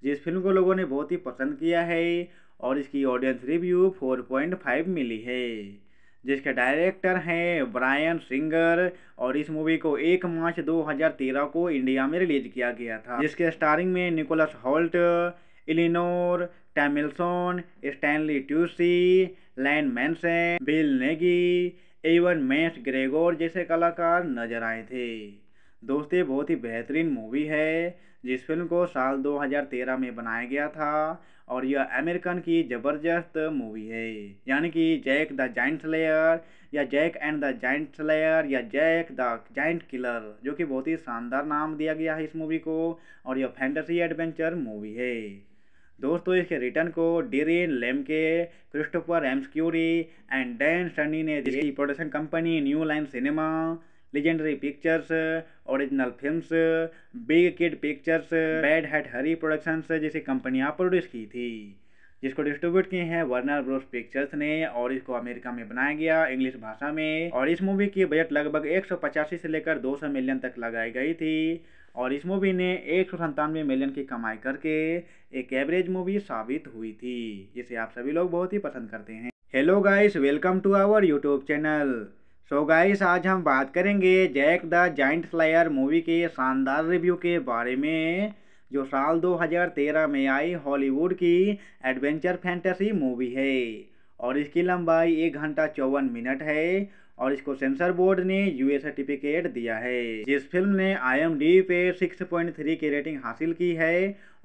A: जिस फिल्म को लोगों ने बहुत ही पसंद किया है और इसकी ऑडियंस रिव्यू 4.5 मिली है जिसके डायरेक्टर हैं ब्रायन सिंगर और इस मूवी को 1 मार्च 2013 को इंडिया में रिलीज किया गया था जिसके स्टारिंग में Nicholas Hoult Eleanor Tomlinson Stanley Tucci Ian Manson Bill Nighy Ewan McGregor जैसे कलाकार नजर आए थे दोस्तों बहुत ही बेहतरीन मूवी है जिस फिल्म को साल 2013 में बनाया गया था और यह अमेरिकन की ज़बरदस्त मूवी है यानी कि जैक द जाइंट लेयर या Jack and the giant layer या जैक द जाइंट किलर जो कि बहुत ही शानदार नाम दिया गया है इस मूवी को और यह फैंटेसी एडवेंचर मूवी है दोस्तों इसके रिटर्न को Darren Lemke Christopher McQuarrie and Dan Sunny ने production company New Line Cinema Legendary Pictures Original Films Big Kid Pictures Bad head Harry Productions जैसी कंपनियां प्रोड्यूस की थी जिसको डिस्ट्रीब्यूट किए हैं वर्नर ब्रोस पिक्चर्स ने और इसको अमेरिका में बनाया गया इंग्लिश भाषा में और इस मूवी की बजट लगभग एक से लेकर दो मिलियन तक लगाई गई थी और इस मूवी ने एक मिलियन की कमाई करके एक एवरेज मूवी साबित हुई थी जिसे आप सभी लोग बहुत ही पसंद करते हैं hello guys welcome to our YouTube channel so guys आज हम बात करेंगे Jack the giant slayer movie के शानदार रिव्यू के बारे में जो साल 2013 में आई हॉलीवुड की एडवेंचर फैंटेसी मूवी है और इसकी लंबाई एक घंटा चौवन मिनट है और इसको सेंसर बोर्ड ने यूए सर्टिफिकेट दिया है जिस फिल्म ने आईएमडी पे 6.3 की रेटिंग हासिल की है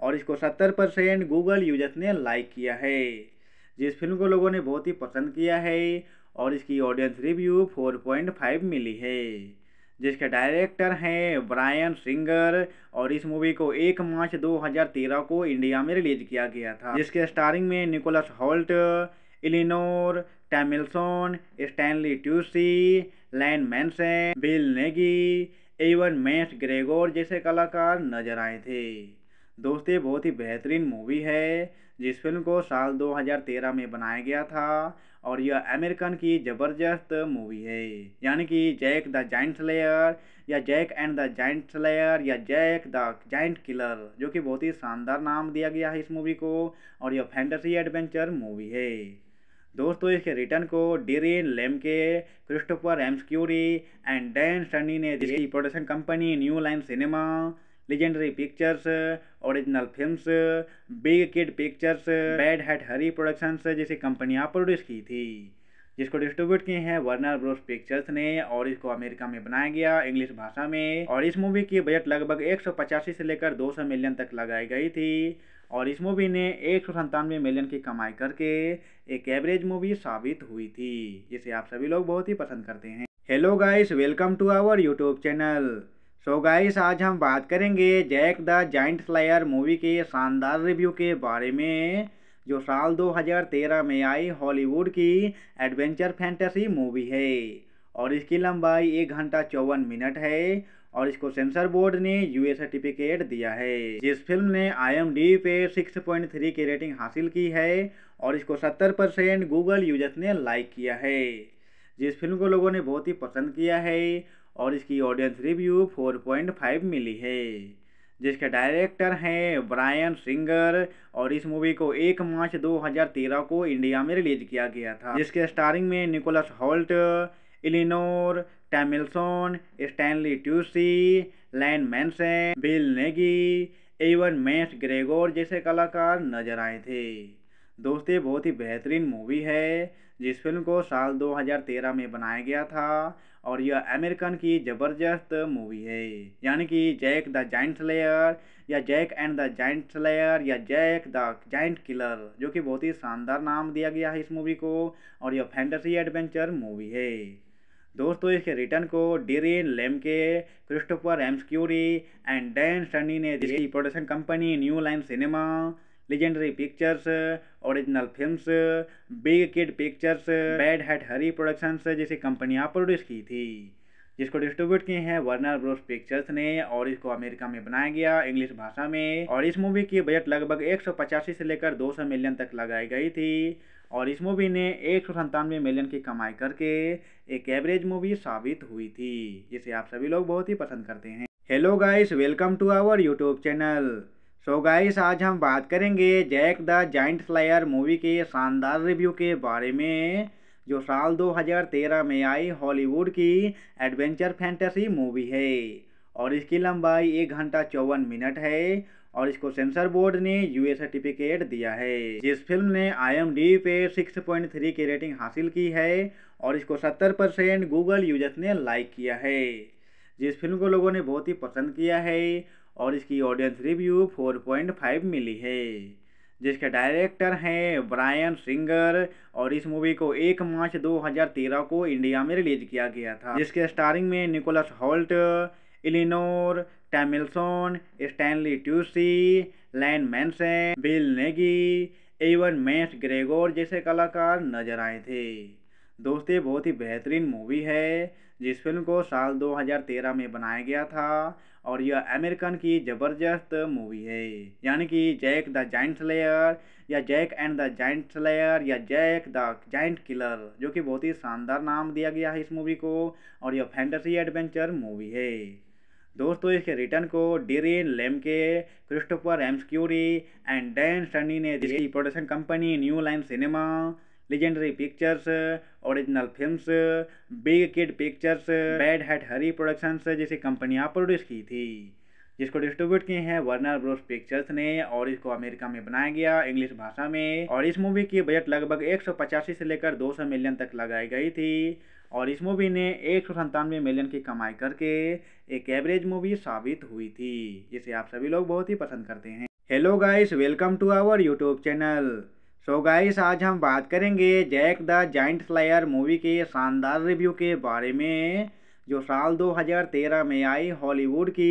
A: और इसको 70 परसेंट गूगल यूजर्स ने लाइक किया है जिस फिल्म को लोगों ने बहुत ही पसंद किया है और इसकी ऑडियंस रिव्यू 4.5 मिली है जिसके डायरेक्टर हैं ब्रायन सिंगर और इस मूवी को 1 मार्च 2013 को इंडिया में रिलीज किया गया था जिसके स्टारिंग में Nicholas Hoult Eleanor Tomlinson Stanley Tucci Ian Manson Bill Nighy Ewan McGregor जैसे कलाकार नजर आए थे दोस्तों बहुत ही बेहतरीन मूवी है जिस फिल्म को साल 2013 में बनाया गया था और यह अमेरिकन की ज़बरदस्त मूवी है यानी कि जैक द जाइंट स्लेयर या Jack and the giant slayer या जैक द जाइंट किलर जो कि बहुत ही शानदार नाम दिया गया है इस मूवी को और यह फैंटेसी एडवेंचर मूवी है दोस्तों इसके रिटर्न को Darren Lemke Christopher McQuarrie and Dan Sunny ने Delhi production company New Line Cinema Legendary Pictures Original Films Big Kid Pictures Bad head Harry Productions जैसी कंपनियां प्रोड्यूस की थी जिसको डिस्ट्रीब्यूट किए हैं वर्नर ब्रोस पिक्चर्स ने और इसको अमेरिका में बनाया गया इंग्लिश भाषा में और इस मूवी की बजट लगभग एक से लेकर 200 मिलियन तक लगाई गई थी और इस मूवी ने एक मिलियन की कमाई करके एक एवरेज मूवी साबित हुई थी जिसे आप सभी लोग बहुत ही पसंद करते हैं hello guys welcome to our YouTube channel so so guys आज हम बात करेंगे Jack the giant slayer movie के शानदार रिव्यू के बारे में जो साल 2013 में आई हॉलीवुड की एडवेंचर फैंटेसी मूवी है और इसकी लंबाई एक घंटा चौवन मिनट है और इसको सेंसर बोर्ड ने यूए सर्टिफिकेट दिया है जिस फिल्म ने आईएमडी पे 6.3 की रेटिंग हासिल की है और इसको 70 परसेंट गूगल यूजर्स ने लाइक किया है जिस फिल्म को लोगों ने बहुत ही पसंद किया है और इसकी ऑडियंस रिव्यू 4.5 मिली है जिसके डायरेक्टर हैं ब्रायन सिंगर और इस मूवी को 1 मार्च 2013 को इंडिया में रिलीज किया गया था जिसके स्टारिंग में Nicholas Hoult Eleanor Tomlinson Stanley Tucci Ian Manson Bill Nighy Ewan McGregor जैसे कलाकार नजर आए थे दोस्त बहुत ही बेहतरीन मूवी है जिस फिल्म को साल 2013 में बनाया गया था और यह अमेरिकन की ज़बरदस्त मूवी है यानी कि जैक द जाइंट लेयर या Jack and the giant layer या जैक द जाइंट किलर जो कि बहुत ही शानदार नाम दिया गया है इस मूवी को और यह फैंटेसी एडवेंचर मूवी है दोस्तों इसके रिटर्न को Darren Lemke Christopher McQuarrie and Dan Sunny ने production company New Line Cinema Legendary Pictures Original Films Big Kid Pictures Bad head Harry Productions जैसी कंपनियां प्रोड्यूस की थी जिसको डिस्ट्रीब्यूट किए हैं वर्नर ब्रोस पिक्चर्स ने और इसको अमेरिका में बनाया गया इंग्लिश भाषा में और इस मूवी की बजट लगभग एक से लेकर दो मिलियन तक लगाई गई थी और इस मूवी ने एक मिलियन की कमाई करके एक एवरेज मूवी साबित हुई थी जिसे आप सभी लोग बहुत ही पसंद करते हैं hello guys welcome to our YouTube channel so so guys आज हम बात करेंगे Jack the giant flyer movie के शानदार रिव्यू के बारे में जो साल 2013 में आई हॉलीवुड की एडवेंचर फैंटेसी मूवी है और इसकी लंबाई एक घंटा चौवन मिनट है और इसको सेंसर बोर्ड ने यूए सर्टिफिकेट दिया है जिस फिल्म ने आईएमडी पे 6.3 की रेटिंग हासिल की है और इसको 70 परसेंट गूगल यूजर्स ने लाइक किया है जिस फिल्म को लोगों ने बहुत ही पसंद किया है और इसकी ऑडियंस रिव्यू 4.5 मिली है जिसके डायरेक्टर हैं ब्रायन सिंगर और इस मूवी को 1 मार्च 2013 को इंडिया में रिलीज किया गया था जिसके स्टारिंग में Nicholas Hoult Eleanor Tomlinson Stanley Tucci Ian Manson Bill Nighy Ewan McGregor जैसे कलाकार नजर आए थे दोस्तों बहुत ही बेहतरीन मूवी है जिस फिल्म को साल 2013 में बनाया गया था और यह अमेरिकन की ज़बरदस्त मूवी है यानी कि जैक द जाइंट स्लेयर या Jack and the giant slayer या जैक द जाइंट किलर जो कि बहुत ही शानदार नाम दिया गया है इस मूवी को और यह फैंटेसी एडवेंचर मूवी है दोस्तों इसके रिटर्न को Darren Lemke Christopher McQuarrie and Dan Sunny ने Delhi production company New Line Cinema Legendary Pictures Original Films Big Kid Pictures Bad Hat Harry Productions जैसी कंपनियां प्रोड्यूस की थी जिसको डिस्ट्रीब्यूट किए हैं वर्नर ब्रोस पिक्चर्स ने और इसको अमेरिका में बनाया गया इंग्लिश भाषा में और इस मूवी की बजट लगभग एक से लेकर दो मिलियन तक लगाई गई थी और इस मूवी ने एक मिलियन की कमाई करके एक एवरेज मूवी साबित हुई थी जिसे आप सभी लोग बहुत ही पसंद करते हैं hello guys welcome to our YouTube channel so so guys आज हम बात करेंगे Jack the giant slayer movie के शानदार रिव्यू के बारे में जो साल 2013 में आई हॉलीवुड की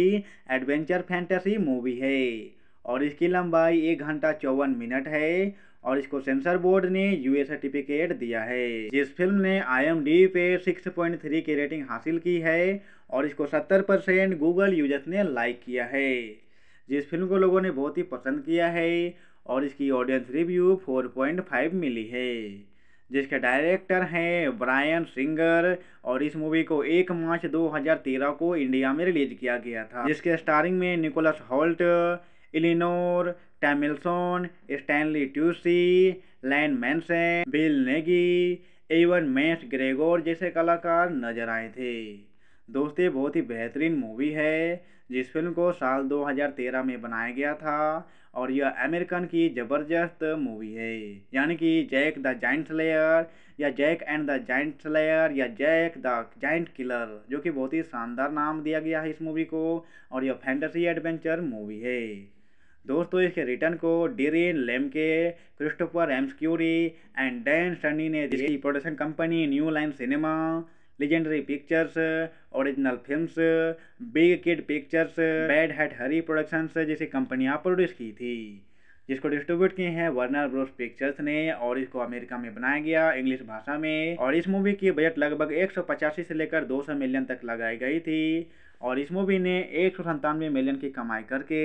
A: एडवेंचर फैंटेसी मूवी है और इसकी लंबाई एक घंटा चौवन मिनट है और इसको सेंसर बोर्ड ने यूए सर्टिफिकेट दिया है जिस फिल्म ने आईएमडी पे 6.3 की रेटिंग हासिल की है और इसको 70 परसेंट गूगल यूजर्स ने लाइक किया है जिस फिल्म को लोगों ने बहुत ही पसंद किया है और इसकी ऑडियंस रिव्यू 4.5 मिली है जिसके डायरेक्टर हैं ब्रायन सिंगर और इस मूवी को एक मार्च 2013 को इंडिया में रिलीज किया गया था जिसके स्टारिंग में Nicholas Hoult Eleanor Tomlinson Stanley Tucci Ian Manson Bill Nighy Ewan McGregor जैसे कलाकार नजर आए थे दोस्तों बहुत ही बेहतरीन मूवी है जिस फिल्म को साल 2013 में बनाया गया था और यह अमेरिकन की ज़बरदस्त मूवी है यानी कि जैक द जाइंट लेयर या Jack and the giant layer या जैक द जाइंट किलर जो कि बहुत ही शानदार नाम दिया गया है इस मूवी को और यह फैंटेसी एडवेंचर मूवी है दोस्तों इसके रिटर्न को Darren Lemke Christopher McQuarrie and Dan Sunny ने production company New Line Cinema Legendary Pictures Original Films Big Kid Pictures Bad Hat Harry Productions जैसी कंपनियां प्रोड्यूस की थी जिसको डिस्ट्रीब्यूट किए हैं वर्नर ब्रोस पिक्चर्स ने और इसको अमेरिका में बनाया गया इंग्लिश भाषा में और इस मूवी की बजट लगभग एक से लेकर दो मिलियन तक लगाई गई थी और इस मूवी ने एक मिलियन की कमाई करके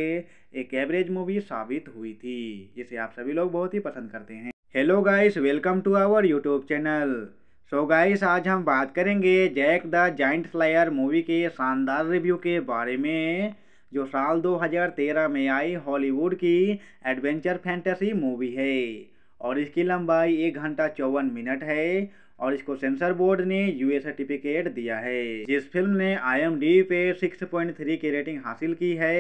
A: एक एवरेज मूवी साबित हुई थी जिसे आप सभी लोग बहुत ही पसंद करते हैं hello guys welcome to our YouTube channel so so guys आज हम बात करेंगे Jack the giant flyer movie के शानदार रिव्यू के बारे में जो साल 2013 में आई हॉलीवुड की एडवेंचर फैंटेसी मूवी है और इसकी लंबाई एक घंटा चौवन मिनट है और इसको सेंसर बोर्ड ने यूए सर्टिफिकेट दिया है जिस फिल्म ने आईएमडी पे 6.3 की रेटिंग हासिल की है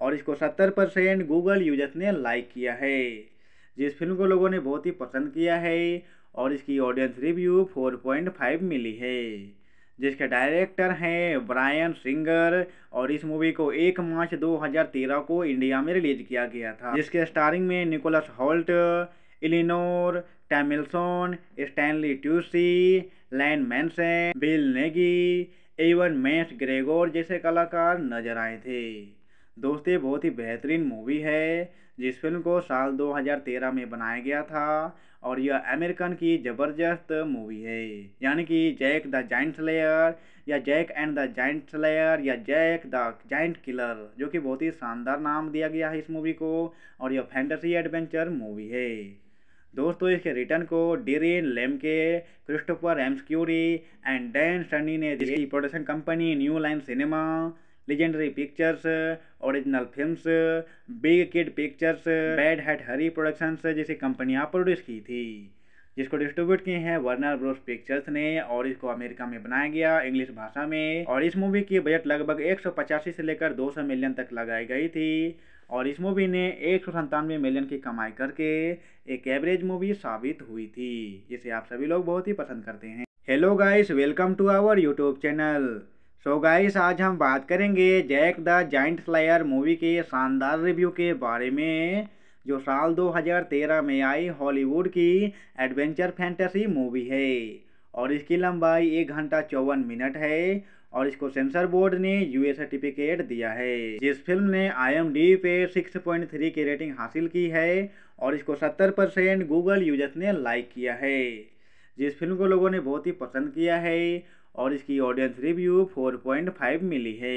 A: और इसको 70 परसेंट गूगल यूजर्स ने लाइक किया है जिस फिल्म को लोगों ने बहुत ही पसंद किया है और इसकी ऑडियंस रिव्यू 4.5 मिली है जिसके डायरेक्टर हैं ब्रायन सिंगर और इस मूवी को एक मार्च 2013 को इंडिया में रिलीज किया गया था जिसके स्टारिंग में Nicholas Hoult Eleanor Tomlinson Stanley Tucci Ian Manson Bill Nighy Ewan McGregor जैसे कलाकार नजर आए थे दोस्तों बहुत ही बेहतरीन मूवी है जिस फिल्म को साल 2013 में बनाया गया था और यह अमेरिकन की ज़बरदस्त मूवी है यानी कि जैक द जाइंट स्लेयर या Jack and the giant slayer या जैक द जाइंट किलर जो कि बहुत ही शानदार नाम दिया गया है इस मूवी को और यह फैंटेसी एडवेंचर मूवी है दोस्तों इसके रिटर्न को Darren Lemke Christopher McQuarrie and Dan Sunny ने Delhi production company New Line Cinema Legendary Pictures Original Films Big Kid Pictures Bad head Harry Productions जैसी कंपनियां प्रोड्यूस की थी जिसको डिस्ट्रीब्यूट किए हैं वर्नर ब्रोस पिक्चर्स ने और इसको अमेरिका में बनाया गया इंग्लिश भाषा में और इस मूवी की बजट लगभग एक से लेकर दो मिलियन तक लगाई गई थी और इस मूवी ने एक मिलियन की कमाई करके एक एवरेज मूवी साबित हुई थी जिसे आप सभी लोग बहुत ही पसंद करते हैं hello guys welcome to our YouTube channel so so guys आज हम बात करेंगे Jack the giant slayer movie के शानदार रिव्यू के बारे में जो साल 2013 में आई हॉलीवुड की एडवेंचर फैंटेसी मूवी है और इसकी लंबाई एक घंटा चौवन मिनट है और इसको सेंसर बोर्ड ने यूए सर्टिफिकेट दिया है जिस फिल्म ने आईएमडी पे 6.3 की रेटिंग हासिल की है और इसको 70 परसेंट गूगल यूजर्स ने लाइक किया है जिस फिल्म को लोगों ने बहुत ही पसंद किया है और इसकी ऑडियंस रिव्यू 4.5 मिली है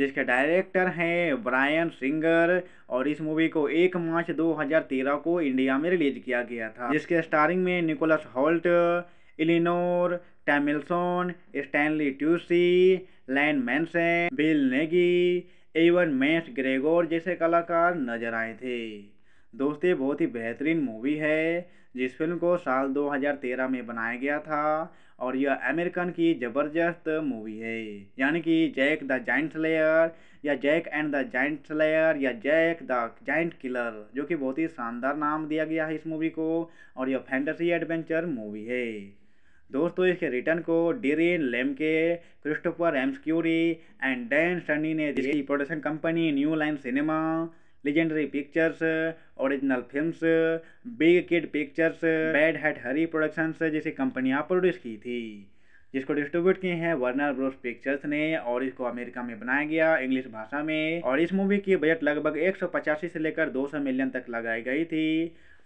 A: जिसके डायरेक्टर हैं ब्रायन सिंगर और इस मूवी को 1 मार्च 2013 को इंडिया में रिलीज किया गया था जिसके स्टारिंग में Nicholas Hoult Eleanor Tomlinson Stanley Tucci Ian Manson Bill Nighy Ewan McGregor जैसे कलाकार नजर आए थे दोस्तों बहुत ही बेहतरीन मूवी है जिस फिल्म को साल 2013 में बनाया गया था और यह अमेरिकन की ज़बरदस्त मूवी है यानी कि जैक द जाइंट स्लेयर या Jack and the giant slayer या जैक द जाइंट किलर जो कि बहुत ही शानदार नाम दिया गया है इस मूवी को और यह फैंटेसी एडवेंचर मूवी है दोस्तों इसके रिटर्न को Darren Lemke Christopher McQuarrie and Dan Sunny ने इसकी production company New Line Cinema Legendary Pictures Original Films Big Kid Pictures Bad Hat Harry Productions जैसी कंपनियां प्रोड्यूस की थी जिसको डिस्ट्रीब्यूट किए हैं वर्नर ब्रोस पिक्चर्स ने और इसको अमेरिका में बनाया गया इंग्लिश भाषा में और इस मूवी की बजट लगभग एक से लेकर दो मिलियन तक लगाई गई थी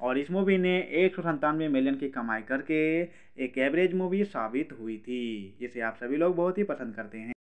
A: और इस मूवी ने एक मिलियन की कमाई करके एक एवरेज मूवी साबित हुई थी जिसे आप सभी लोग बहुत ही पसंद करते हैं